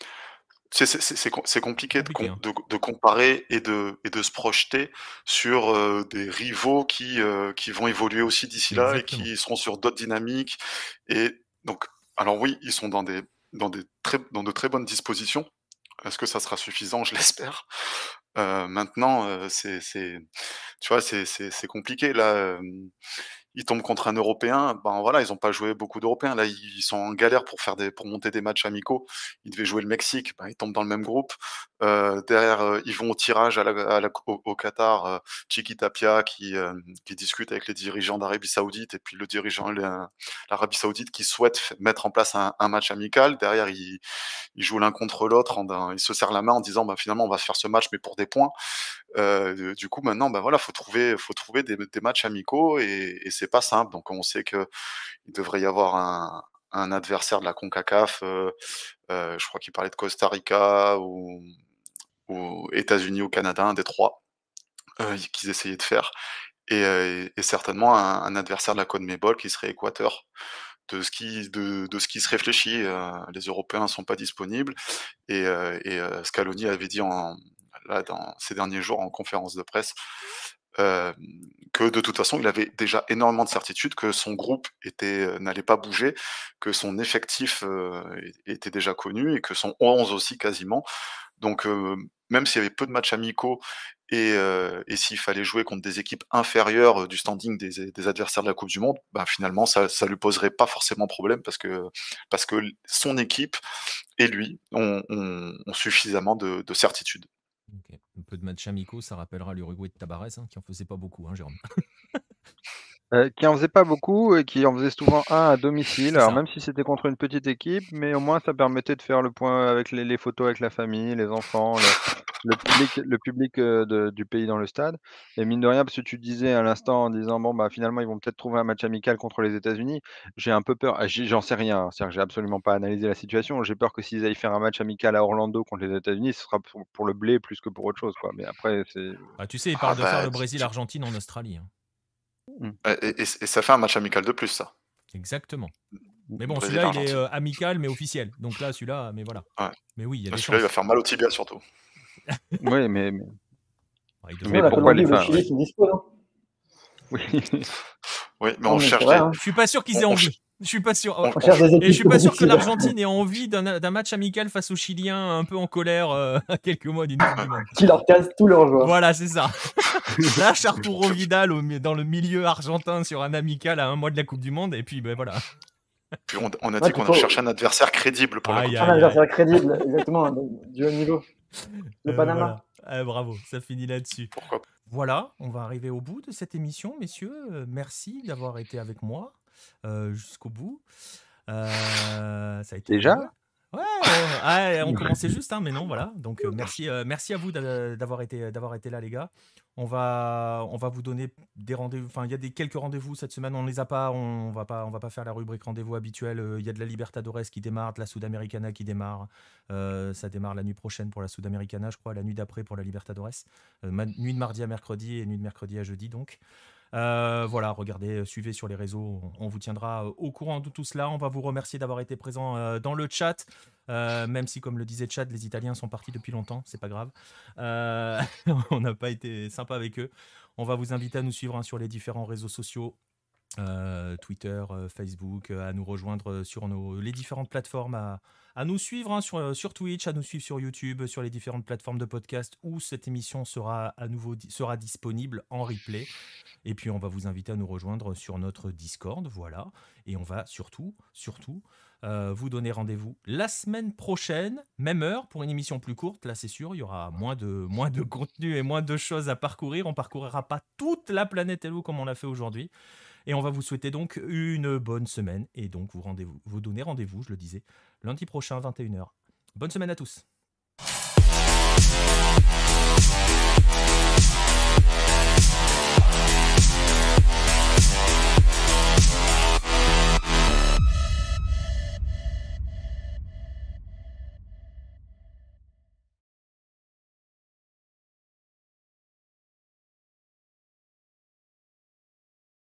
c'est compliqué, hein. de, comparer et de, et de se projeter sur euh, des rivaux qui, euh, qui vont évoluer aussi d'ici là et qui seront sur d'autres dynamiques. Et donc, alors oui, ils sont dans, des, dans, des très, dans de très bonnes dispositions. Est-ce que ça sera suffisant Je l'espère. Euh, maintenant, c'est, tu vois, c'est compliqué. Là, ils tombent contre un Européen. Ben voilà, ils n'ont pas joué beaucoup d'Européens. Là, ils sont en galère pour faire des, pour monter des matchs amicaux. Ils devaient jouer le Mexique. Ben, ils tombent dans le même groupe. Euh, derrière, euh, ils vont au tirage à au, Qatar. chiquita euh, Chiki Tapia qui, qui, discute avec les dirigeants d'Arabie Saoudite et puis le dirigeant l'Arabie Saoudite qui souhaite mettre en place un, match amical. Derrière, ils, jouent l'un contre l'autre. Ils se serrent la main en disant ben, finalement on va faire ce match mais pour des points. Euh, du coup, maintenant, ben voilà, faut trouver, faut trouver des, des matchs amicaux et, et c'est pas simple. Donc, on sait que il devrait y avoir un, un adversaire de la Concacaf. Euh, euh je crois qu'il parlait de Costa Rica ou, ou États-Unis ou Canada, un des trois euh, qu'ils essayaient de faire. Et, certainement un, un, adversaire de la Conmebol qui serait Équateur de ce qui de, de, ce qui se réfléchit. les Européens sont pas disponibles et, euh, et Scaloni avait dit en, dans ces derniers jours en conférence de presse, euh, que de toute façon, il avait déjà énormément de certitude que son groupe était euh, n'allait pas bouger, que son effectif euh, était déjà connu et que son 11 aussi quasiment. Donc, même s'il y avait peu de matchs amicaux et, s'il fallait jouer contre des équipes inférieures du standing des, adversaires de la Coupe du Monde, bah, finalement, ça ne lui poserait pas forcément problème parce que, parce que son équipe et lui ont, suffisamment de, de certitude. Un peu de match amico, ça rappellera l'Uruguay de Tabarès, hein, qui en faisait pas beaucoup, hein, Jérôme. Euh, qui en faisait pas beaucoup et qui en faisait souvent un à domicile. Alors même si c'était contre une petite équipe, mais au moins ça permettait de faire le point avec les, photos avec la famille, les enfants, le, public, le public euh, du pays dans le stade. Et mine de rien, parce que tu disais à l'instant en disant bon bah finalement ils vont peut-être trouver un match amical contre les États-Unis. J'ai un peu peur. Ah, j'en sais rien. cest que j'ai absolument pas analysé la situation. J'ai peur que s'ils aillent faire un match amical à Orlando contre les États-Unis, ce sera pour, le blé plus que pour autre chose quoi. Mais après bah, tu sais ils ah, parlent de faire bah, le Brésil-Argentine en Australie. Hein. Mm. Euh, et, ça fait un match amical de plus, ça. Exactement. Mm. Mais bon, celui-là, il est euh, amical, mais officiel. Donc là, celui-là, mais voilà. Mais oui, il Celui-là, il va faire mal au tibia, surtout. oui, mais... Ah, mais... pourquoi les non oui. oui. mais on cherche. Hein. Je suis pas sûr qu'ils aient envie. Je suis pas sûr. et je suis pas sûr que l'Argentine ait envie d'un match amical face aux Chiliens un peu en colère euh, à quelques mois d'une Coupe du Monde. Qui leur casse tous leurs joueurs. Voilà, c'est ça. Là, Arturo Vidal dans le milieu argentin sur un amical à un mois de la Coupe du Monde, et puis ben voilà. on, a dit qu'on faut... cherchait un adversaire crédible pour la Un adversaire crédible, exactement, du haut niveau. Le euh, Panama. Ah, bravo, ça finit là-dessus. Pourquoi Voilà, on va arriver au bout de cette émission, messieurs. Euh, merci d'avoir été avec moi. Euh, jusqu'au bout. Euh, ça a été Déjà Ouais, on commençait juste, hein, mais non, voilà. Donc euh, merci, merci à vous d'avoir été, d'avoir été là, les gars. On va, on va vous donner des rendez-vous. Enfin, il y a des quelques rendez-vous cette semaine. On ne les a pas. On va pas, on va pas faire la rubrique rendez-vous habituelle. Il y a de la Libertadores qui démarre, de la Sudamericana qui démarre. ça démarre la nuit prochaine pour la Sudamericana, je crois, la nuit d'après pour la Libertadores. nuit de mardi à mercredi et nuit de mercredi à jeudi, donc. Euh, voilà, regardez, euh, suivez sur les réseaux, on, vous tiendra euh, au courant de tout cela. On va vous remercier d'avoir été présent dans le chat. même si, comme le disait Chad, les Italiens sont partis depuis longtemps, c'est pas grave. on n'a pas été sympa avec eux. On va vous inviter à nous suivre hein, sur les différents réseaux sociaux euh, Twitter, euh, Facebook, euh, à nous rejoindre sur nos, les différentes plateformes, à, nous suivre hein, sur, sur, Twitch, à nous suivre sur YouTube, sur les différentes plateformes de podcast où cette émission sera à nouveau sera disponible en replay. Et puis on va vous inviter à nous rejoindre sur notre Discord, voilà. Et on va surtout, surtout, vous donner rendez-vous la semaine prochaine, même heure, pour une émission plus courte. Là, c'est sûr, il y aura moins de, moins de contenu et moins de choses à parcourir. On parcourira pas toute la planète Hello comme on l'a fait aujourd'hui. Et on va vous souhaiter donc une bonne semaine et donc vous, rendez -vous, vous donner rendez-vous, je le disais, lundi prochain, 21h. Bonne semaine à tous.